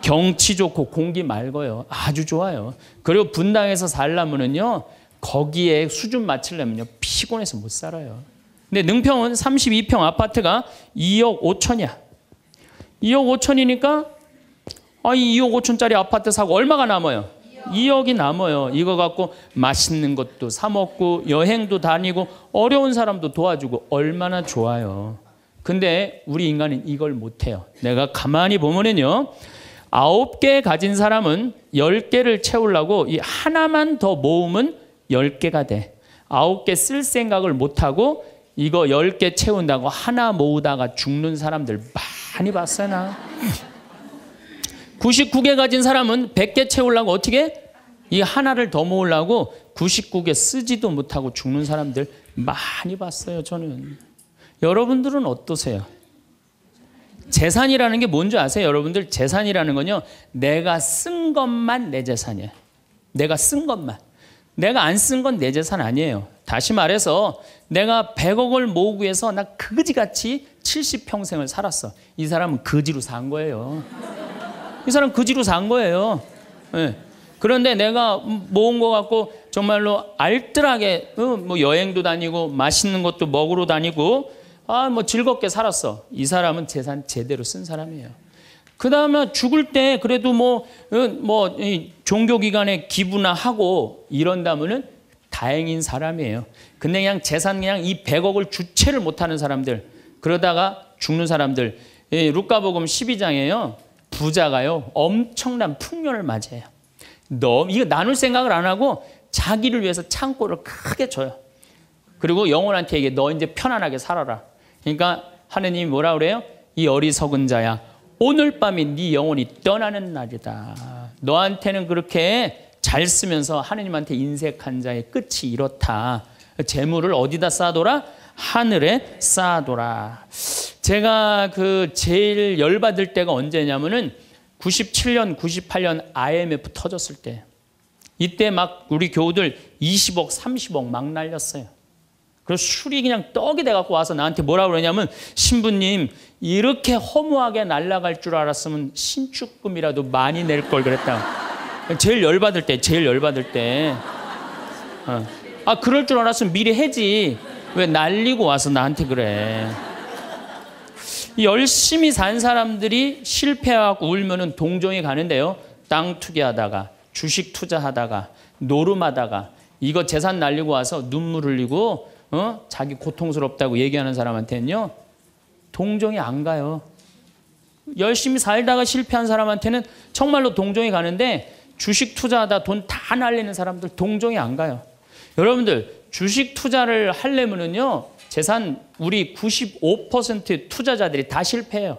경치 좋고 공기 맑어요. 아주 좋아요. 그리고 분당에서 살려면은요. 거기에 수준 맞추려면요. 피곤해서 못 살아요. 근데 능평은 32평 아파트가 2억 5천이야. 2억 5천이니까 아니 2억 5천짜리 아파트 사고 얼마가 남아요? 2억이 남아요. 이거 갖고 맛있는 것도 사 먹고 여행도 다니고 어려운 사람도 도와주고 얼마나 좋아요. 근데 우리 인간은 이걸 못 해요. 내가 가만히 보면은요. 아홉 개 가진 사람은 열 개를 채우려고 이 하나만 더 모으면 열 개가 돼. 아홉 개 쓸 생각을 못 하고 이거 열개 채운다고 하나 모으다가 죽는 사람들 많이 봤어요 나. 99개 가진 사람은 100개 채우려고 어떻게? 이 하나를 더 모으려고 99개 쓰지도 못하고 죽는 사람들 많이 봤어요 저는. 여러분들은 어떠세요? 재산이라는 게 뭔지 아세요? 여러분들 재산이라는 건요. 내가 쓴 것만 내 재산이에요. 내가 쓴 것만. 내가 안 쓴 건 내 재산 아니에요. 다시 말해서 내가 100억을 모으기 위해서 나그지같이 70평생을 살았어. 이 사람은 그지로산 거예요. 이 사람은 그지로산 거예요. 네. 그런데 내가 모은 거 갖고 정말로 알뜰하게 어, 뭐 여행도 다니고 맛있는 것도 먹으러 다니고 아, 뭐 즐겁게 살았어. 이 사람은 재산 제대로 쓴 사람이에요. 그 다음에 죽을 때 그래도 뭐, 어, 뭐, 종교기관에 기부나 하고 이런다면은 다행인 사람이에요. 근데 그냥 재산 그냥 이 100억을 주체를 못하는 사람들, 그러다가 죽는 사람들, 예, 루카복음 12장에요. 부자가요, 엄청난 풍년을 맞이해요. 너무, 이거 나눌 생각을 안 하고 자기를 위해서 창고를 크게 줘요. 그리고 영혼한테 얘기해, 너 이제 편안하게 살아라. 그러니까 하느님이 뭐라 그래요? 이 어리석은 자야. 오늘 밤이 네 영혼이 떠나는 날이다. 너한테는 그렇게 잘 쓰면서 하느님한테 인색한 자의 끝이 이렇다. 재물을 어디다 쌓아둬라? 하늘에 쌓아둬라. 제가 그 제일 열받을 때가 언제냐면은 97년, 98년 IMF 터졌을 때. 이때 막 우리 교우들 20억, 30억 막 날렸어요. 그래서 술이 그냥 떡이 돼갖고 와서 나한테 뭐라 그러냐면 신부님 이렇게 허무하게 날라갈줄 알았으면 신축금이라도 많이 낼 걸 그랬다. 제일 열받을 때, 제일 열받을 때. 어. 아 그럴 줄 알았으면 미리 해지. 왜 날리고 와서 나한테 그래. 열심히 산 사람들이 실패하고 울면은 동정이 가는데요. 땅 투기하다가 주식 투자하다가 노름하다가 이거 재산 날리고 와서 눈물 흘리고 어? 자기 고통스럽다고 얘기하는 사람한테는요. 동정이 안 가요. 열심히 살다가 실패한 사람한테는 정말로 동정이 가는데 주식 투자하다 돈 다 날리는 사람들 동정이 안 가요. 여러분들 주식 투자를 하려면은요. 재산 우리 95% 투자자들이 다 실패해요.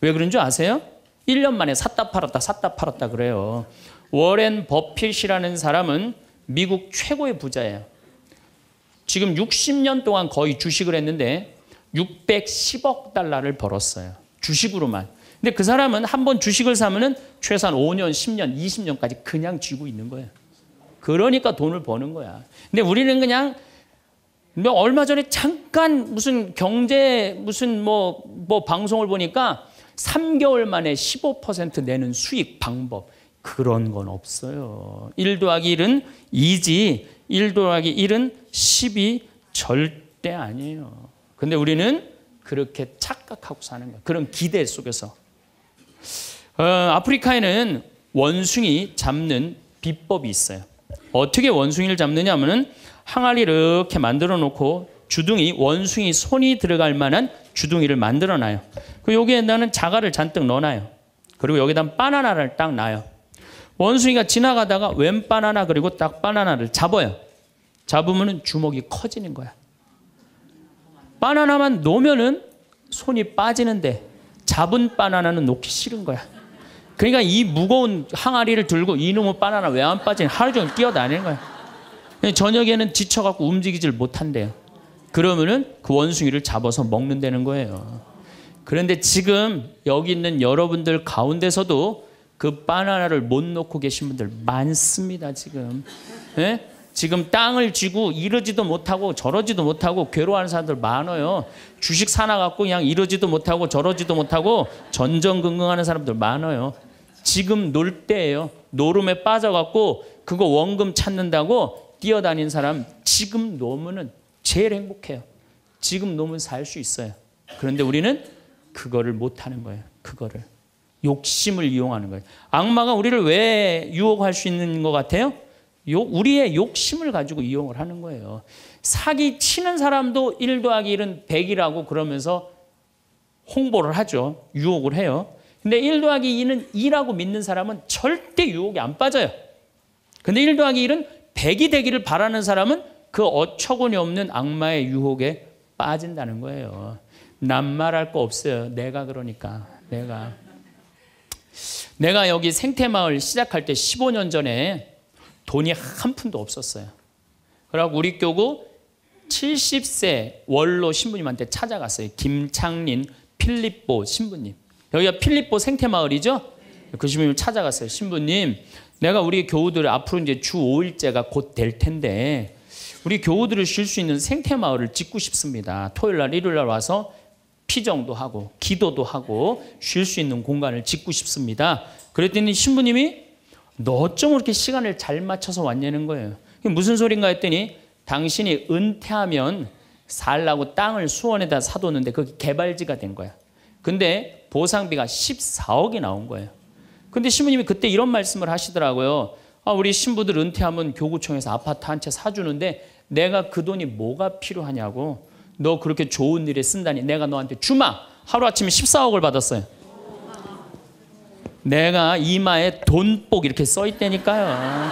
왜 그런 줄 아세요? 1년 만에 샀다 팔았다 샀다 팔았다 그래요. 워렌 버핏이라는 사람은 미국 최고의 부자예요. 지금 60년 동안 거의 주식을 했는데 610억 달러를 벌었어요. 주식으로만. 근데 그 사람은 한 번 주식을 사면은 최소한 5년, 10년, 20년까지 그냥 쥐고 있는 거예요. 그러니까 돈을 버는 거야. 근데 우리는 그냥 뭐 얼마 전에 잠깐 무슨 경제 무슨 뭐뭐 뭐 방송을 보니까 3개월 만에 15% 내는 수익 방법 그런 건 없어요. 1 더하기 1은 2지 1 더하기 1은 10이 절대 아니에요. 근데 우리는 그렇게 착각하고 사는 거예요. 그런 기대 속에서. 어, 아프리카에는 원숭이 잡는 비법이 있어요. 어떻게 원숭이를 잡느냐 하면 항아리 이렇게 만들어 놓고 주둥이 원숭이 손이 들어갈 만한 주둥이를 만들어 놔요. 그 여기에 나는 자갈을 잔뜩 넣어놔요. 그리고 여기다 바나나를 딱 놔요. 원숭이가 지나가다가 왼 바나나 그리고 딱 바나나를 잡아요. 잡으면 주먹이 커지는 거야. 바나나만 놓으면 손이 빠지는데 잡은 바나나는 놓기 싫은 거야. 그러니까 이 무거운 항아리를 들고 이놈의 바나나 왜 안 빠지냐 하루 종일 뛰어다니는 거야. 저녁에는 지쳐갖고 움직이질 못한대요. 그러면은 그 원숭이를 잡아서 먹는다는 거예요. 그런데 지금 여기 있는 여러분들 가운데서도 그 바나나를 못 놓고 계신 분들 많습니다, 지금. 예? 지금 땅을 쥐고 이러지도 못하고 저러지도 못하고 괴로워하는 사람들 많아요. 주식 사놔갖고 그냥 이러지도 못하고 저러지도 못하고 전전긍긍하는 사람들 많아요. 지금 놀 때예요. 노름에 빠져갖고 그거 원금 찾는다고 뛰어다닌 사람 지금 노면은 제일 행복해요. 지금 노면 살 수 있어요. 그런데 우리는 그거를 못하는 거예요. 그거를. 욕심을 이용하는 거예요. 악마가 우리를 왜 유혹할 수 있는 것 같아요? 우리의 욕심을 가지고 이용을 하는 거예요. 사기 치는 사람도 1 더하기 1은 100이라고 그러면서 홍보를 하죠. 유혹을 해요. 근데 1 더하기 2는 2라고 믿는 사람은 절대 유혹에 안 빠져요. 근데 1 더하기 1은 100이 되기를 바라는 사람은 그 어처구니 없는 악마의 유혹에 빠진다는 거예요. 남 말할 거 없어요. 내가 그러니까. 내가. 내가 여기 생태마을 시작할 때 15년 전에 돈이 한 푼도 없었어요. 그러고 우리 교구 70세 원로 신부님한테 찾아갔어요. 김창린 필립보 신부님. 여기가 필립보 생태마을이죠? 그 신부님 찾아갔어요. 신부님, 내가 우리 교우들 앞으로 이제 주 5일째가 곧 될 텐데, 우리 교우들을 쉴 수 있는 생태마을을 짓고 싶습니다. 토요일 날, 일요일 날 와서 피정도 하고 기도도 하고 쉴 수 있는 공간을 짓고 싶습니다. 그랬더니 신부님이 너 어쩜 그렇게 시간을 잘 맞춰서 왔냐는 거예요. 무슨 소린가 했더니 당신이 은퇴하면 살라고 땅을 수원에다 사뒀는데 그게 개발지가 된 거야. 근데 보상비가 14억이 나온 거예요. 근데 신부님이 그때 이런 말씀을 하시더라고요. 아, 우리 신부들 은퇴하면 교구청에서 아파트 한 채 사주는데 내가 그 돈이 뭐가 필요하냐고. 너 그렇게 좋은 일에 쓴다니 내가 너한테 주마 하루아침에 14억을 받았어요. 내가 이마에 돈복 이렇게 써 있다니까요.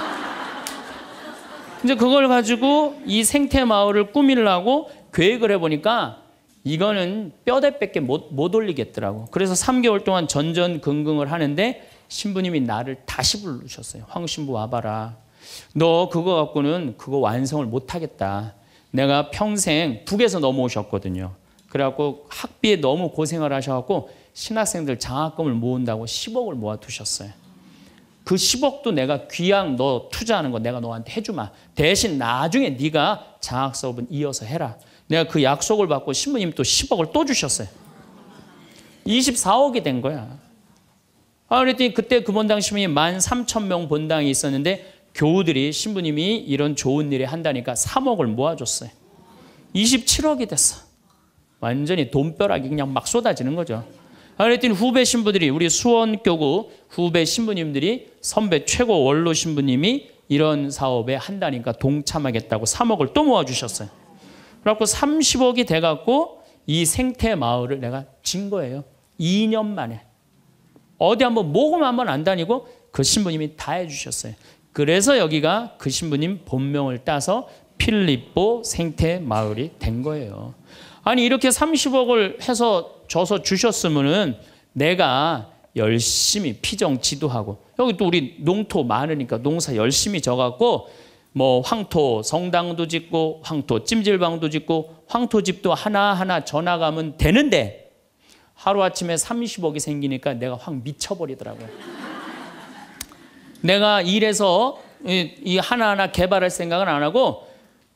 이제 그걸 가지고 이 생태 마을을 꾸밀라고 계획을 해보니까 이거는 뼈대밖에 못, 못 올리겠더라고. 그래서 3개월 동안 전전긍긍을 하는데 신부님이 나를 다시 부르셨어요. 황신부 와봐라. 너 그거 갖고는 그거 완성을 못하겠다. 내가 평생 북에서 넘어오셨거든요. 그래갖고 학비에 너무 고생을 하셔갖고 신학생들 장학금을 모은다고 10억을 모아두셨어요. 그 10억도 내가 귀양 너 투자하는 거 내가 너한테 해주마. 대신 나중에 네가 장학 수업은 이어서 해라. 내가 그 약속을 받고 신부님 또 10억을 또 주셨어요. 24억이 된 거야. 아, 그랬더니 그때 금원당 신부님 1 3 0명 본당이 있었는데 교우들이 신부님이 이런 좋은 일을 한다니까 3억을 모아줬어요. 27억이 됐어. 완전히 돈벼락이 그냥 막 쏟아지는 거죠. 그랬더니 후배 신부들이 우리 수원교구 후배 신부님들이 선배 최고 원로 신부님이 이런 사업에 한다니까 동참하겠다고 3억을 또 모아주셨어요. 그래갖고 30억이 돼갖고 이 생태 마을을 내가 진 거예요. 2년 만에. 어디 한번 모금 한번 안 다니고 그 신부님이 다 해주셨어요. 그래서 여기가 그 신부님 본명을 따서 필립보 생태 마을이 된 거예요. 아니 이렇게 30억을 해서 줘서 주셨으면은 내가 열심히 피정 지도하고 여기 또 우리 농토 많으니까 농사 열심히 져갖고 뭐 황토 성당도 짓고 황토 찜질방도 짓고 황토집도 하나하나 전화가면 되는데 하루아침에 30억이 생기니까 내가 확 미쳐버리더라고요. 내가 일해서 이 하나하나 개발할 생각은 안 하고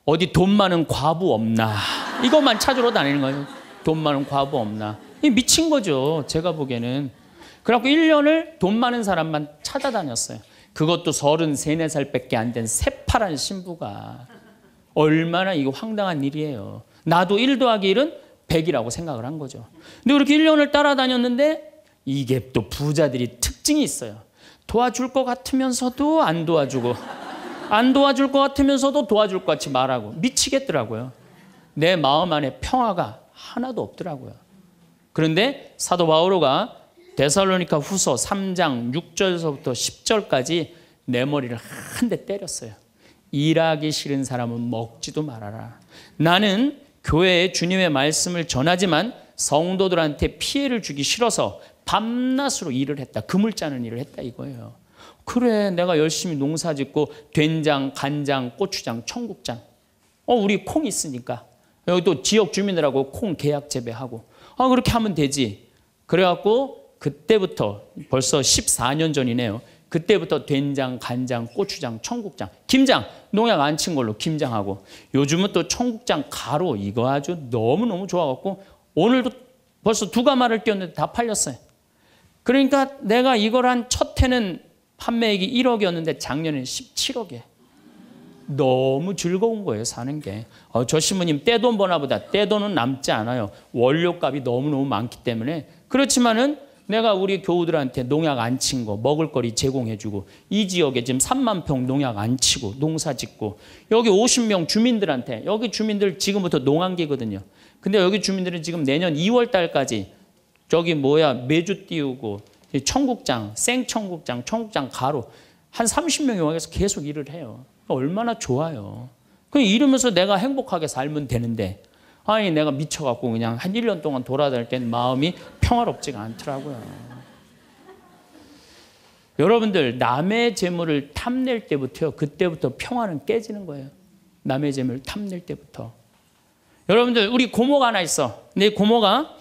어디 돈 많은 과부 없나 이것만 찾으러 다니는 거예요. 돈 많은 과부 없나 이 미친 거죠. 제가 보기에는 그래갖고 1년을 돈 많은 사람만 찾아다녔어요. 그것도 33, 4 살밖에 안 된 새파란 신부가 얼마나 이거 황당한 일이에요. 나도 1 더하기 1은 100이라고 생각을 한 거죠. 근데 그렇게 1년을 따라다녔는데 이게 또 부자들이 특징이 있어요. 도와줄 것 같으면서도 안 도와주고 안 도와줄 것 같으면서도 도와줄 것 같이 말하고 미치겠더라고요. 내 마음 안에 평화가 하나도 없더라고요. 그런데 사도 바오로가 데살로니카 후서 3장 6절에서부터 10절까지 내 머리를 한 대 때렸어요. 일하기 싫은 사람은 먹지도 말아라. 나는 교회에 주님의 말씀을 전하지만 성도들한테 피해를 주기 싫어서 밤낮으로 일을 했다. 그물 짜는 일을 했다 이거예요. 그래 내가 열심히 농사 짓고 된장, 간장, 고추장, 청국장. 어 우리 콩 있으니까 여기 또 지역 주민들하고 콩 계약 재배하고 아 그렇게 하면 되지. 그래갖고 그때부터 벌써 14년 전이네요. 그때부터 된장, 간장, 고추장, 청국장, 김장 농약 안 친 걸로 김장하고 요즘은 또 청국장 가루 이거 아주 너무 너무 좋아갖고 오늘도 벌써 두 가마를 뛰었는데다 팔렸어요. 그러니까 내가 이걸 한 첫 해는 판매액이 1억이었는데 작년에 17억에. 너무 즐거운 거예요, 사는 게. 어, 저 신부님, 떼돈 버나보다 떼돈은 남지 않아요. 원료값이 너무너무 많기 때문에. 그렇지만은 내가 우리 교우들한테 농약 안 친 거, 먹을거리 제공해주고, 이 지역에 지금 3만 평 농약 안 치고, 농사 짓고, 여기 50명 주민들한테, 여기 주민들 지금부터 농한기거든요. 근데 여기 주민들은 지금 내년 2월 달까지 저기 뭐야 매주 띄우고 청국장 생청국장 청국장 가루 한 30명이 와서 계속 일을 해요. 그러니까 얼마나 좋아요. 그냥 이러면서 내가 행복하게 살면 되는데 아니 내가 미쳐갖고 그냥 한 1년 동안 돌아다닐 땐 마음이 평화롭지가 않더라고요. 여러분들 남의 재물을 탐낼 때부터요. 그때부터 평화는 깨지는 거예요. 남의 재물을 탐낼 때부터. 여러분들 우리 고모가 하나 있어. 내 고모가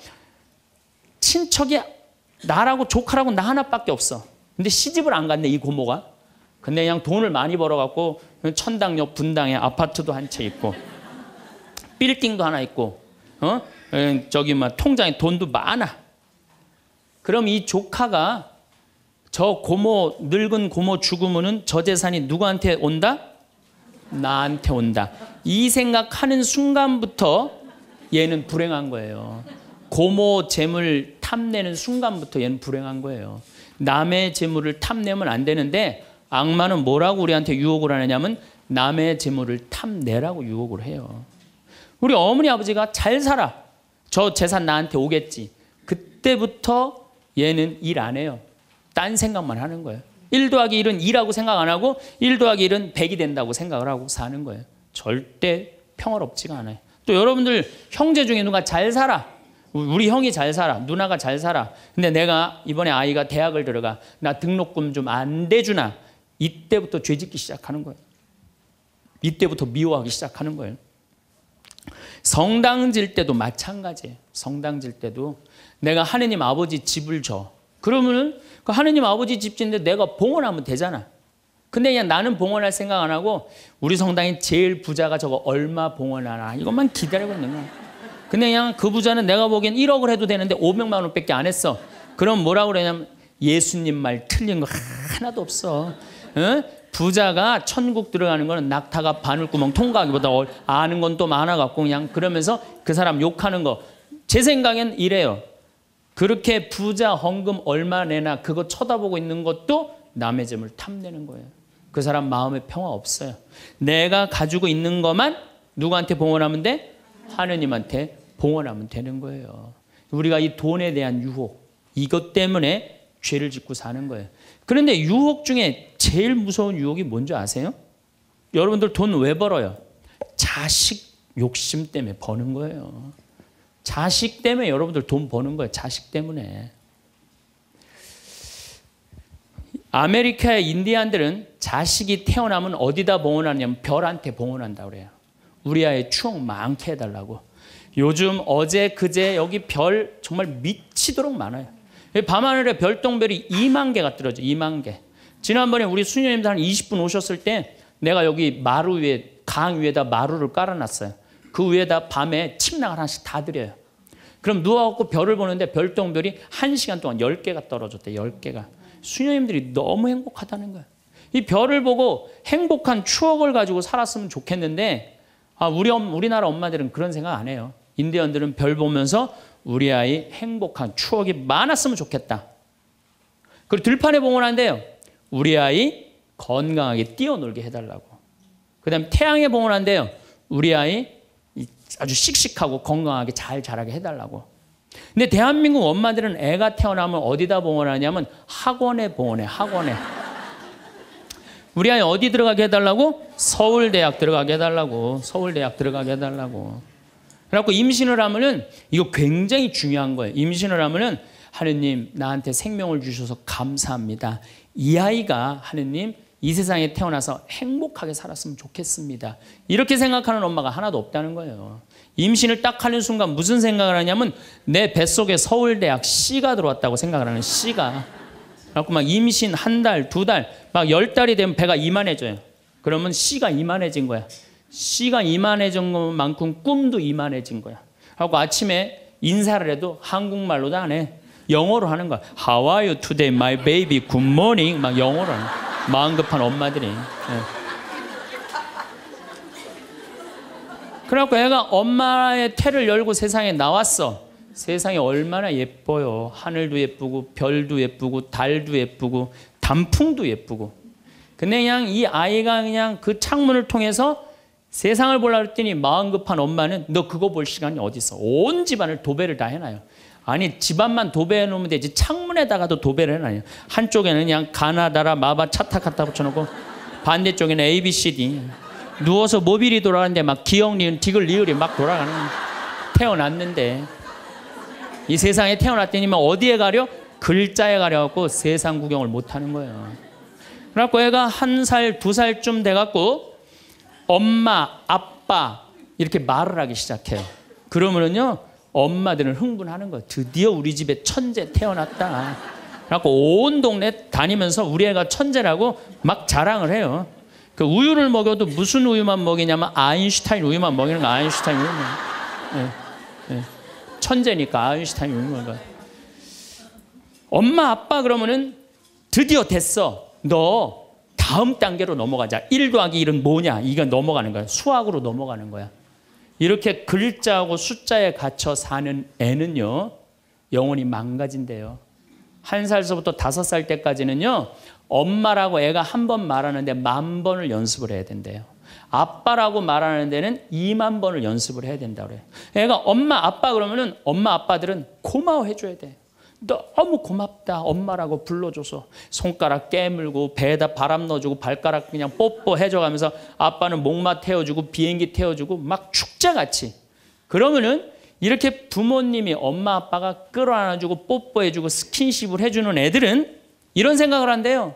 친척이 나라고 조카라고 나 하나밖에 없어. 근데 시집을 안 갔네 이 고모가. 근데 그냥 돈을 많이 벌어갖고 천당역 분당에 아파트도 한 채 있고 빌딩도 하나 있고 어 예, 저기 막 뭐 통장에 돈도 많아. 그럼 이 조카가 저 고모 늙은 고모 죽으면은 저 재산이 누구한테 온다? 나한테 온다. 이 생각하는 순간부터 얘는 불행한 거예요. 고모 재물 탐내는 순간부터 얘는 불행한 거예요. 남의 재물을 탐내면 안 되는데 악마는 뭐라고 우리한테 유혹을 하느냐면 남의 재물을 탐내라고 유혹을 해요. 우리 어머니 아버지가 잘 살아. 저 재산 나한테 오겠지. 그때부터 얘는 일 안 해요. 딴 생각만 하는 거예요. 1 더하기 1은 2라고 생각 안 하고 1 더하기 1은 100이 된다고 생각을 하고 사는 거예요. 절대 평화롭지가 않아요. 또 여러분들 형제 중에 누가 잘 살아. 우리 형이 잘 살아. 누나가 잘 살아. 근데 내가 이번에 아이가 대학을 들어가. 나 등록금 좀 안 대주나. 이때부터 죄 짓기 시작하는 거예요. 이때부터 미워하기 시작하는 거예요. 성당 질 때도 마찬가지예요. 성당 질 때도 내가 하느님 아버지 집을 줘. 그러면은 그 하느님 아버지 집 짓는데 내가 봉헌하면 되잖아. 근데 그냥 나는 봉헌할 생각 안 하고 우리 성당이 제일 부자가 저거 얼마 봉헌하나 이것만 기다리고 있는 거야. 그냥 그 부자는 내가 보기엔 1억을 해도 되는데 500만 원밖에 안 했어. 그럼 뭐라고 그러냐면 예수님 말 틀린 거 하나도 없어. 응? 어? 부자가 천국 들어가는 거는 낙타가 바늘구멍 통과하기보다 아는 건 또 많아 갖고 그냥 그러면서 그 사람 욕하는 거. 제 생각엔 이래요. 그렇게 부자 헌금 얼마 내나 그거 쳐다보고 있는 것도 남의 점을 탐내는 거예요. 그 사람 마음에 평화 없어요. 내가 가지고 있는 것만 누구한테 봉헌하면 돼? 하느님한테 봉헌하면 되는 거예요. 우리가 이 돈에 대한 유혹, 이것 때문에 죄를 짓고 사는 거예요. 그런데 유혹 중에 제일 무서운 유혹이 뭔지 아세요? 여러분들 돈 왜 벌어요? 자식 욕심 때문에 버는 거예요. 자식 때문에 여러분들 돈 버는 거예요. 자식 때문에. 아메리카의 인디안들은 자식이 태어나면 어디다 봉헌하냐면 별한테 봉헌한다 그래요. 우리 아이 추억 많게 해달라고. 요즘 어제 그제 여기 별 정말 미치도록 많아요. 밤하늘에 별똥별이 2만 개가 떨어져 2만 개. 지난번에 우리 수녀님들 한 20분 오셨을 때 내가 여기 마루 위에 강 위에다 마루를 깔아놨어요. 그 위에다 밤에 침낭 하나씩 다 드려요. 그럼 누워갖고 별을 보는데 별똥별이 1시간 동안 10개가 떨어졌대 10개가. 수녀님들이 너무 행복하다는 거야. 이 별을 보고 행복한 추억을 가지고 살았으면 좋겠는데 아, 우리 엄, 우리나라 엄마들은 그런 생각 안 해요. 인디언들은 별 보면서 우리 아이 행복한 추억이 많았으면 좋겠다. 그리고 들판에 봉헌한대요. 우리 아이 건강하게 뛰어놀게 해달라고. 그다음 태양에 봉헌한대요. 우리 아이 아주 씩씩하고 건강하게 잘 자라게 해달라고. 근데 대한민국 엄마들은 애가 태어나면 어디다 봉헌하냐면 학원에 봉헌해, 학원에. 우리 아이 어디 들어가게 해달라고? 서울대학 들어가게 해달라고. 서울대학 들어가게 해달라고. 그래갖고 임신을 하면은 이거 굉장히 중요한 거예요. 임신을 하면은 하느님 나한테 생명을 주셔서 감사합니다. 이 아이가 하느님 이 세상에 태어나서 행복하게 살았으면 좋겠습니다. 이렇게 생각하는 엄마가 하나도 없다는 거예요. 임신을 딱 하는 순간 무슨 생각을 하냐면 내 뱃속에 서울대학 씨가 들어왔다고 생각을 하는 씨가 그래갖고 막 임신 한 달, 두 달, 막 열 달이 되면 배가 이만해져요. 그러면 씨가 이만해진 거야. 씨가 이만해진 것만큼 꿈도 이만해진 거야. 하고 아침에 인사를 해도 한국말로도 안 해. 영어로 하는 거야. How are you today, my baby? Good morning. 막 영어로 하는 거야. 마음 급한 엄마들이. 네. 그래갖고 애가 엄마의 태를 열고 세상에 나왔어. 세상이 얼마나 예뻐요. 하늘도 예쁘고 별도 예쁘고 달도 예쁘고 단풍도 예쁘고. 근데 그냥 이 아이가 그냥 그 창문을 통해서 세상을 보려 했더니 마음 급한 엄마는 너 그거 볼 시간이 어딨어. 온 집안을 도배를 다 해놔요. 아니 집안만 도배해 놓으면 되지 창문에다가도 도배를 해놔요. 한쪽에는 그냥 가나다라 마바 차타카타 붙여놓고 반대쪽에는 A, B, C, D. 누워서 모빌이 돌아가는데 막 기억 니은 디귿 리을이 막 돌아가는 태어났는데 이 세상에 태어났더니 어디에 가려? 글자에 가려갖고 세상 구경을 못하는 거예요. 그래갖고 애가 한 살, 두 살쯤 돼갖고 엄마, 아빠 이렇게 말을 하기 시작해요. 그러면은요 엄마들은 흥분하는 거예요. 드디어 우리 집에 천재 태어났다. 그고온 동네 다니면서 우리 애가 천재라고 막 자랑을 해요. 그 우유를 먹여도 무슨 우유만 먹이냐면 아인슈타인 우유만 먹이는 거 아인슈타인 우유. 예, 예. 천재니까 아인슈타인 우유 먹 엄마 아빠 그러면은 드디어 됐어. 너 다음 단계로 넘어가자. 1 더하기 1은 뭐냐? 이건 넘어가는 거야. 수학으로 넘어가는 거야. 이렇게 글자하고 숫자에 갇혀 사는 애는요. 영혼이 망가진대요. 한 살서부터 다섯 살 때까지는요. 엄마라고 애가 한 번 말하는데 만 번을 연습을 해야 된대요. 아빠라고 말하는 데는 2만 번을 연습을 해야 된다고 그래요 애가 엄마, 아빠 그러면은 엄마, 아빠들은 고마워해줘야 돼. 너무 고맙다 엄마라고 불러줘서 손가락 깨물고 배에다 바람 넣어주고 발가락 그냥 뽀뽀해줘가면서 아빠는 목마 태워주고 비행기 태워주고 막 축제같이 그러면은 이렇게 부모님이 엄마 아빠가 끌어안아주고 뽀뽀해주고 스킨십을 해주는 애들은 이런 생각을 한대요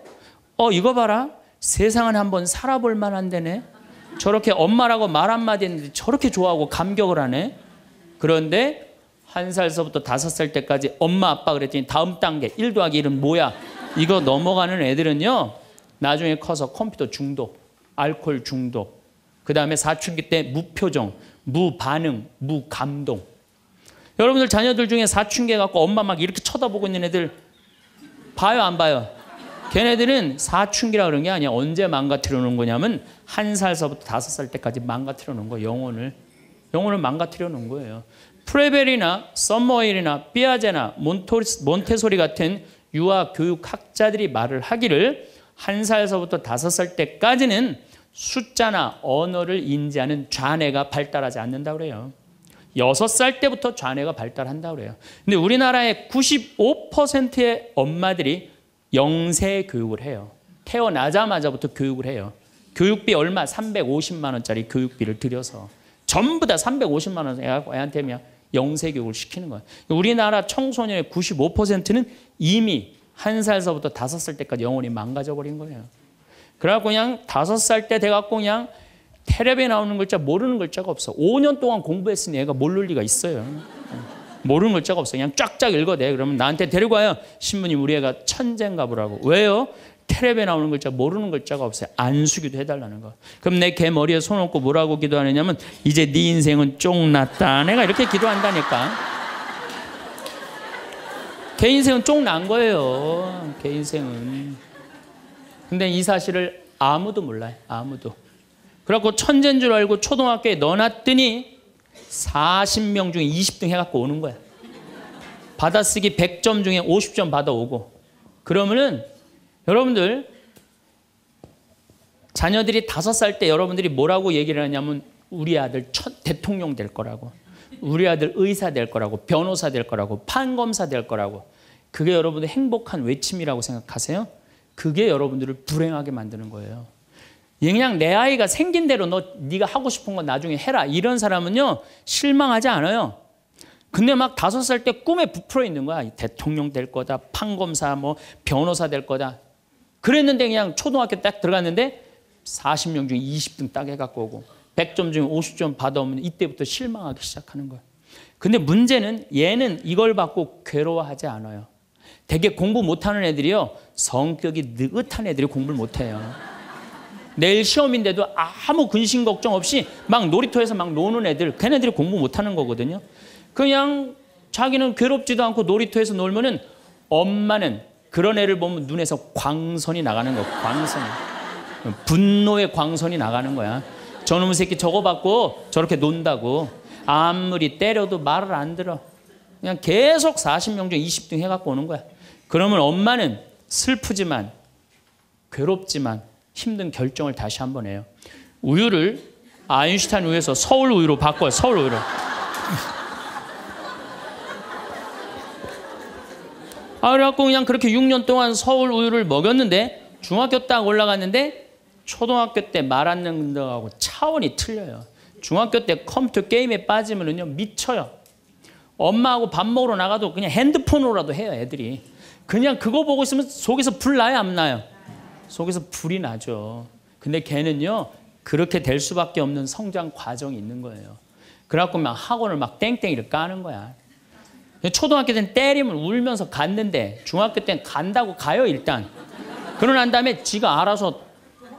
어 이거 봐라 세상은 한번 살아볼 만한데네 저렇게 엄마라고 말 한마디 했는데 저렇게 좋아하고 감격을 하네 그런데 한 살서부터 다섯 살 때까지 엄마 아빠 그랬더니 다음 단계 1 더하기 1은 뭐야? 이거 넘어가는 애들은요. 나중에 커서 컴퓨터 중독, 알코올 중독, 그 다음에 사춘기 때 무표정, 무반응, 무감동. 여러분들 자녀들 중에 사춘기 해갖고 엄마 막 이렇게 쳐다보고 있는 애들 봐요 안 봐요? 걔네들은 사춘기라 그런 게 아니야. 언제 망가뜨려 놓은 거냐면 한 살서부터 다섯 살 때까지 망가뜨려 놓은 거 영혼을. 영혼을 망가뜨려 놓은 거예요. 프레벨이나 썸머일이나 삐아제나 몬테소리 같은 유아 교육학자들이 말을 하기를 한 살서부터 다섯 살 때까지는 숫자나 언어를 인지하는 좌뇌가 발달하지 않는다 그래요. 여섯 살 때부터 좌뇌가 발달한다 그래요. 근데 우리나라의 95%의 엄마들이 영세 교육을 해요. 태어나자마자부터 교육을 해요. 교육비 얼마? 350만 원짜리 교육비를 들여서 전부 다 350만 원 애한테면 영세 교육을 시키는 거예요. 우리나라 청소년의 95%는 이미 한 살서부터 다살 때까지 영혼이 망가져버린 거예요. 그래갖고 그냥 다살때 돼갖고 그냥 테레비에 나오는 글자 모르는 글자가 없어. 5년 동안 공부했으니 얘가 모를 리가 있어요. 모르는 글자가 없어. 그냥 쫙쫙 읽어대. 그러면 나한테 데리고 와요. 신부님 우리 애가 천재인가 보라고. 왜요? 테레베 나오는 글자 모르는 글자가 없어요. 안수기도 해달라는 거. 그럼 내 개 머리에 손 얹고 뭐라고 기도하느냐면 이제 네 인생은 쫑났다. 내가 이렇게 기도한다니까. 개 인생은 쫑 난 거예요. 개 인생은. 근데 이 사실을 아무도 몰라요. 아무도. 그래갖고 천재인 줄 알고 초등학교에 넣어놨더니 40명 중에 20등 해갖고 오는 거야. 받아쓰기 100점 중에 50점 받아오고. 그러면은 여러분들 자녀들이 다섯 살 때 여러분들이 뭐라고 얘기를 하냐면 우리 아들 첫 대통령 될 거라고 우리 아들 의사 될 거라고 변호사 될 거라고 판검사 될 거라고 그게 여러분들 행복한 외침이라고 생각하세요? 그게 여러분들을 불행하게 만드는 거예요. 그냥 내 아이가 생긴 대로 너 네가 하고 싶은 건 나중에 해라 이런 사람은요 실망하지 않아요. 근데 막 다섯 살 때 꿈에 부풀어 있는 거야. 대통령 될 거다, 판검사, 뭐 변호사 될 거다. 그랬는데 그냥 초등학교 딱 들어갔는데 40명 중에 20등 딱 해갖고 오고 100점 중에 50점 받아오면 이때부터 실망하기 시작하는 거예요. 근데 문제는 얘는 이걸 받고 괴로워하지 않아요. 되게 공부 못하는 애들이요. 성격이 느긋한 애들이 공부를 못해요. 내일 시험인데도 아무 근심 걱정 없이 막 놀이터에서 막 노는 애들, 걔네들이 공부 못하는 거거든요. 그냥 자기는 괴롭지도 않고 놀이터에서 놀면은 엄마는 그런 애를 보면 눈에서 광선이 나가는 거 광선. 분노의 광선이 나가는 거야. 저놈 새끼 저거 받고 저렇게 논다고. 아무리 때려도 말을 안 들어. 그냥 계속 40명 중 20등 해갖고 오는 거야. 그러면 엄마는 슬프지만 괴롭지만 힘든 결정을 다시 한 번 해요. 우유를 아인슈타인 우유에서 서울 우유로 바꿔요. 서울 우유로. 아, 그래갖고 그냥 그렇게 6년 동안 서울 우유를 먹였는데 중학교 딱 올라갔는데 초등학교 때 말하는 거하고 차원이 틀려요. 중학교 때 컴퓨터 게임에 빠지면은요 미쳐요. 엄마하고 밥 먹으러 나가도 그냥 핸드폰으로라도 해요 애들이. 그냥 그거 보고 있으면 속에서 불 나요 안 나요? 속에서 불이 나죠. 근데 걔는요 그렇게 될 수밖에 없는 성장 과정이 있는 거예요. 그래갖고 막 학원을 막 땡땡이를 까는 거야. 초등학교 때는 때리면 울면서 갔는데 중학교 때는 간다고 가요 일단. 그러고 난 다음에 지가 알아서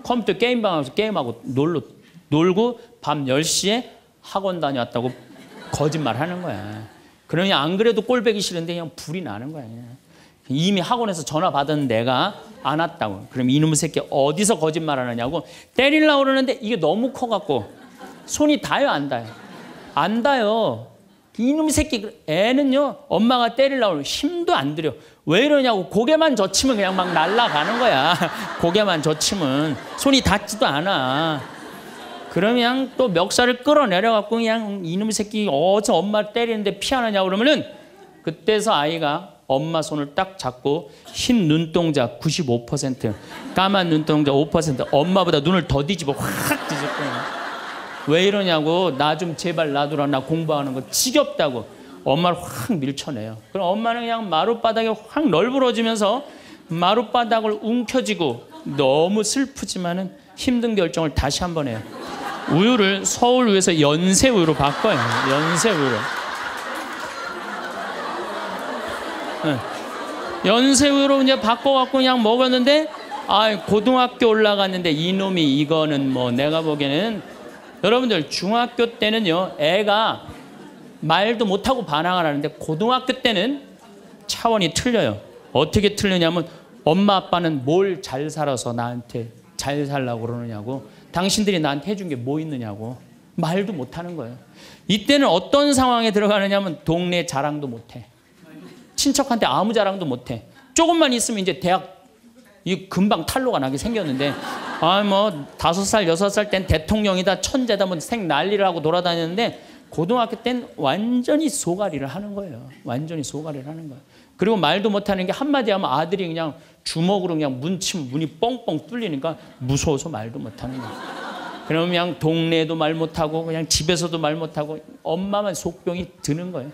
컴퓨터 게임방에서 게임하고 놀러, 놀고 밤 10시에 학원 다녀왔다고 거짓말 하는 거야. 그러니 안 그래도 꼴배기 싫은데 그냥 불이 나는 거야. 이미 학원에서 전화 받은 내가 안 왔다고. 그럼 이놈의 새끼 어디서 거짓말 하느냐고 때리려고 그러는데 이게 너무 커갖고 손이 닿요, 안 닿요? 안 닿요. 그 이놈 새끼 그 애는요 엄마가 때리려고 힘도 안 들여 왜 이러냐고 고개만 젖히면 그냥 막 날아가는 거야 [LAUGHS] 고개만 젖히면 손이 닿지도 않아 그러면 또 멱살을 끌어내려갖고 그냥 이놈 새끼 어서 엄마 를 때리는데 피하느냐 그러면은 그때서 아이가 엄마 손을 딱 잡고 흰 눈동자 95% 까만 눈동자 5% 엄마보다 눈을 더 뒤집어 확 뒤집고 왜 이러냐고 나 좀 제발 놔두라 나 공부하는 거 지겹다고 엄마를 확 밀쳐내요. 그럼 엄마는 그냥 마룻바닥에 확 널브러지면서 마룻바닥을 움켜쥐고 너무 슬프지만은 힘든 결정을 다시 한 번 해요. 우유를 서울 위에서 연세 우유로 바꿔요. 연세 우유로. 네. 연세 우유로 이제 바꿔갖고 그냥 먹었는데 아 고등학교 올라갔는데 이놈이 이거는 뭐 내가 보기에는 여러분들 중학교 때는요 애가 말도 못하고 반항을 하는데 고등학교 때는 차원이 틀려요. 어떻게 틀리냐면 엄마 아빠는 뭘 잘 살아서 나한테 잘 살라고 그러느냐고 당신들이 나한테 해준 게 뭐 있느냐고 말도 못하는 거예요. 이때는 어떤 상황에 들어가느냐면 동네 자랑도 못해. 친척한테 아무 자랑도 못해. 조금만 있으면 이제 대학 이 금방 탈로가 나게 생겼는데 아 뭐 다섯 살 여섯 살 땐 대통령이다 천재다 뭐 생 난리를 하고 돌아다녔는데 고등학교 땐 완전히 소가리를 하는 거예요. 완전히 소가리를 하는 거예요. 그리고 말도 못하는 게 한마디 하면 아들이 그냥 주먹으로 그냥 문침 문이 뻥뻥 뚫리니까 무서워서 말도 못하는 거예요. 그러면 그냥 동네도 말 못하고 그냥 집에서도 말 못하고 엄마만 속병이 드는 거예요.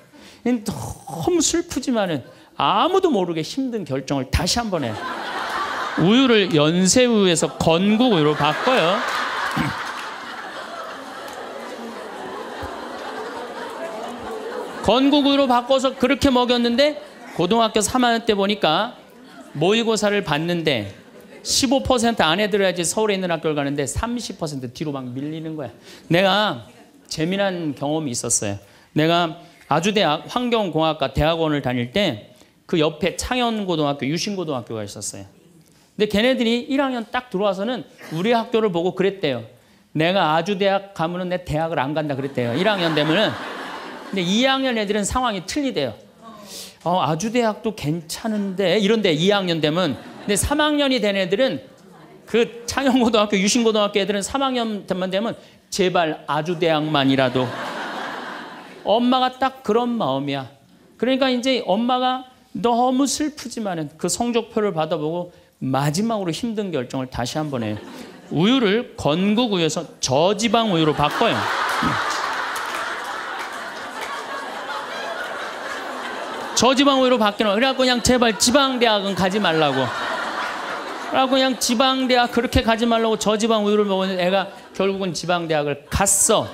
너무 슬프지만은 아무도 모르게 힘든 결정을 다시 한 번 해. 우유를 연세우에서 건국우유로 바꿔요. 건국우유로 바꿔서 그렇게 먹였는데 고등학교 3학년 때 보니까 모의고사를 봤는데 15% 안에 들어야지 서울에 있는 학교를 가는데 30% 뒤로 막 밀리는 거야. 내가 재미난 경험이 있었어요. 내가 아주대학 환경공학과 대학원을 다닐 때 그 옆에 창현고등학교, 유신고등학교가 있었어요. 근데 걔네들이 1학년 딱 들어와서는 우리 학교를 보고 그랬대요. 내가 아주대학 가면은 내 대학을 안 간다 그랬대요. 1학년 되면은. 근데 2학년 애들은 상황이 틀리대요. 어, 아주대학도 괜찮은데 이런데 2학년 되면 근데 3학년이 된 애들은 그 창영고등학교 유신고등학교 애들은 3학년만 되면 제발 아주대학만이라도 엄마가 딱 그런 마음이야. 그러니까 이제 엄마가 너무 슬프지만은 그 성적표를 받아보고 마지막으로 힘든 결정을 다시 한 번 해요. 우유를 건국 우유에서 저지방 우유로 바꿔요. 저지방 우유로 바뀌는 그래갖고 그냥 제발 지방 대학은 가지 말라고. 라고 그냥 지방 대학 그렇게 가지 말라고 저지방 우유를 먹었는데 애가 결국은 지방 대학을 갔어.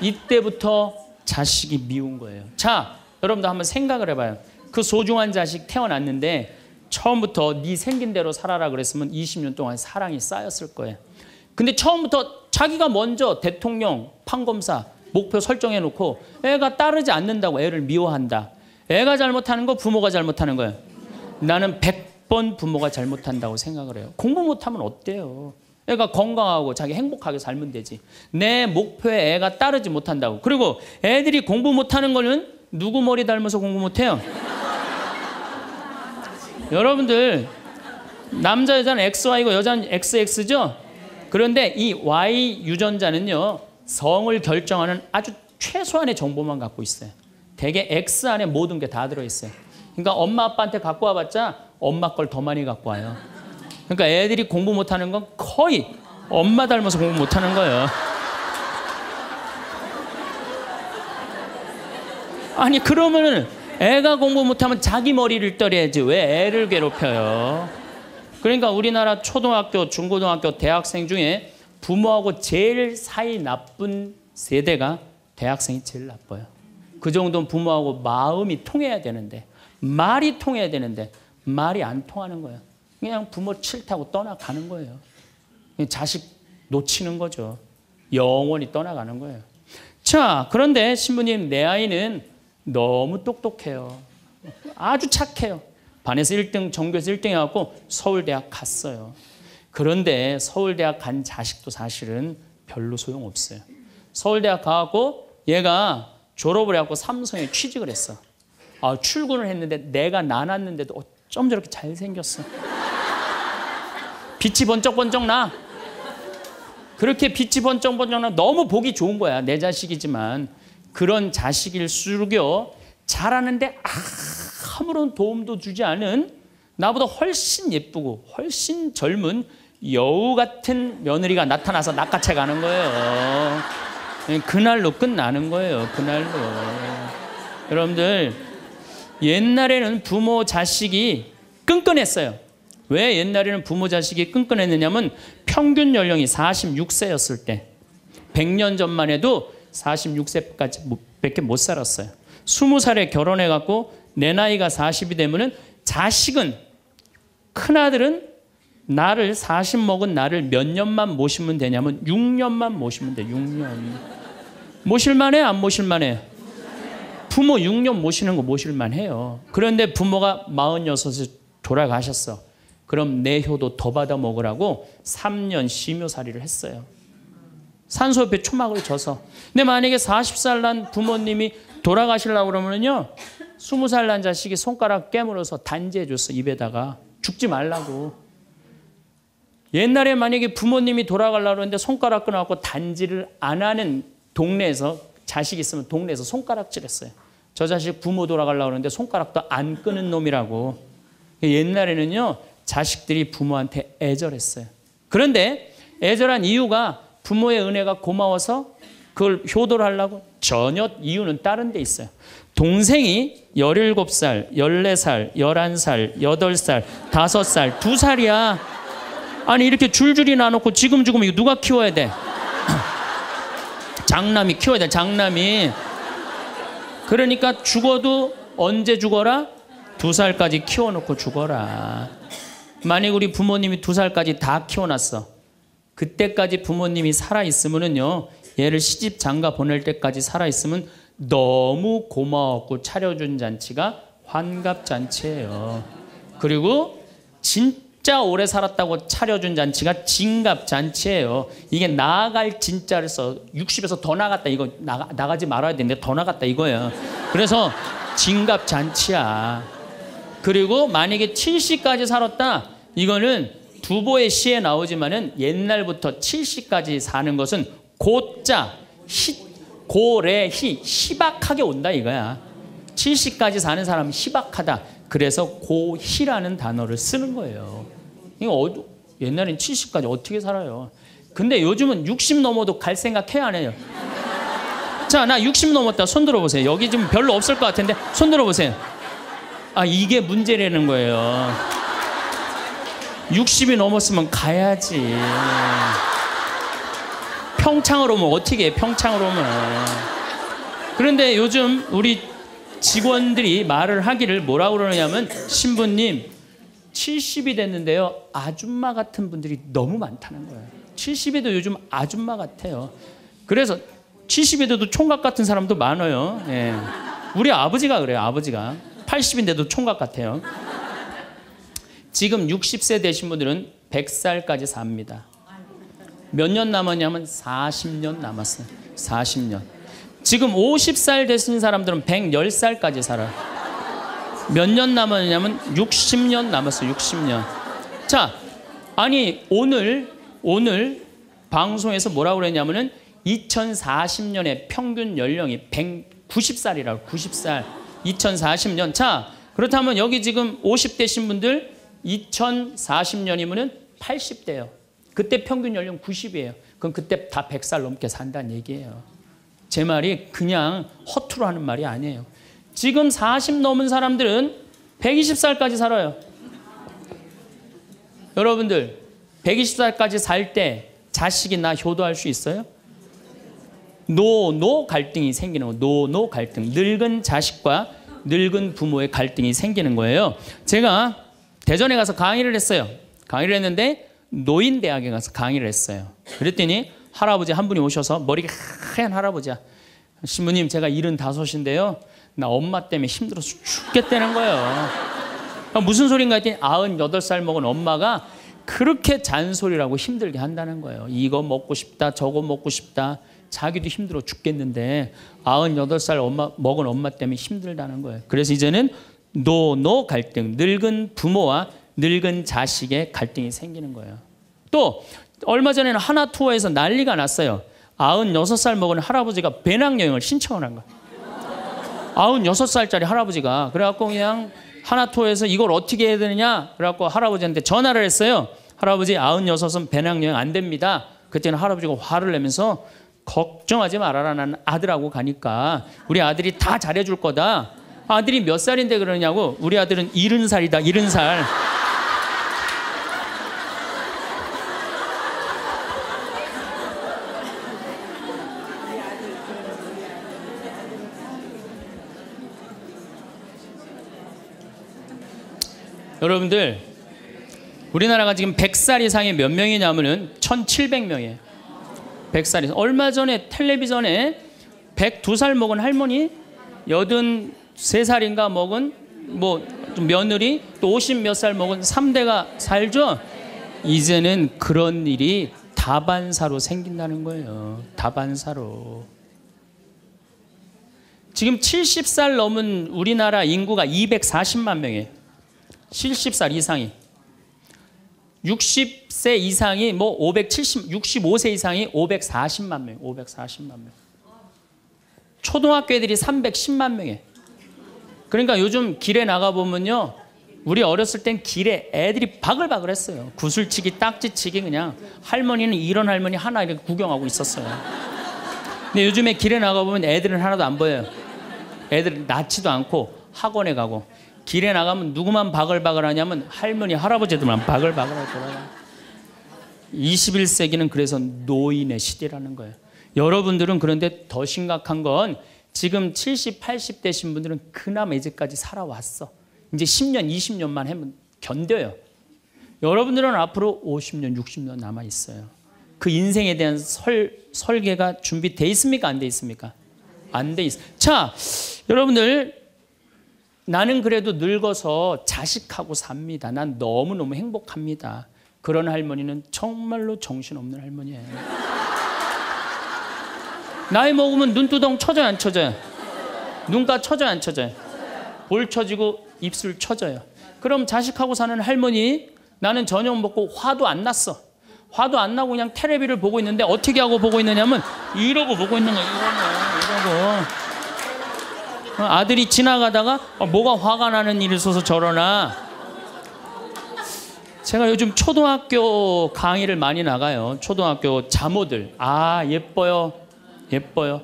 이때부터 자식이 미운 거예요. 자, 여러분도 한번 생각을 해봐요. 그 소중한 자식 태어났는데 처음부터 네 생긴 대로 살아라 그랬으면 20년 동안 사랑이 쌓였을 거예요. 근데 처음부터 자기가 먼저 대통령, 판검사 목표 설정해 놓고 애가 따르지 않는다고 애를 미워한다. 애가 잘못하는 거 부모가 잘못하는 거예요. 나는 100번 부모가 잘못한다고 생각을 해요. 공부 못하면 어때요? 애가 건강하고 자기 행복하게 살면 되지. 내 목표에 애가 따르지 못한다고. 그리고 애들이 공부 못하는 거는 누구 머리 닮아서 공부 못해요? 여러분들 남자 여자는 XY고 여자는 XX죠? 그런데 이 Y 유전자는요. 성을 결정하는 아주 최소한의 정보만 갖고 있어요. 대개 X 안에 모든 게 다 들어있어요. 그러니까 엄마 아빠한테 갖고 와봤자 엄마 걸 더 많이 갖고 와요. 그러니까 애들이 공부 못하는 건 거의 엄마 닮아서 공부 못하는 거예요. 아니 그러면은 애가 공부 못하면 자기 머리를 떨어야지왜 애를 괴롭혀요? 그러니까 우리나라 초등학교, 중고등학교, 대학생 중에 부모하고 제일 사이 나쁜 세대가 대학생이 제일 나빠요. 그 정도는 부모하고 마음이 통해야 되는데 말이 통해야 되는데 말이 안 통하는 거예요. 그냥 부모 싫다고 떠나가는 거예요. 자식 놓치는 거죠. 영원히 떠나가는 거예요. 자, 그런데 신부님, 내 아이는 너무 똑똑해요. 아주 착해요. 반에서 1등, 전교에서 1등 해갖고 서울대학 갔어요. 그런데 서울대학 간 자식도 사실은 별로 소용없어요. 서울대학 가고 얘가 졸업을 해갖고 삼성에 취직을 했어. 아, 출근을 했는데 내가 나났는데도 어쩜 저렇게 잘생겼어. 빛이 번쩍번쩍 나. 그렇게 빛이 번쩍번쩍 나. 너무 보기 좋은 거야. 내 자식이지만. 그런 자식일 수록 잘하는데 아무런 도움도 주지 않은 나보다 훨씬 예쁘고 훨씬 젊은 여우 같은 며느리가 나타나서 낚아채 가는 거예요. 예, 그날로 끝나는 거예요. 그날로. 여러분들 옛날에는 부모 자식이 끈끈했어요. 왜 옛날에는 부모 자식이 끈끈했느냐면 평균 연령이 46세였을 때 100년 전만 해도 46세까지 밖에 못 살았어요. 20살에 결혼해갖고 내 나이가 40이 되면은 자식은 큰아들은 나를 40 먹은 나를 몇 년만 모시면 되냐면 6년만 모시면 돼. 6년. 모실만 해? 안 모실만 해? 부모 6년 모시는 거 모실만 해요. 그런데 부모가 46에 돌아가셨어. 그럼 내 효도 더 받아 먹으라고 3년 심묘살이를 했어요. 산소 옆에 초막을 쳐서 근데 만약에 40살 난 부모님이 돌아가시려고 그러면요. 20살 난 자식이 손가락 깨물어서 단지해 줬어. 입에다가. 죽지 말라고. 옛날에 만약에 부모님이 돌아가려고 그러는데 손가락 끊어갖고 단지를 안 하는 동네에서 자식 있으면 동네에서 손가락질 했어요. 저 자식 부모 돌아가려고 그러는데 손가락도 안 끊은 놈이라고. 옛날에는요. 자식들이 부모한테 애절했어요. 그런데 애절한 이유가 부모의 은혜가 고마워서 그걸 효도를 하려고? 전혀 이유는 다른 데 있어요. 동생이 17살, 14살, 11살, 8살, 5살, 2살이야. 아니, 이렇게 줄줄이 나놓고 지금 죽으면 누가 키워야 돼? 장남이 키워야 돼, 장남이. 그러니까 죽어도 언제 죽어라? 두 살까지 키워놓고 죽어라. 만약 우리 부모님이 두 살까지 다 키워놨어. 그때까지 부모님이 살아있으면은요, 얘를 시집 장가 보낼 때까지 살아있으면 너무 고마웠고 차려준 잔치가 환갑잔치예요. 그리고 진짜 오래 살았다고 차려준 잔치가 진갑잔치예요. 이게 나아갈 진짜를 써 60에서 더 나갔다 이거 나가, 나가지 말아야 되는데 더 나갔다 이거예요. 그래서 진갑잔치야. 그리고 만약에 70까지 살았다 이거는 두보의 시에 나오지만은 옛날부터 70까지 사는 것은 고자 히, 고래 히 희박하게 온다 이거야. 70까지 사는 사람 희박하다. 그래서 고희라는 단어를 쓰는 거예요. 이거 어, 옛날엔 70까지 어떻게 살아요? 근데 요즘은 60 넘어도 갈 생각 해안 해요? 자, 나 60 넘었다. 손 들어보세요. 여기 지금 별로 없을 것 같은데 손 들어보세요. 아, 이게 문제라는 거예요. 60이 넘었으면 가야지. 평창으로 오면 어떻게 해, 평창으로 오면. 그런데 요즘 우리 직원들이 말을 하기를 뭐라 그러냐면 신부님 70이 됐는데요. 아줌마 같은 분들이 너무 많다는 거예요. 70에도 요즘 아줌마 같아요. 그래서 70에도 총각 같은 사람도 많아요. 예. 우리 아버지가 그래요. 아버지가 80인데도 총각 같아요. 지금 60세 되신 분들은 100살까지 삽니다. 몇 년 남았냐면 40년 남았어요. 40년. 지금 50살 되신 사람들은 110살까지 살아요. 몇 년 남았냐면 60년 남았어요. 60년. 자, 아니 오늘 오늘 방송에서 뭐라고 그랬냐면은 2040년에 평균 연령이 190살이라고 90살. 2040년. 자, 그렇다면 여기 지금 50대신 분들 2 0 4 0년이면 80대예요. 그때 평균 연령 90이에요. 그럼 그때 다 100살 넘게 산다는 얘기예요. 제 말이 그냥 허투루 하는 말이 아니에요. 지금 40 넘은 사람들은 120살까지 살아요. 여러분들 120살까지 살 때 자식이나 효도할 수 있어요? 노노 n 갈등이 생기는 거예 노노 갈등. 늙은 자식과 늙은 부모의 갈등이 생기는 거예요. 제가 대전에 가서 강의를 했어요. 강의를 했는데 노인 대학에 가서 강의를 했어요. 그랬더니 할아버지 한 분이 오셔서 머리가 하얀 할아버지야. 신부님 제가 일흔 다섯인데요. 나 엄마 때문에 힘들어서 죽겠다는 거예요. 아, 무슨 소린가 했더니 아흔 여덟 살 먹은 엄마가 그렇게 잔소리라고 힘들게 한다는 거예요. 이거 먹고 싶다, 저거 먹고 싶다. 자기도 힘들어 죽겠는데 98살 엄마 먹은 엄마 때문에 힘들다는 거예요. 그래서 이제는 노노 갈등, 늙은 부모와 늙은 자식의 갈등이 생기는 거예요. 또 얼마 전에는 하나 투어에서 난리가 났어요. 96살 먹은 할아버지가 배낭여행을 신청을 한 거예요. 96살짜리 할아버지가 그래갖고 그냥 하나 투어에서 이걸 어떻게 해야 되느냐 그래갖고 할아버지한테 전화를 했어요. 할아버지 96은 배낭여행 안 됩니다. 그때는 할아버지가 화를 내면서 걱정하지 말아라 나는 아들하고 가니까 우리 아들이 다 잘해줄 거다. 아들이 몇 살인데 그러냐고 우리 아들은 일흔 살이다 일흔 살 여러분들 우리나라가 지금 100살 이상이 몇 명이냐면은 1,700명이에요. 100살 이상. 얼마 전에 텔레비전에 102살 먹은 할머니 80세 살인가 먹은 뭐 며느리 또50 몇 살 먹은 3대가 살죠. 이제는 그런 일이 다반사로 생긴다는 거예요. 다반사로. 지금 70살 넘은 우리나라 인구가 240만 명이에요. 70살 이상이. 60세 이상이 뭐 570, 65세 이상이 540만 명, 540만 명. 초등학교 애들이 310만 명에 그러니까 요즘 길에 나가보면요. 우리 어렸을 땐 길에 애들이 바글바글 했어요. 구슬치기, 딱지치기 그냥. 할머니는 이런 할머니 하나 이렇게 구경하고 있었어요. 근데 요즘에 길에 나가보면 애들은 하나도 안 보여요. 애들 낳지도 않고 학원에 가고. 길에 나가면 누구만 바글바글 하냐면 할머니, 할아버지들만 바글바글 하더라고요. 21세기는 그래서 노인의 시대라는 거예요. 여러분들은 그런데 더 심각한 건 지금 70, 80 되신 분들은 그나마 이제까지 살아왔어. 이제 10년, 20년만 하면 견뎌요. 여러분들은 앞으로 50년, 60년 남아 있어요. 그 인생에 대한 설, 설계가 준비돼 있습니까? 안 돼 있습니까? 안 돼 있어. 자, 여러분들 나는 그래도 늙어서 자식하고 삽니다. 난 너무너무 행복합니다. 그런 할머니는 정말로 정신없는 할머니예요. 나이 먹으면 눈두덩 쳐져요 안 쳐져요? 눈가 쳐져요 안 쳐져요? 볼 쳐지고 입술 쳐져요. 그럼 자식하고 사는 할머니 나는 저녁 먹고 화도 안 났어. 화도 안 나고 그냥 테레비를 보고 있는데 어떻게 하고 보고 있느냐면 이러고 보고 있는 거야. 이러고 이러고. 어, 아들이 지나가다가 어, 뭐가 화가 나는 일이 있어서 저러나. 제가 요즘 초등학교 강의를 많이 나가요. 초등학교 자모들. 아, 예뻐요. 예뻐요.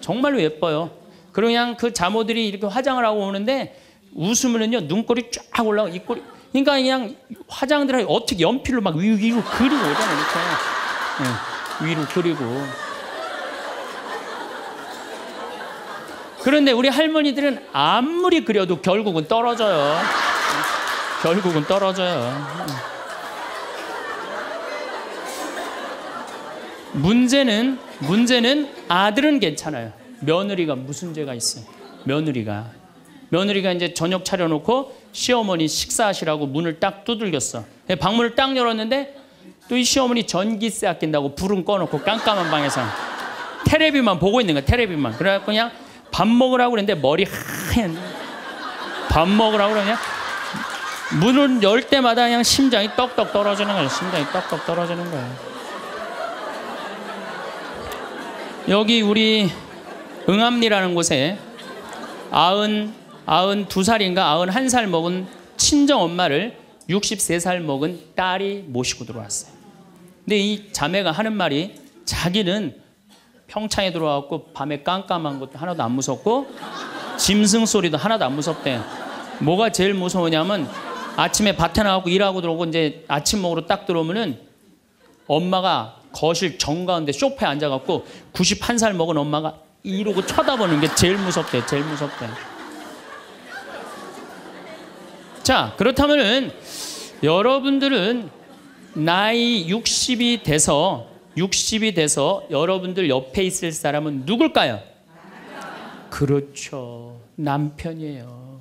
정말로 예뻐요. 그리고 그냥 그 자모들이 이렇게 화장을 하고 오는데 웃으면요 눈꼬리 쫙 올라가 입꼬리 그러니까 그냥 화장들을 어떻게 연필로 막 위로, 위로 그리고 오잖아요 이렇게 네, 예, 위로 그리고 그런데 우리 할머니들은 아무리 그려도 결국은 떨어져요 결국은 떨어져요 문제는 문제는 아들은 괜찮아요. 며느리가 무슨 죄가 있어요? 며느리가. 며느리가 이제 저녁 차려놓고 시어머니 식사하시라고 문을 딱 두들겼어. 예, 방문을 딱 열었는데 또 이 시어머니 전기세 아낀다고 불은 꺼놓고 깜깜한 방에서 테레비만 보고 있는 거야, 테레비만. 그래갖고 그냥 밥 먹으라고 그랬는데 머리 하얀. 밥 먹으라고 그러냐? 문을 열 때마다 그냥 심장이 떡떡 떨어지는 거야. 심장이 떡떡 떨어지는 거야. 여기 우리 응암리라는 곳에 아흔 아흔 두 살인가 아흔 한살 먹은 친정 엄마를 63살 먹은 딸이 모시고 들어왔어요. 근데 이 자매가 하는 말이 자기는 평창에 들어와고 밤에 깜깜한 것도 하나도 안 무섭고 짐승 소리도 하나도 안 무섭대. 뭐가 제일 무서우냐면 아침에 밭에 나가고 일하고 들어오고 이제 아침 먹으러 딱 들어오면은 엄마가 거실 정가운데 쇼파에 앉아갖고 91살 먹은 엄마가 이러고 쳐다보는 게 제일 무섭대, 제일 무섭대. 자, 그렇다면은 여러분들은 나이 60이 돼서 60이 돼서 여러분들 옆에 있을 사람은 누굴까요? 그렇죠. 남편이에요.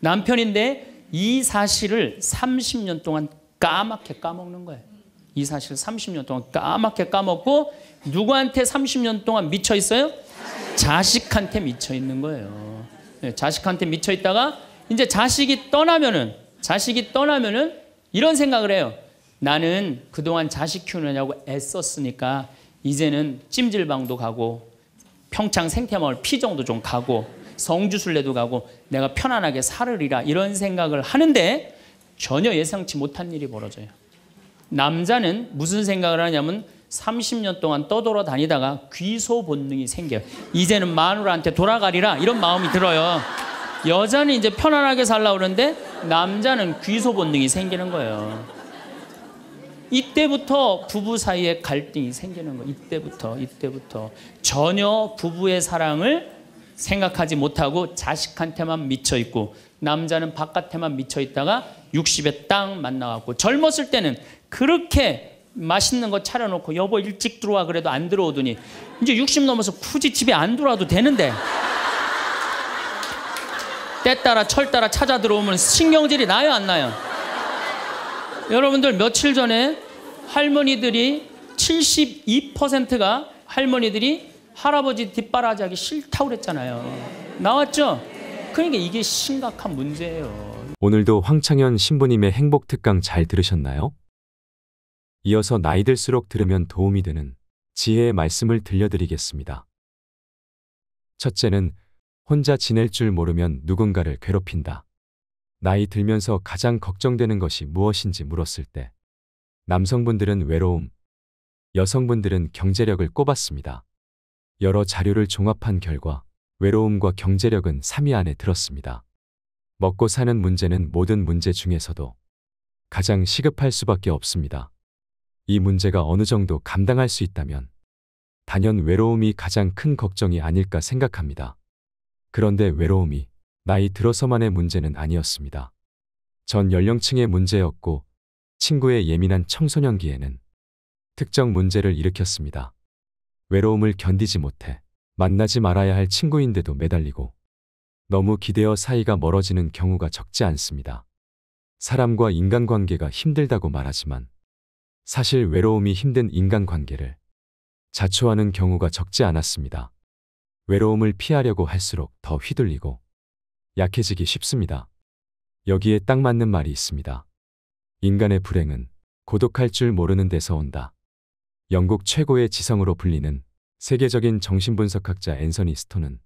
남편인데 이 사실을 30년 동안 까맣게 까먹는 거예요. 이 사실 30년 동안 까맣게 까먹고 누구한테 30년 동안 미쳐 있어요? 자식한테 미쳐 있는 거예요. 네, 자식한테 미쳐 있다가 이제 자식이 떠나면은 자식이 떠나면은 이런 생각을 해요. 나는 그동안 자식 키우느냐고 애썼으니까 이제는 찜질방도 가고 평창 생태마을 피정도 좀 가고 성주순례도 가고 내가 편안하게 살으리라 이런 생각을 하는데 전혀 예상치 못한 일이 벌어져요. 남자는 무슨 생각을 하냐면 30년 동안 떠돌아 다니다가 귀소 본능이 생겨요. 이제는 마누라한테 돌아가리라 이런 마음이 들어요. 여자는 이제 편안하게 살라 고 그러는데 남자는 귀소 본능이 생기는 거예요. 이때부터 부부 사이에 갈등이 생기는 거예요. 이때부터 이때부터 전혀 부부의 사랑을 생각하지 못하고 자식한테만 미쳐 있고 남자는 바깥에만 미쳐 있다가 60에 딱 만나갖고 젊었을 때는 그렇게 맛있는 거 차려놓고 여보 일찍 들어와 그래도 안 들어오더니 이제 60 넘어서 굳이 집에 안 들어와도 되는데 때 따라 철 따라 찾아 들어오면 신경질이 나요 안 나요? 여러분들 며칠 전에 할머니들이 72%가 할머니들이 할아버지 뒷바라지하기 싫다고 그랬잖아요. 나왔죠? 그러니까 이게 심각한 문제예요. 오늘도 황창현 신부님의 행복 특강 잘 들으셨나요? 이어서 나이 들수록 들으면 도움이 되는 지혜의 말씀을 들려드리겠습니다. 첫째는 혼자 지낼 줄 모르면 누군가를 괴롭힌다. 나이 들면서 가장 걱정되는 것이 무엇인지 물었을 때 남성분들은 외로움, 여성분들은 경제력을 꼽았습니다. 여러 자료를 종합한 결과 외로움과 경제력은 3위 안에 들었습니다. 먹고 사는 문제는 모든 문제 중에서도 가장 시급할 수밖에 없습니다. 이 문제가 어느 정도 감당할 수 있다면 단연 외로움이 가장 큰 걱정이 아닐까 생각합니다. 그런데 외로움이 나이 들어서만의 문제는 아니었습니다. 전 연령층의 문제였고 친구의 예민한 청소년기에는 특정 문제를 일으켰습니다. 외로움을 견디지 못해 만나지 말아야 할 친구인데도 매달리고 너무 기대어 사이가 멀어지는 경우가 적지 않습니다. 사람과 인간관계가 힘들다고 말하지만 사실 외로움이 힘든 인간관계를 자초하는 경우가 적지 않았습니다. 외로움을 피하려고 할수록 더 휘둘리고 약해지기 쉽습니다. 여기에 딱 맞는 말이 있습니다. 인간의 불행은 고독할 줄 모르는 데서 온다. 영국 최고의 지성으로 불리는 세계적인 정신분석학자 앤서니 스톤은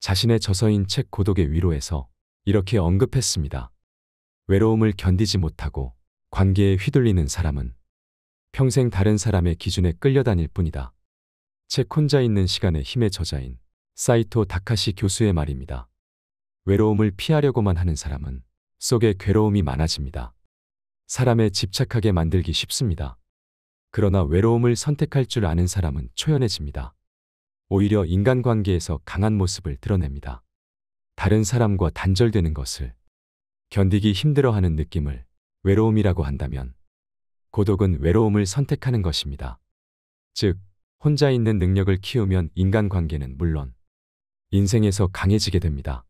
자신의 저서인 책 고독의 위로에서 이렇게 언급했습니다. 외로움을 견디지 못하고 관계에 휘둘리는 사람은 평생 다른 사람의 기준에 끌려다닐 뿐이다. 책 혼자 있는 시간의 힘의 저자인 사이토 다카시 교수의 말입니다. 외로움을 피하려고만 하는 사람은 속에 괴로움이 많아집니다. 사람의 집착하게 만들기 쉽습니다. 그러나 외로움을 선택할 줄 아는 사람은 초연해집니다. 오히려 인간관계에서 강한 모습을 드러냅니다. 다른 사람과 단절되는 것을 견디기 힘들어하는 느낌을 외로움이라고 한다면 고독은 외로움을 선택하는 것입니다. 즉, 혼자 있는 능력을 키우면 인간관계는 물론 인생에서 강해지게 됩니다.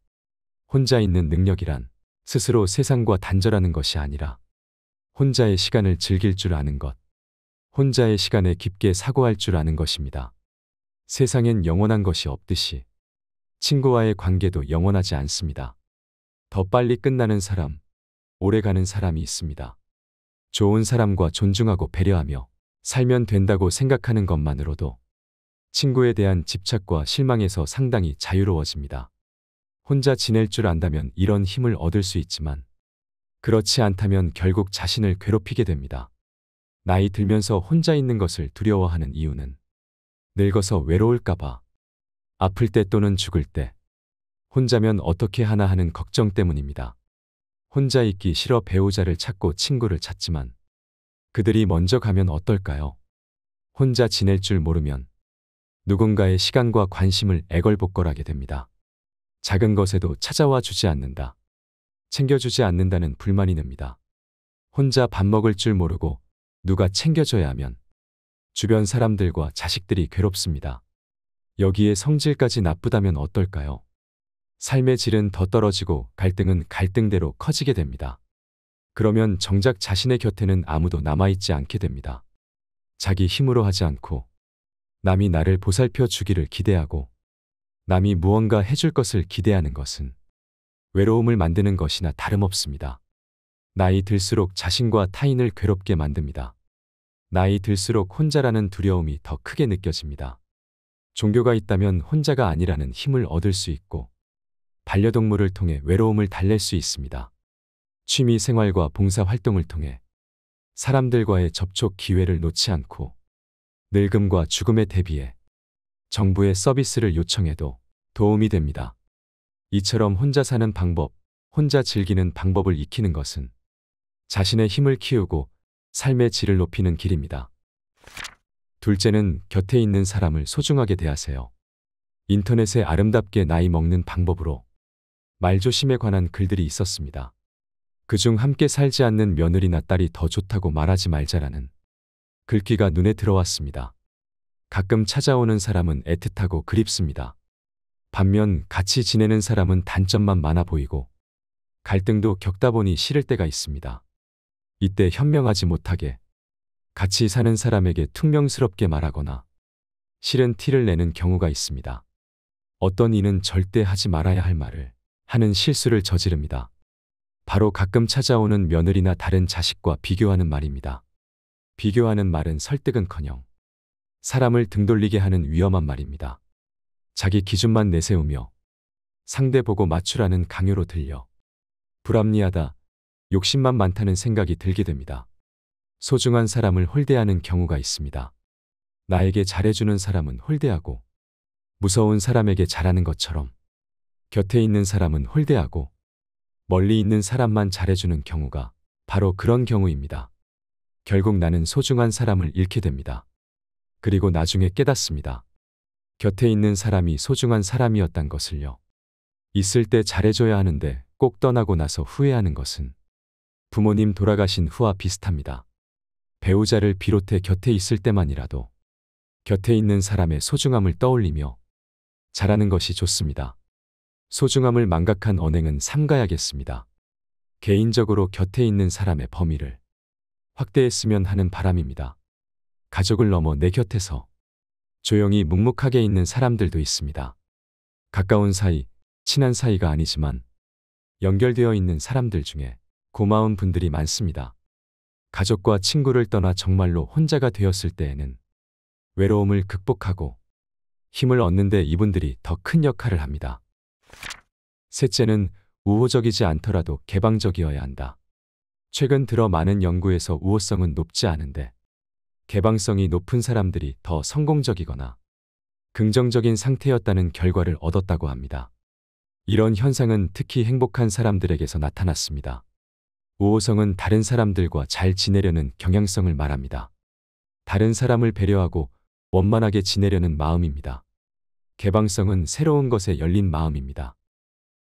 혼자 있는 능력이란 스스로 세상과 단절하는 것이 아니라 혼자의 시간을 즐길 줄 아는 것, 혼자의 시간에 깊게 사고할 줄 아는 것입니다. 세상엔 영원한 것이 없듯이 친구와의 관계도 영원하지 않습니다. 더 빨리 끝나는 사람, 오래 가는 사람이 있습니다. 좋은 사람과 존중하고 배려하며 살면 된다고 생각하는 것만으로도 친구에 대한 집착과 실망에서 상당히 자유로워집니다. 혼자 지낼 줄 안다면 이런 힘을 얻을 수 있지만 그렇지 않다면 결국 자신을 괴롭히게 됩니다. 나이 들면서 혼자 있는 것을 두려워하는 이유는 늙어서 외로울까봐 아플 때 또는 죽을 때 혼자면 어떻게 하나 하는 걱정 때문입니다. 혼자 있기 싫어 배우자를 찾고 친구를 찾지만 그들이 먼저 가면 어떨까요? 혼자 지낼 줄 모르면 누군가의 시간과 관심을 애걸복걸하게 됩니다. 작은 것에도 찾아와 주지 않는다. 챙겨주지 않는다는 불만이 듭니다. 혼자 밥 먹을 줄 모르고 누가 챙겨줘야 하면 주변 사람들과 자식들이 괴롭습니다. 여기에 성질까지 나쁘다면 어떨까요? 삶의 질은 더 떨어지고 갈등은 갈등대로 커지게 됩니다. 그러면 정작 자신의 곁에는 아무도 남아있지 않게 됩니다. 자기 힘으로 하지 않고 남이 나를 보살펴 주기를 기대하고 남이 무언가 해줄 것을 기대하는 것은 외로움을 만드는 것이나 다름없습니다. 나이 들수록 자신과 타인을 괴롭게 만듭니다. 나이 들수록 혼자라는 두려움이 더 크게 느껴집니다. 종교가 있다면 혼자가 아니라는 힘을 얻을 수 있고 반려동물을 통해 외로움을 달랠 수 있습니다. 취미 생활과 봉사 활동을 통해 사람들과의 접촉 기회를 놓지 않고 늙음과 죽음에 대비해 정부의 서비스를 요청해도 도움이 됩니다. 이처럼 혼자 사는 방법, 혼자 즐기는 방법을 익히는 것은 자신의 힘을 키우고 삶의 질을 높이는 길입니다. 둘째는 곁에 있는 사람을 소중하게 대하세요. 인터넷에 아름답게 나이 먹는 방법으로 말조심에 관한 글들이 있었습니다. 그 중 함께 살지 않는 며느리나 딸이 더 좋다고 말하지 말자라는 글귀가 눈에 들어왔습니다. 가끔 찾아오는 사람은 애틋하고 그립습니다. 반면 같이 지내는 사람은 단점만 많아 보이고 갈등도 겪다 보니 싫을 때가 있습니다. 이때 현명하지 못하게 같이 사는 사람에게 퉁명스럽게 말하거나 실은 티를 내는 경우가 있습니다. 어떤 이는 절대 하지 말아야 할 말을 하는 실수를 저지릅니다. 바로 가끔 찾아오는 며느리나 다른 자식과 비교하는 말입니다. 비교하는 말은 설득은커녕 사람을 등돌리게 하는 위험한 말입니다. 자기 기준만 내세우며 상대 보고 맞추라는 강요로 들려 불합리하다, 욕심만 많다는 생각이 들게 됩니다. 소중한 사람을 홀대하는 경우가 있습니다. 나에게 잘해주는 사람은 홀대하고 무서운 사람에게 잘하는 것처럼 곁에 있는 사람은 홀대하고 멀리 있는 사람만 잘해주는 경우가 바로 그런 경우입니다. 결국 나는 소중한 사람을 잃게 됩니다. 그리고 나중에 깨닫습니다. 곁에 있는 사람이 소중한 사람이었단 것을요. 있을 때 잘해줘야 하는데 꼭 떠나고 나서 후회하는 것은 부모님 돌아가신 후와 비슷합니다. 배우자를 비롯해 곁에 있을 때만이라도 곁에 있는 사람의 소중함을 떠올리며 잘하는 것이 좋습니다. 소중함을 망각한 언행은 삼가야겠습니다. 개인적으로 곁에 있는 사람의 범위를 확대했으면 하는 바람입니다. 가족을 넘어 내 곁에서 조용히 묵묵하게 있는 사람들도 있습니다. 가까운 사이, 친한 사이가 아니지만 연결되어 있는 사람들 중에 고마운 분들이 많습니다. 가족과 친구를 떠나 정말로 혼자가 되었을 때에는 외로움을 극복하고 힘을 얻는데 이분들이 더 큰 역할을 합니다. 셋째는 우호적이지 않더라도 개방적이어야 한다. 최근 들어 많은 연구에서 우호성은 높지 않은데 개방성이 높은 사람들이 더 성공적이거나 긍정적인 상태였다는 결과를 얻었다고 합니다. 이런 현상은 특히 행복한 사람들에게서 나타났습니다. 우호성은 다른 사람들과 잘 지내려는 경향성을 말합니다. 다른 사람을 배려하고 원만하게 지내려는 마음입니다. 개방성은 새로운 것에 열린 마음입니다.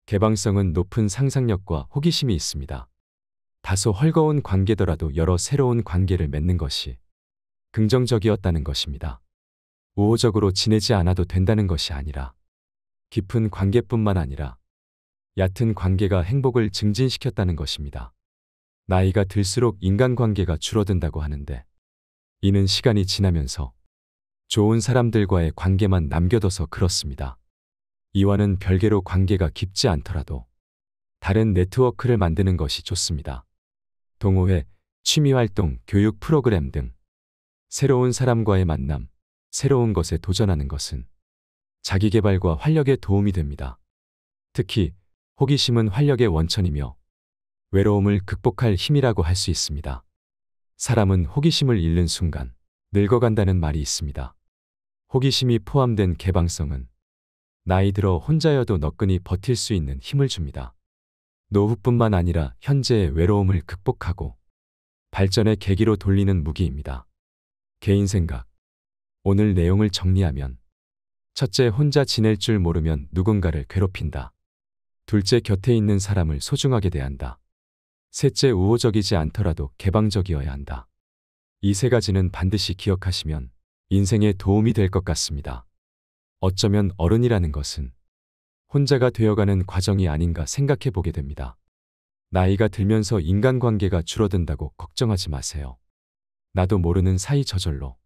개방성은 높은 상상력과 호기심이 있습니다. 다소 헐거운 관계더라도 여러 새로운 관계를 맺는 것이 긍정적이었다는 것입니다. 우호적으로 지내지 않아도 된다는 것이 아니라 깊은 관계뿐만 아니라 얕은 관계가 행복을 증진시켰다는 것입니다. 나이가 들수록 인간관계가 줄어든다고 하는데 이는 시간이 지나면서 좋은 사람들과의 관계만 남겨둬서 그렇습니다. 이와는 별개로 관계가 깊지 않더라도 다른 네트워크를 만드는 것이 좋습니다. 동호회, 취미활동, 교육 프로그램 등 새로운 사람과의 만남, 새로운 것에 도전하는 것은 자기 개발과 활력에 도움이 됩니다. 특히 호기심은 활력의 원천이며 외로움을 극복할 힘이라고 할 수 있습니다. 사람은 호기심을 잃는 순간 늙어간다는 말이 있습니다. 호기심이 포함된 개방성은 나이 들어 혼자여도 너끈히 버틸 수 있는 힘을 줍니다. 노후뿐만 아니라 현재의 외로움을 극복하고 발전의 계기로 돌리는 무기입니다. 개인 생각. 오늘 내용을 정리하면 첫째, 혼자 지낼 줄 모르면 누군가를 괴롭힌다. 둘째, 곁에 있는 사람을 소중하게 대한다. 셋째, 우호적이지 않더라도 개방적이어야 한다. 이 세 가지는 반드시 기억하시면 인생에 도움이 될 것 같습니다. 어쩌면 어른이라는 것은 혼자가 되어가는 과정이 아닌가 생각해 보게 됩니다. 나이가 들면서 인간관계가 줄어든다고 걱정하지 마세요. 나도 모르는 사이 저절로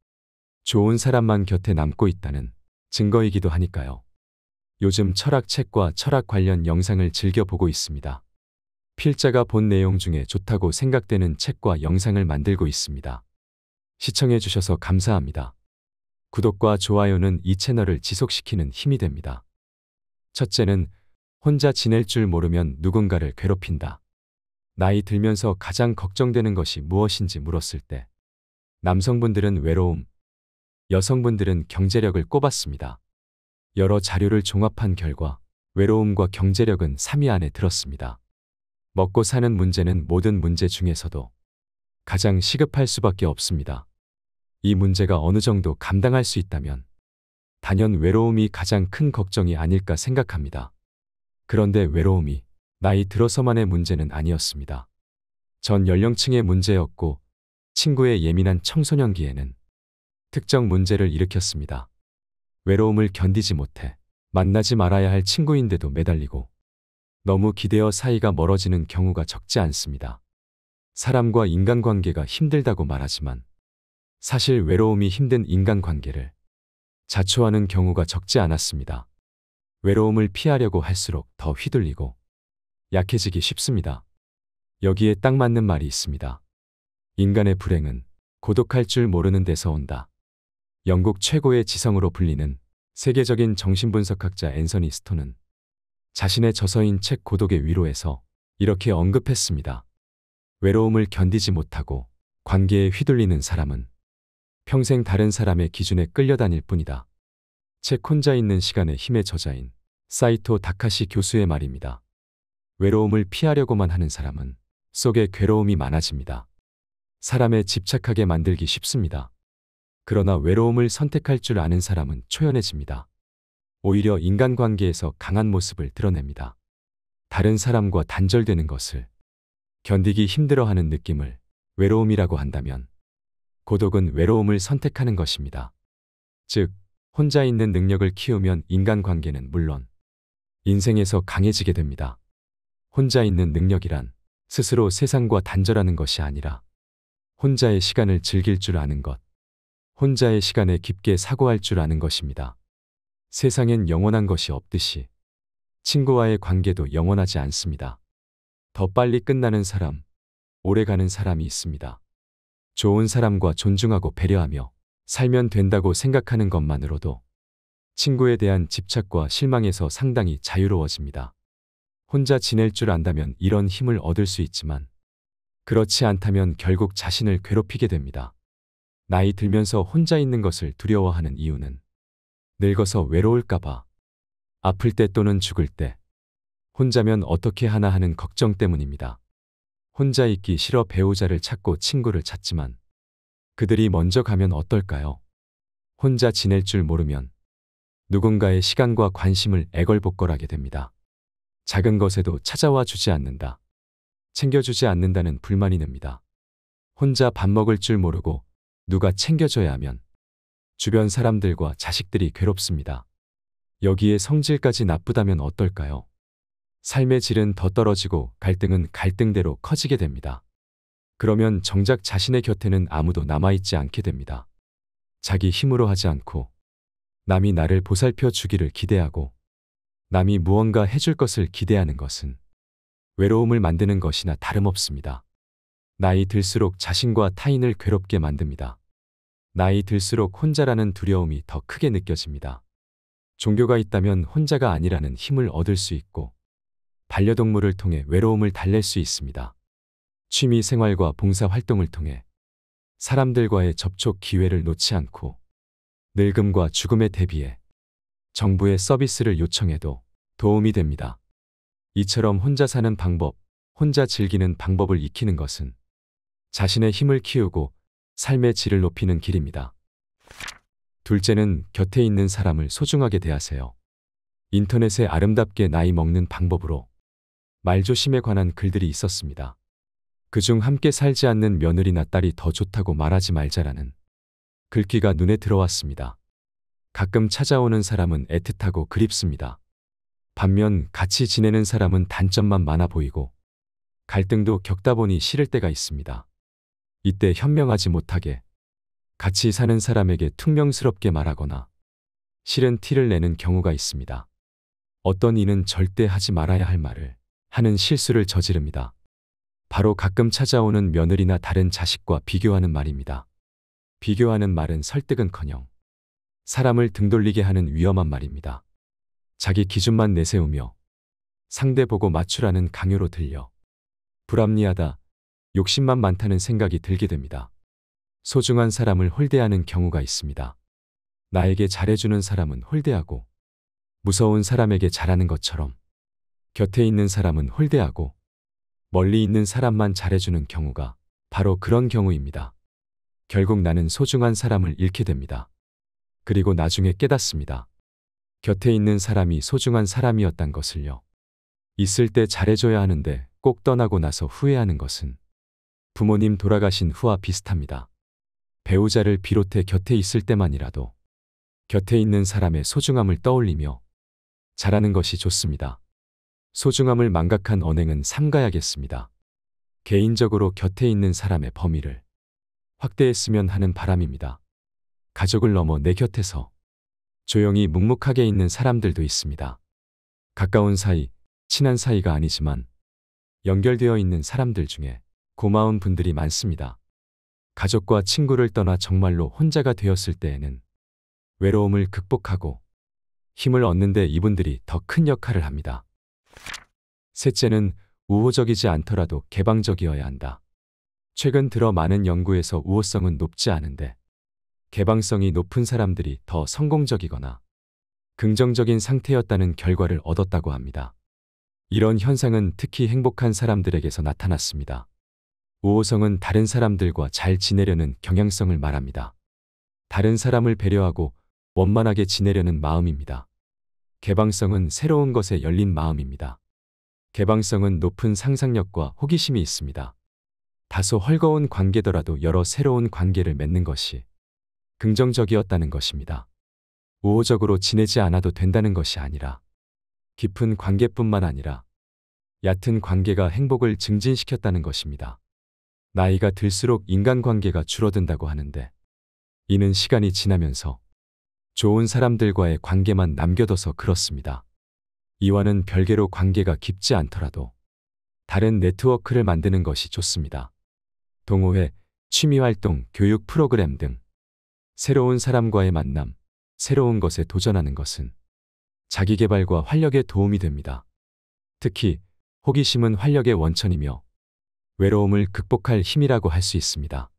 좋은 사람만 곁에 남고 있다는 증거이기도 하니까요. 요즘 철학책과 철학 관련 영상을 즐겨보고 있습니다. 필자가 본 내용 중에 좋다고 생각되는 책과 영상을 만들고 있습니다. 시청해주셔서 감사합니다. 구독과 좋아요는 이 채널을 지속시키는 힘이 됩니다. 첫째는 혼자 지낼 줄 모르면 누군가를 괴롭힌다. 나이 들면서 가장 걱정되는 것이 무엇인지 물었을 때 남성분들은 외로움, 여성분들은 경제력을 꼽았습니다. 여러 자료를 종합한 결과 외로움과 경제력은 3위 안에 들었습니다. 먹고 사는 문제는 모든 문제 중에서도 가장 시급할 수밖에 없습니다. 이 문제가 어느 정도 감당할 수 있다면 단연 외로움이 가장 큰 걱정이 아닐까 생각합니다. 그런데 외로움이 나이 들어서만의 문제는 아니었습니다. 전 연령층의 문제였고 친구의 예민한 청소년기에는 특정 문제를 일으켰습니다. 외로움을 견디지 못해 만나지 말아야 할 친구인데도 매달리고 너무 기대어 사이가 멀어지는 경우가 적지 않습니다. 사람과 인간관계가 힘들다고 말하지만 사실 외로움이 힘든 인간관계를 자초하는 경우가 적지 않았습니다. 외로움을 피하려고 할수록 더 휘둘리고 약해지기 쉽습니다. 여기에 딱 맞는 말이 있습니다. 인간의 불행은 고독할 줄 모르는 데서 온다. 영국 최고의 지성으로 불리는 세계적인 정신분석학자 앤서니 스톤은 자신의 저서인 책 고독의 위로에서 이렇게 언급했습니다. 외로움을 견디지 못하고 관계에 휘둘리는 사람은 평생 다른 사람의 기준에 끌려다닐 뿐이다. 책 혼자 있는 시간의 힘의 저자인 사이토 다카시 교수의 말입니다. 외로움을 피하려고만 하는 사람은 속에 괴로움이 많아집니다. 사람의 집착하게 만들기 쉽습니다. 그러나 외로움을 선택할 줄 아는 사람은 초연해집니다. 오히려 인간관계에서 강한 모습을 드러냅니다. 다른 사람과 단절되는 것을 견디기 힘들어하는 느낌을 외로움이라고 한다면 고독은 외로움을 선택하는 것입니다. 즉, 혼자 있는 능력을 키우면 인간관계는 물론 인생에서 강해지게 됩니다. 혼자 있는 능력이란 스스로 세상과 단절하는 것이 아니라 혼자의 시간을 즐길 줄 아는 것, 혼자의 시간에 깊게 사고할 줄 아는 것입니다. 세상엔 영원한 것이 없듯이 친구와의 관계도 영원하지 않습니다. 더 빨리 끝나는 사람, 오래 가는 사람이 있습니다. 좋은 사람과 존중하고 배려하며 살면 된다고 생각하는 것만으로도 친구에 대한 집착과 실망에서 상당히 자유로워집니다. 혼자 지낼 줄 안다면 이런 힘을 얻을 수 있지만 그렇지 않다면 결국 자신을 괴롭히게 됩니다. 나이 들면서 혼자 있는 것을 두려워하는 이유는 늙어서 외로울까봐 아플 때 또는 죽을 때 혼자면 어떻게 하나 하는 걱정 때문입니다. 혼자 있기 싫어 배우자를 찾고 친구를 찾지만 그들이 먼저 가면 어떨까요? 혼자 지낼 줄 모르면 누군가의 시간과 관심을 애걸복걸하게 됩니다. 작은 것에도 찾아와 주지 않는다. 챙겨주지 않는다는 불만이 납니다. 혼자 밥 먹을 줄 모르고 누가 챙겨줘야 하면 주변 사람들과 자식들이 괴롭습니다. 여기에 성질까지 나쁘다면 어떨까요? 삶의 질은 더 떨어지고 갈등은 갈등대로 커지게 됩니다. 그러면 정작 자신의 곁에는 아무도 남아있지 않게 됩니다. 자기 힘으로 하지 않고 남이 나를 보살펴 주기를 기대하고 남이 무언가 해줄 것을 기대하는 것은 외로움을 만드는 것이나 다름없습니다. 나이 들수록 자신과 타인을 괴롭게 만듭니다. 나이 들수록 혼자라는 두려움이 더 크게 느껴집니다. 종교가 있다면 혼자가 아니라는 힘을 얻을 수 있고 반려동물을 통해 외로움을 달랠 수 있습니다. 취미 생활과 봉사 활동을 통해 사람들과의 접촉 기회를 놓지 않고 늙음과 죽음에 대비해 정부의 서비스를 요청해도 도움이 됩니다. 이처럼 혼자 사는 방법, 혼자 즐기는 방법을 익히는 것은 자신의 힘을 키우고 삶의 질을 높이는 길입니다. 둘째는 곁에 있는 사람을 소중하게 대하세요. 인터넷에 아름답게 나이 먹는 방법으로 말조심에 관한 글들이 있었습니다. 그중 함께 살지 않는 며느리나 딸이 더 좋다고 말하지 말자라는 글귀가 눈에 들어왔습니다. 가끔 찾아오는 사람은 애틋하고 그립습니다. 반면 같이 지내는 사람은 단점만 많아 보이고 갈등도 겪다 보니 싫을 때가 있습니다. 이때 현명하지 못하게 같이 사는 사람에게 퉁명스럽게 말하거나 싫은 티를 내는 경우가 있습니다. 어떤 이는 절대 하지 말아야 할 말을 하는 실수를 저지릅니다. 바로 가끔 찾아오는 며느리나 다른 자식과 비교하는 말입니다. 비교하는 말은 설득은커녕 사람을 등돌리게 하는 위험한 말입니다. 자기 기준만 내세우며 상대 보고 맞추라는 강요로 들려 불합리하다, 욕심만 많다는 생각이 들게 됩니다. 소중한 사람을 홀대하는 경우가 있습니다. 나에게 잘해주는 사람은 홀대하고 무서운 사람에게 잘하는 것처럼 곁에 있는 사람은 홀대하고 멀리 있는 사람만 잘해주는 경우가 바로 그런 경우입니다. 결국 나는 소중한 사람을 잃게 됩니다. 그리고 나중에 깨닫습니다. 곁에 있는 사람이 소중한 사람이었단 것을요. 있을 때 잘해줘야 하는데 꼭 떠나고 나서 후회하는 것은 부모님 돌아가신 후와 비슷합니다. 배우자를 비롯해 곁에 있을 때만이라도 곁에 있는 사람의 소중함을 떠올리며 잘하는 것이 좋습니다. 소중함을 망각한 언행은 삼가야겠습니다. 개인적으로 곁에 있는 사람의 범위를 확대했으면 하는 바람입니다. 가족을 넘어 내 곁에서 조용히 묵묵하게 있는 사람들도 있습니다. 가까운 사이, 친한 사이가 아니지만 연결되어 있는 사람들 중에 고마운 분들이 많습니다. 가족과 친구를 떠나 정말로 혼자가 되었을 때에는 외로움을 극복하고 힘을 얻는데 이분들이 더 큰 역할을 합니다. 셋째는 우호적이지 않더라도 개방적이어야 한다. 최근 들어 많은 연구에서 우호성은 높지 않은데 개방성이 높은 사람들이 더 성공적이거나 긍정적인 상태였다는 결과를 얻었다고 합니다. 이런 현상은 특히 행복한 사람들에게서 나타났습니다. 우호성은 다른 사람들과 잘 지내려는 경향성을 말합니다. 다른 사람을 배려하고 원만하게 지내려는 마음입니다. 개방성은 새로운 것에 열린 마음입니다. 개방성은 높은 상상력과 호기심이 있습니다. 다소 헐거운 관계더라도 여러 새로운 관계를 맺는 것이 긍정적이었다는 것입니다. 우호적으로 지내지 않아도 된다는 것이 아니라 깊은 관계뿐만 아니라 얕은 관계가 행복을 증진시켰다는 것입니다. 나이가 들수록 인간관계가 줄어든다고 하는데 이는 시간이 지나면서 좋은 사람들과의 관계만 남겨둬서 그렇습니다. 이와는 별개로 관계가 깊지 않더라도 다른 네트워크를 만드는 것이 좋습니다. 동호회, 취미활동, 교육 프로그램 등 새로운 사람과의 만남, 새로운 것에 도전하는 것은 자기 개발과 활력에 도움이 됩니다. 특히 호기심은 활력의 원천이며 외로움을 극복할 힘이라고 할 수 있습니다.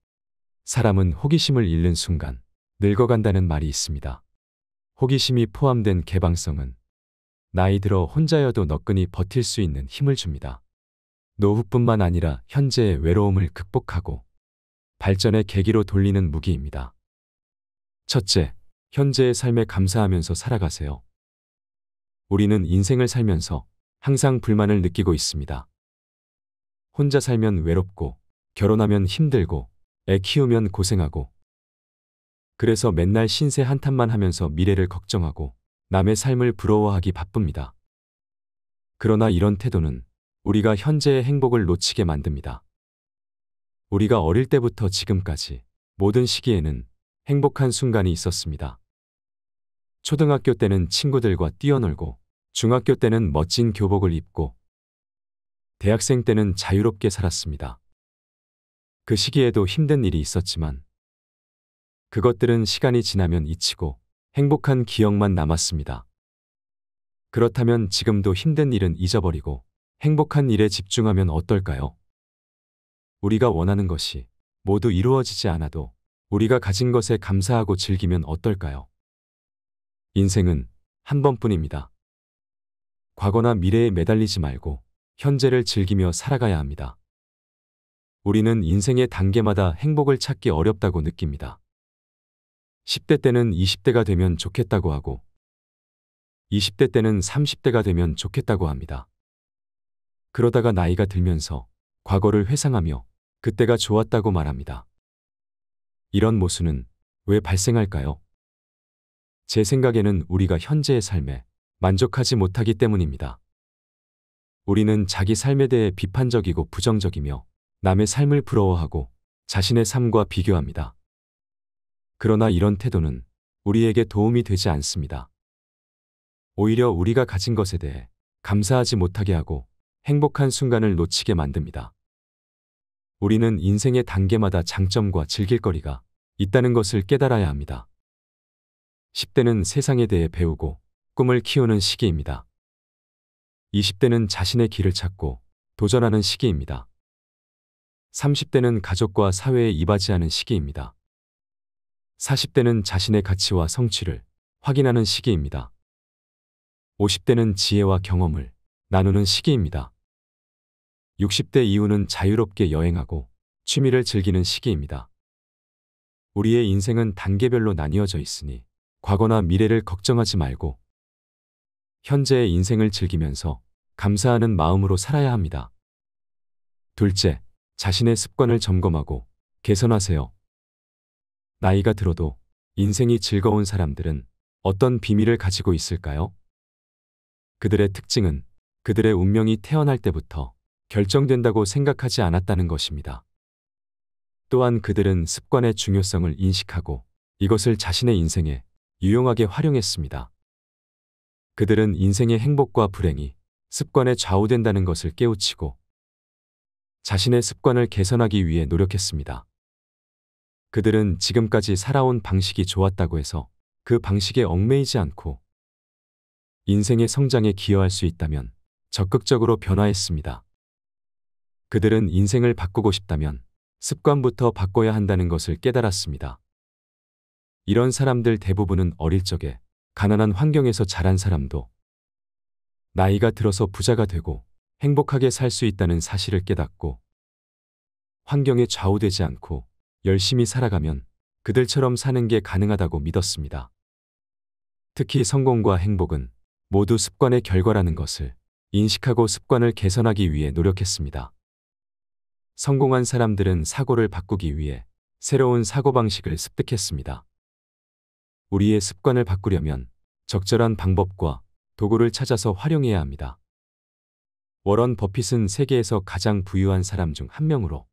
사람은 호기심을 잃는 순간 늙어간다는 말이 있습니다. 호기심이 포함된 개방성은 나이 들어 혼자여도 너끈히 버틸 수 있는 힘을 줍니다. 노후뿐만 아니라 현재의 외로움을 극복하고 발전의 계기로 돌리는 무기입니다. 첫째, 현재의 삶에 감사하면서 살아가세요. 우리는 인생을 살면서 항상 불만을 느끼고 있습니다. 혼자 살면 외롭고, 결혼하면 힘들고, 애 키우면 고생하고. 그래서 맨날 신세 한탄만 하면서 미래를 걱정하고, 남의 삶을 부러워하기 바쁩니다. 그러나 이런 태도는 우리가 현재의 행복을 놓치게 만듭니다. 우리가 어릴 때부터 지금까지 모든 시기에는 행복한 순간이 있었습니다. 초등학교 때는 친구들과 뛰어놀고, 중학교 때는 멋진 교복을 입고, 대학생 때는 자유롭게 살았습니다. 그 시기에도 힘든 일이 있었지만, 그것들은 시간이 지나면 잊히고, 행복한 기억만 남았습니다. 그렇다면 지금도 힘든 일은 잊어버리고 행복한 일에 집중하면 어떨까요? 우리가 원하는 것이 모두 이루어지지 않아도 우리가 가진 것에 감사하고 즐기면 어떨까요? 인생은 한 번뿐입니다. 과거나 미래에 매달리지 말고 현재를 즐기며 살아가야 합니다. 우리는 인생의 단계마다 행복을 찾기 어렵다고 느낍니다. 10대 때는 20대가 되면 좋겠다고 하고 20대 때는 30대가 되면 좋겠다고 합니다. 그러다가 나이가 들면서 과거를 회상하며 그때가 좋았다고 말합니다. 이런 모순은 왜 발생할까요? 제 생각에는 우리가 현재의 삶에 만족하지 못하기 때문입니다. 우리는 자기 삶에 대해 비판적이고 부정적이며 남의 삶을 부러워하고 자신의 삶과 비교합니다. 그러나 이런 태도는 우리에게 도움이 되지 않습니다. 오히려 우리가 가진 것에 대해 감사하지 못하게 하고 행복한 순간을 놓치게 만듭니다. 우리는 인생의 단계마다 장점과 즐길거리가 있다는 것을 깨달아야 합니다. 10대는 세상에 대해 배우고 꿈을 키우는 시기입니다. 20대는 자신의 길을 찾고 도전하는 시기입니다. 30대는 가족과 사회에 이바지하는 시기입니다. 40대는 자신의 가치와 성취를 확인하는 시기입니다. 50대는 지혜와 경험을 나누는 시기입니다. 60대 이후는 자유롭게 여행하고 취미를 즐기는 시기입니다. 우리의 인생은 단계별로 나뉘어져 있으니 과거나 미래를 걱정하지 말고 현재의 인생을 즐기면서 감사하는 마음으로 살아야 합니다. 둘째, 자신의 습관을 점검하고 개선하세요. 나이가 들어도 인생이 즐거운 사람들은 어떤 비밀을 가지고 있을까요? 그들의 특징은 그들의 운명이 태어날 때부터 결정된다고 생각하지 않았다는 것입니다. 또한 그들은 습관의 중요성을 인식하고 이것을 자신의 인생에 유용하게 활용했습니다. 그들은 인생의 행복과 불행이 습관에 좌우된다는 것을 깨우치고 자신의 습관을 개선하기 위해 노력했습니다. 그들은 지금까지 살아온 방식이 좋았다고 해서 그 방식에 얽매이지 않고 인생의 성장에 기여할 수 있다면 적극적으로 변화했습니다. 그들은 인생을 바꾸고 싶다면 습관부터 바꿔야 한다는 것을 깨달았습니다. 이런 사람들 대부분은 어릴 적에 가난한 환경에서 자란 사람도 나이가 들어서 부자가 되고 행복하게 살 수 있다는 사실을 깨닫고 환경에 좌우되지 않고 열심히 살아가면 그들처럼 사는 게 가능하다고 믿었습니다. 특히 성공과 행복은 모두 습관의 결과라는 것을 인식하고 습관을 개선하기 위해 노력했습니다. 성공한 사람들은 사고를 바꾸기 위해 새로운 사고방식을 습득했습니다. 우리의 습관을 바꾸려면 적절한 방법과 도구를 찾아서 활용해야 합니다. 워런 버핏은 세계에서 가장 부유한 사람 중 한 명으로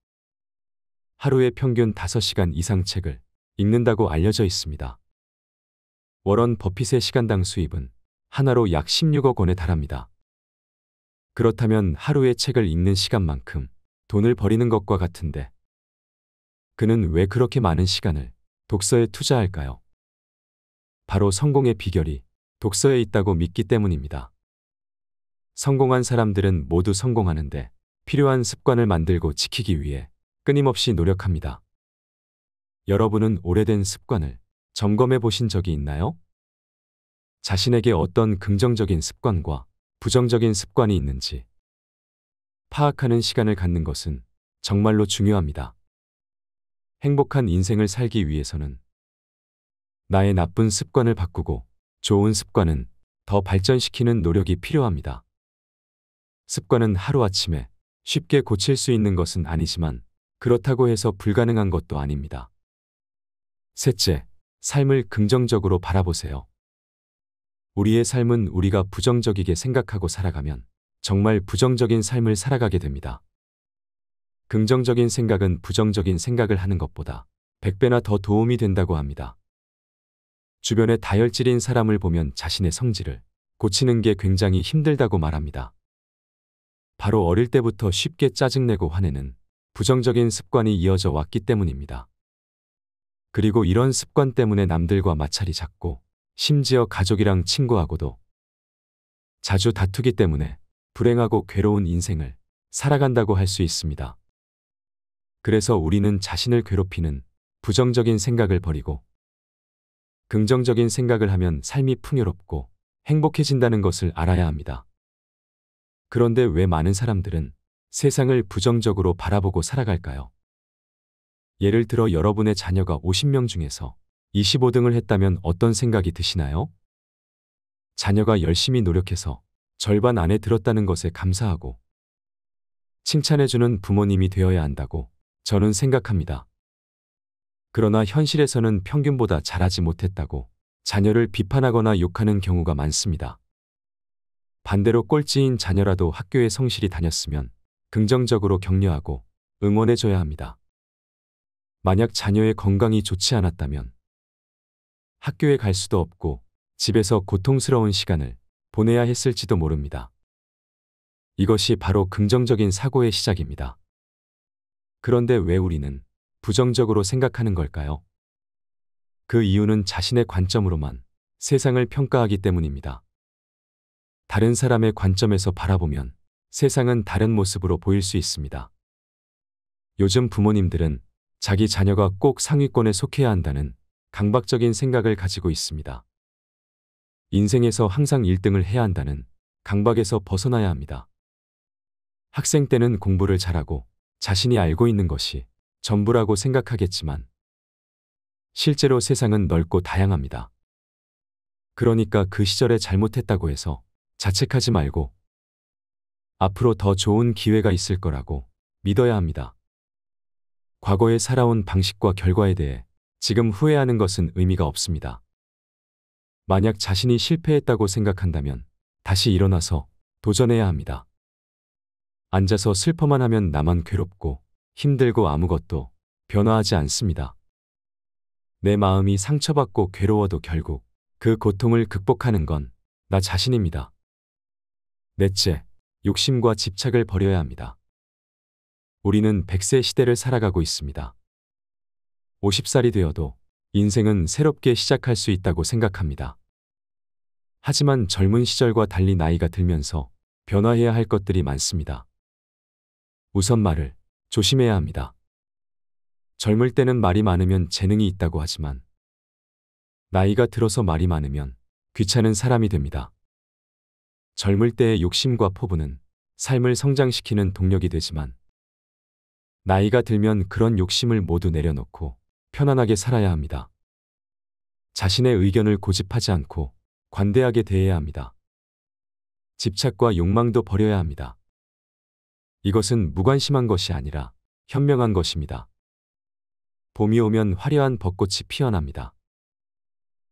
하루에 평균 5시간 이상 책을 읽는다고 알려져 있습니다. 워런 버핏의 시간당 수입은 하나로 약 16억 원에 달합니다. 그렇다면 하루에 책을 읽는 시간만큼 돈을 버리는 것과 같은데 그는 왜 그렇게 많은 시간을 독서에 투자할까요? 바로 성공의 비결이 독서에 있다고 믿기 때문입니다. 성공한 사람들은 모두 성공하는데 필요한 습관을 만들고 지키기 위해 끊임없이 노력합니다. 여러분은 오래된 습관을 점검해 보신 적이 있나요? 자신에게 어떤 긍정적인 습관과 부정적인 습관이 있는지 파악하는 시간을 갖는 것은 정말로 중요합니다. 행복한 인생을 살기 위해서는 나의 나쁜 습관을 바꾸고 좋은 습관은 더 발전시키는 노력이 필요합니다. 습관은 하루아침에 쉽게 고칠 수 있는 것은 아니지만 그렇다고 해서 불가능한 것도 아닙니다. 셋째, 삶을 긍정적으로 바라보세요. 우리의 삶은 우리가 부정적이게 생각하고 살아가면 정말 부정적인 삶을 살아가게 됩니다. 긍정적인 생각은 부정적인 생각을 하는 것보다 100배나 더 도움이 된다고 합니다. 주변에 다혈질인 사람을 보면 자신의 성질을 고치는 게 굉장히 힘들다고 말합니다. 바로 어릴 때부터 쉽게 짜증내고 화내는 부정적인 습관이 이어져 왔기 때문입니다. 그리고 이런 습관 때문에 남들과 마찰이 잦고 심지어 가족이랑 친구하고도 자주 다투기 때문에 불행하고 괴로운 인생을 살아간다고 할 수 있습니다. 그래서 우리는 자신을 괴롭히는 부정적인 생각을 버리고 긍정적인 생각을 하면 삶이 풍요롭고 행복해진다는 것을 알아야 합니다. 그런데 왜 많은 사람들은 세상을 부정적으로 바라보고 살아갈까요? 예를 들어 여러분의 자녀가 50명 중에서 25등을 했다면 어떤 생각이 드시나요? 자녀가 열심히 노력해서 절반 안에 들었다는 것에 감사하고 칭찬해주는 부모님이 되어야 한다고 저는 생각합니다. 그러나 현실에서는 평균보다 잘하지 못했다고 자녀를 비판하거나 욕하는 경우가 많습니다. 반대로 꼴찌인 자녀라도 학교에 성실히 다녔으면 긍정적으로 격려하고 응원해줘야 합니다. 만약 자녀의 건강이 좋지 않았다면 학교에 갈 수도 없고 집에서 고통스러운 시간을 보내야 했을지도 모릅니다. 이것이 바로 긍정적인 사고의 시작입니다. 그런데 왜 우리는 부정적으로 생각하는 걸까요? 그 이유는 자신의 관점으로만 세상을 평가하기 때문입니다. 다른 사람의 관점에서 바라보면 세상은 다른 모습으로 보일 수 있습니다. 요즘 부모님들은 자기 자녀가 꼭 상위권에 속해야 한다는 강박적인 생각을 가지고 있습니다. 인생에서 항상 1등을 해야 한다는 강박에서 벗어나야 합니다. 학생 때는 공부를 잘하고 자신이 알고 있는 것이 전부라고 생각하겠지만 실제로 세상은 넓고 다양합니다. 그러니까 그 시절에 잘못했다고 해서 자책하지 말고 앞으로 더 좋은 기회가 있을 거라고 믿어야 합니다. 과거에 살아온 방식과 결과에 대해 지금 후회하는 것은 의미가 없습니다. 만약 자신이 실패했다고 생각한다면 다시 일어나서 도전해야 합니다. 앉아서 슬퍼만 하면 나만 괴롭고 힘들고 아무것도 변화하지 않습니다. 내 마음이 상처받고 괴로워도 결국 그 고통을 극복하는 건 나 자신입니다. 넷째, 욕심과 집착을 버려야 합니다. 우리는 100세 시대를 살아가고 있습니다. 50살이 되어도 인생은 새롭게 시작할 수 있다고 생각합니다. 하지만 젊은 시절과 달리 나이가 들면서 변화해야 할 것들이 많습니다. 우선 말을 조심해야 합니다. 젊을 때는 말이 많으면 재능이 있다고 하지만 나이가 들어서 말이 많으면 귀찮은 사람이 됩니다. 젊을 때의 욕심과 포부는 삶을 성장시키는 동력이 되지만 나이가 들면 그런 욕심을 모두 내려놓고 편안하게 살아야 합니다. 자신의 의견을 고집하지 않고 관대하게 대해야 합니다. 집착과 욕망도 버려야 합니다. 이것은 무관심한 것이 아니라 현명한 것입니다. 봄이 오면 화려한 벚꽃이 피어납니다.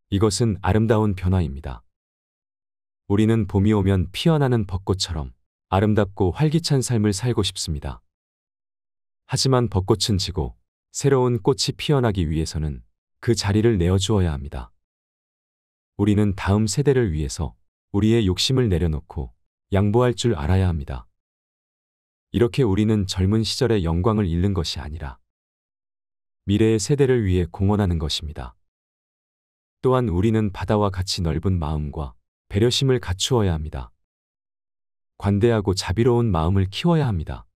이것은 아름다운 변화입니다. 우리는 봄이 오면 피어나는 벚꽃처럼 아름답고 활기찬 삶을 살고 싶습니다. 하지만 벚꽃은 지고 새로운 꽃이 피어나기 위해서는 그 자리를 내어주어야 합니다. 우리는 다음 세대를 위해서 우리의 욕심을 내려놓고 양보할 줄 알아야 합니다. 이렇게 우리는 젊은 시절의 영광을 잃는 것이 아니라 미래의 세대를 위해 공헌하는 것입니다. 또한 우리는 바다와 같이 넓은 마음과 배려심을 갖추어야 합니다. 관대하고 자비로운 마음을 키워야 합니다.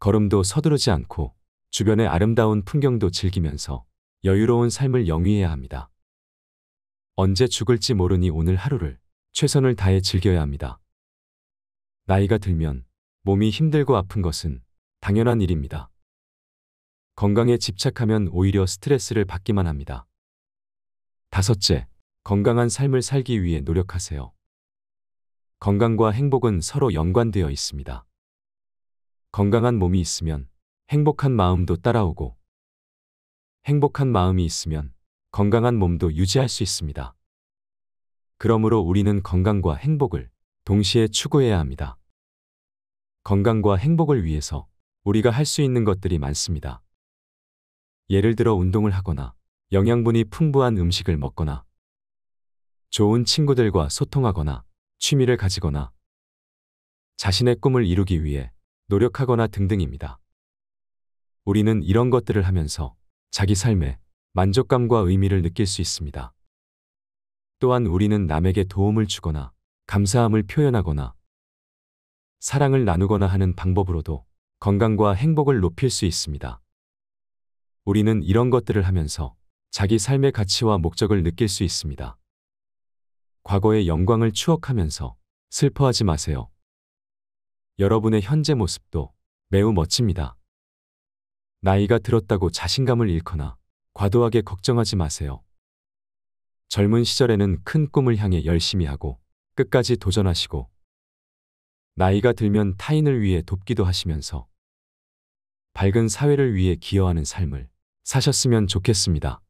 걸음도 서두르지 않고 주변의 아름다운 풍경도 즐기면서 여유로운 삶을 영위해야 합니다. 언제 죽을지 모르니 오늘 하루를 최선을 다해 즐겨야 합니다. 나이가 들면 몸이 힘들고 아픈 것은 당연한 일입니다. 건강에 집착하면 오히려 스트레스를 받기만 합니다. 다섯째, 건강한 삶을 살기 위해 노력하세요. 건강과 행복은 서로 연관되어 있습니다. 건강한 몸이 있으면 행복한 마음도 따라오고 행복한 마음이 있으면 건강한 몸도 유지할 수 있습니다. 그러므로 우리는 건강과 행복을 동시에 추구해야 합니다. 건강과 행복을 위해서 우리가 할 수 있는 것들이 많습니다. 예를 들어 운동을 하거나 영양분이 풍부한 음식을 먹거나 좋은 친구들과 소통하거나 취미를 가지거나 자신의 꿈을 이루기 위해 노력하거나 등등입니다. 우리는 이런 것들을 하면서 자기 삶에 만족감과 의미를 느낄 수 있습니다. 또한 우리는 남에게 도움을 주거나 감사함을 표현하거나 사랑을 나누거나 하는 방법으로도 건강과 행복을 높일 수 있습니다. 우리는 이런 것들을 하면서 자기 삶의 가치와 목적을 느낄 수 있습니다. 과거의 영광을 추억하면서 슬퍼하지 마세요. 여러분의 현재 모습도 매우 멋집니다. 나이가 들었다고 자신감을 잃거나 과도하게 걱정하지 마세요. 젊은 시절에는 큰 꿈을 향해 열심히 하고 끝까지 도전하시고 나이가 들면 타인을 위해 돕기도 하시면서 밝은 사회를 위해 기여하는 삶을 사셨으면 좋겠습니다.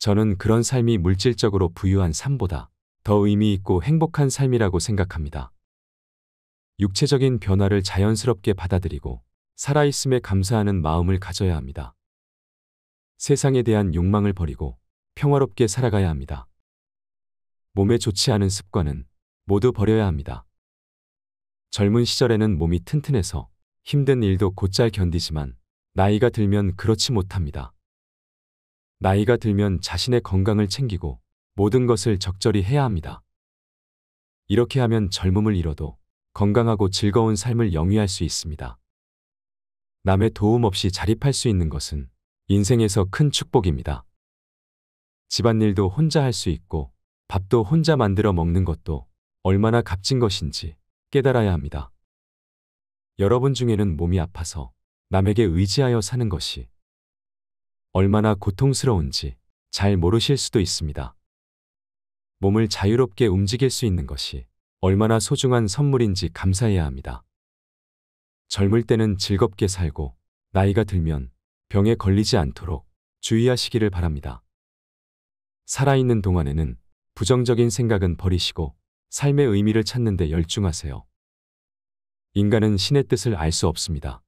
저는 그런 삶이 물질적으로 부유한 삶보다 더 의미 있고 행복한 삶이라고 생각합니다. 육체적인 변화를 자연스럽게 받아들이고 살아있음에 감사하는 마음을 가져야 합니다. 세상에 대한 욕망을 버리고 평화롭게 살아가야 합니다. 몸에 좋지 않은 습관은 모두 버려야 합니다. 젊은 시절에는 몸이 튼튼해서 힘든 일도 곧잘 견디지만 나이가 들면 그렇지 못합니다. 나이가 들면 자신의 건강을 챙기고 모든 것을 적절히 해야 합니다. 이렇게 하면 젊음을 잃어도 건강하고 즐거운 삶을 영위할 수 있습니다. 남의 도움 없이 자립할 수 있는 것은 인생에서 큰 축복입니다. 집안일도 혼자 할 수 있고 밥도 혼자 만들어 먹는 것도 얼마나 값진 것인지 깨달아야 합니다. 여러분 중에는 몸이 아파서 남에게 의지하여 사는 것이 얼마나 고통스러운지 잘 모르실 수도 있습니다. 몸을 자유롭게 움직일 수 있는 것이 얼마나 소중한 선물인지 감사해야 합니다. 젊을 때는 즐겁게 살고 나이가 들면 병에 걸리지 않도록 주의하시기를 바랍니다. 살아있는 동안에는 부정적인 생각은 버리시고 삶의 의미를 찾는 데 열중하세요. 인간은 신의 뜻을 알 수 없습니다.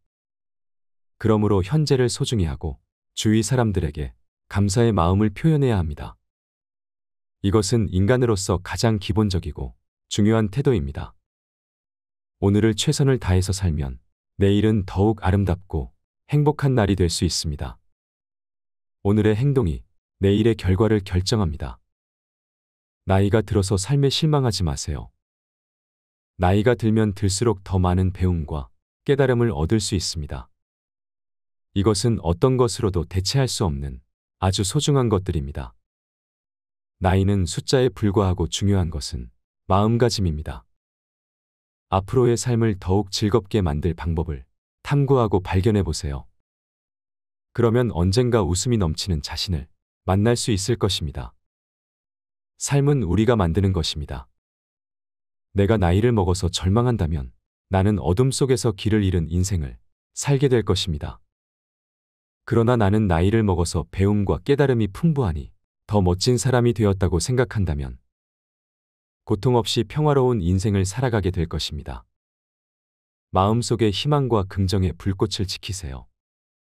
그러므로 현재를 소중히 하고 주위 사람들에게 감사의 마음을 표현해야 합니다. 이것은 인간으로서 가장 기본적이고 중요한 태도입니다. 오늘을 최선을 다해서 살면 내일은 더욱 아름답고 행복한 날이 될 수 있습니다. 오늘의 행동이 내일의 결과를 결정합니다. 나이가 들어서 삶에 실망하지 마세요. 나이가 들면 들수록 더 많은 배움과 깨달음을 얻을 수 있습니다. 이것은 어떤 것으로도 대체할 수 없는 아주 소중한 것들입니다. 나이는 숫자에 불과하고 중요한 것은 마음가짐입니다. 앞으로의 삶을 더욱 즐겁게 만들 방법을 탐구하고 발견해 보세요. 그러면 언젠가 웃음이 넘치는 자신을 만날 수 있을 것입니다. 삶은 우리가 만드는 것입니다. 내가 나이를 먹어서 절망한다면 나는 어둠 속에서 길을 잃은 인생을 살게 될 것입니다. 그러나 나는 나이를 먹어서 배움과 깨달음이 풍부하니 더 멋진 사람이 되었다고 생각한다면 고통 없이 평화로운 인생을 살아가게 될 것입니다. 마음속의 희망과 긍정의 불꽃을 지키세요.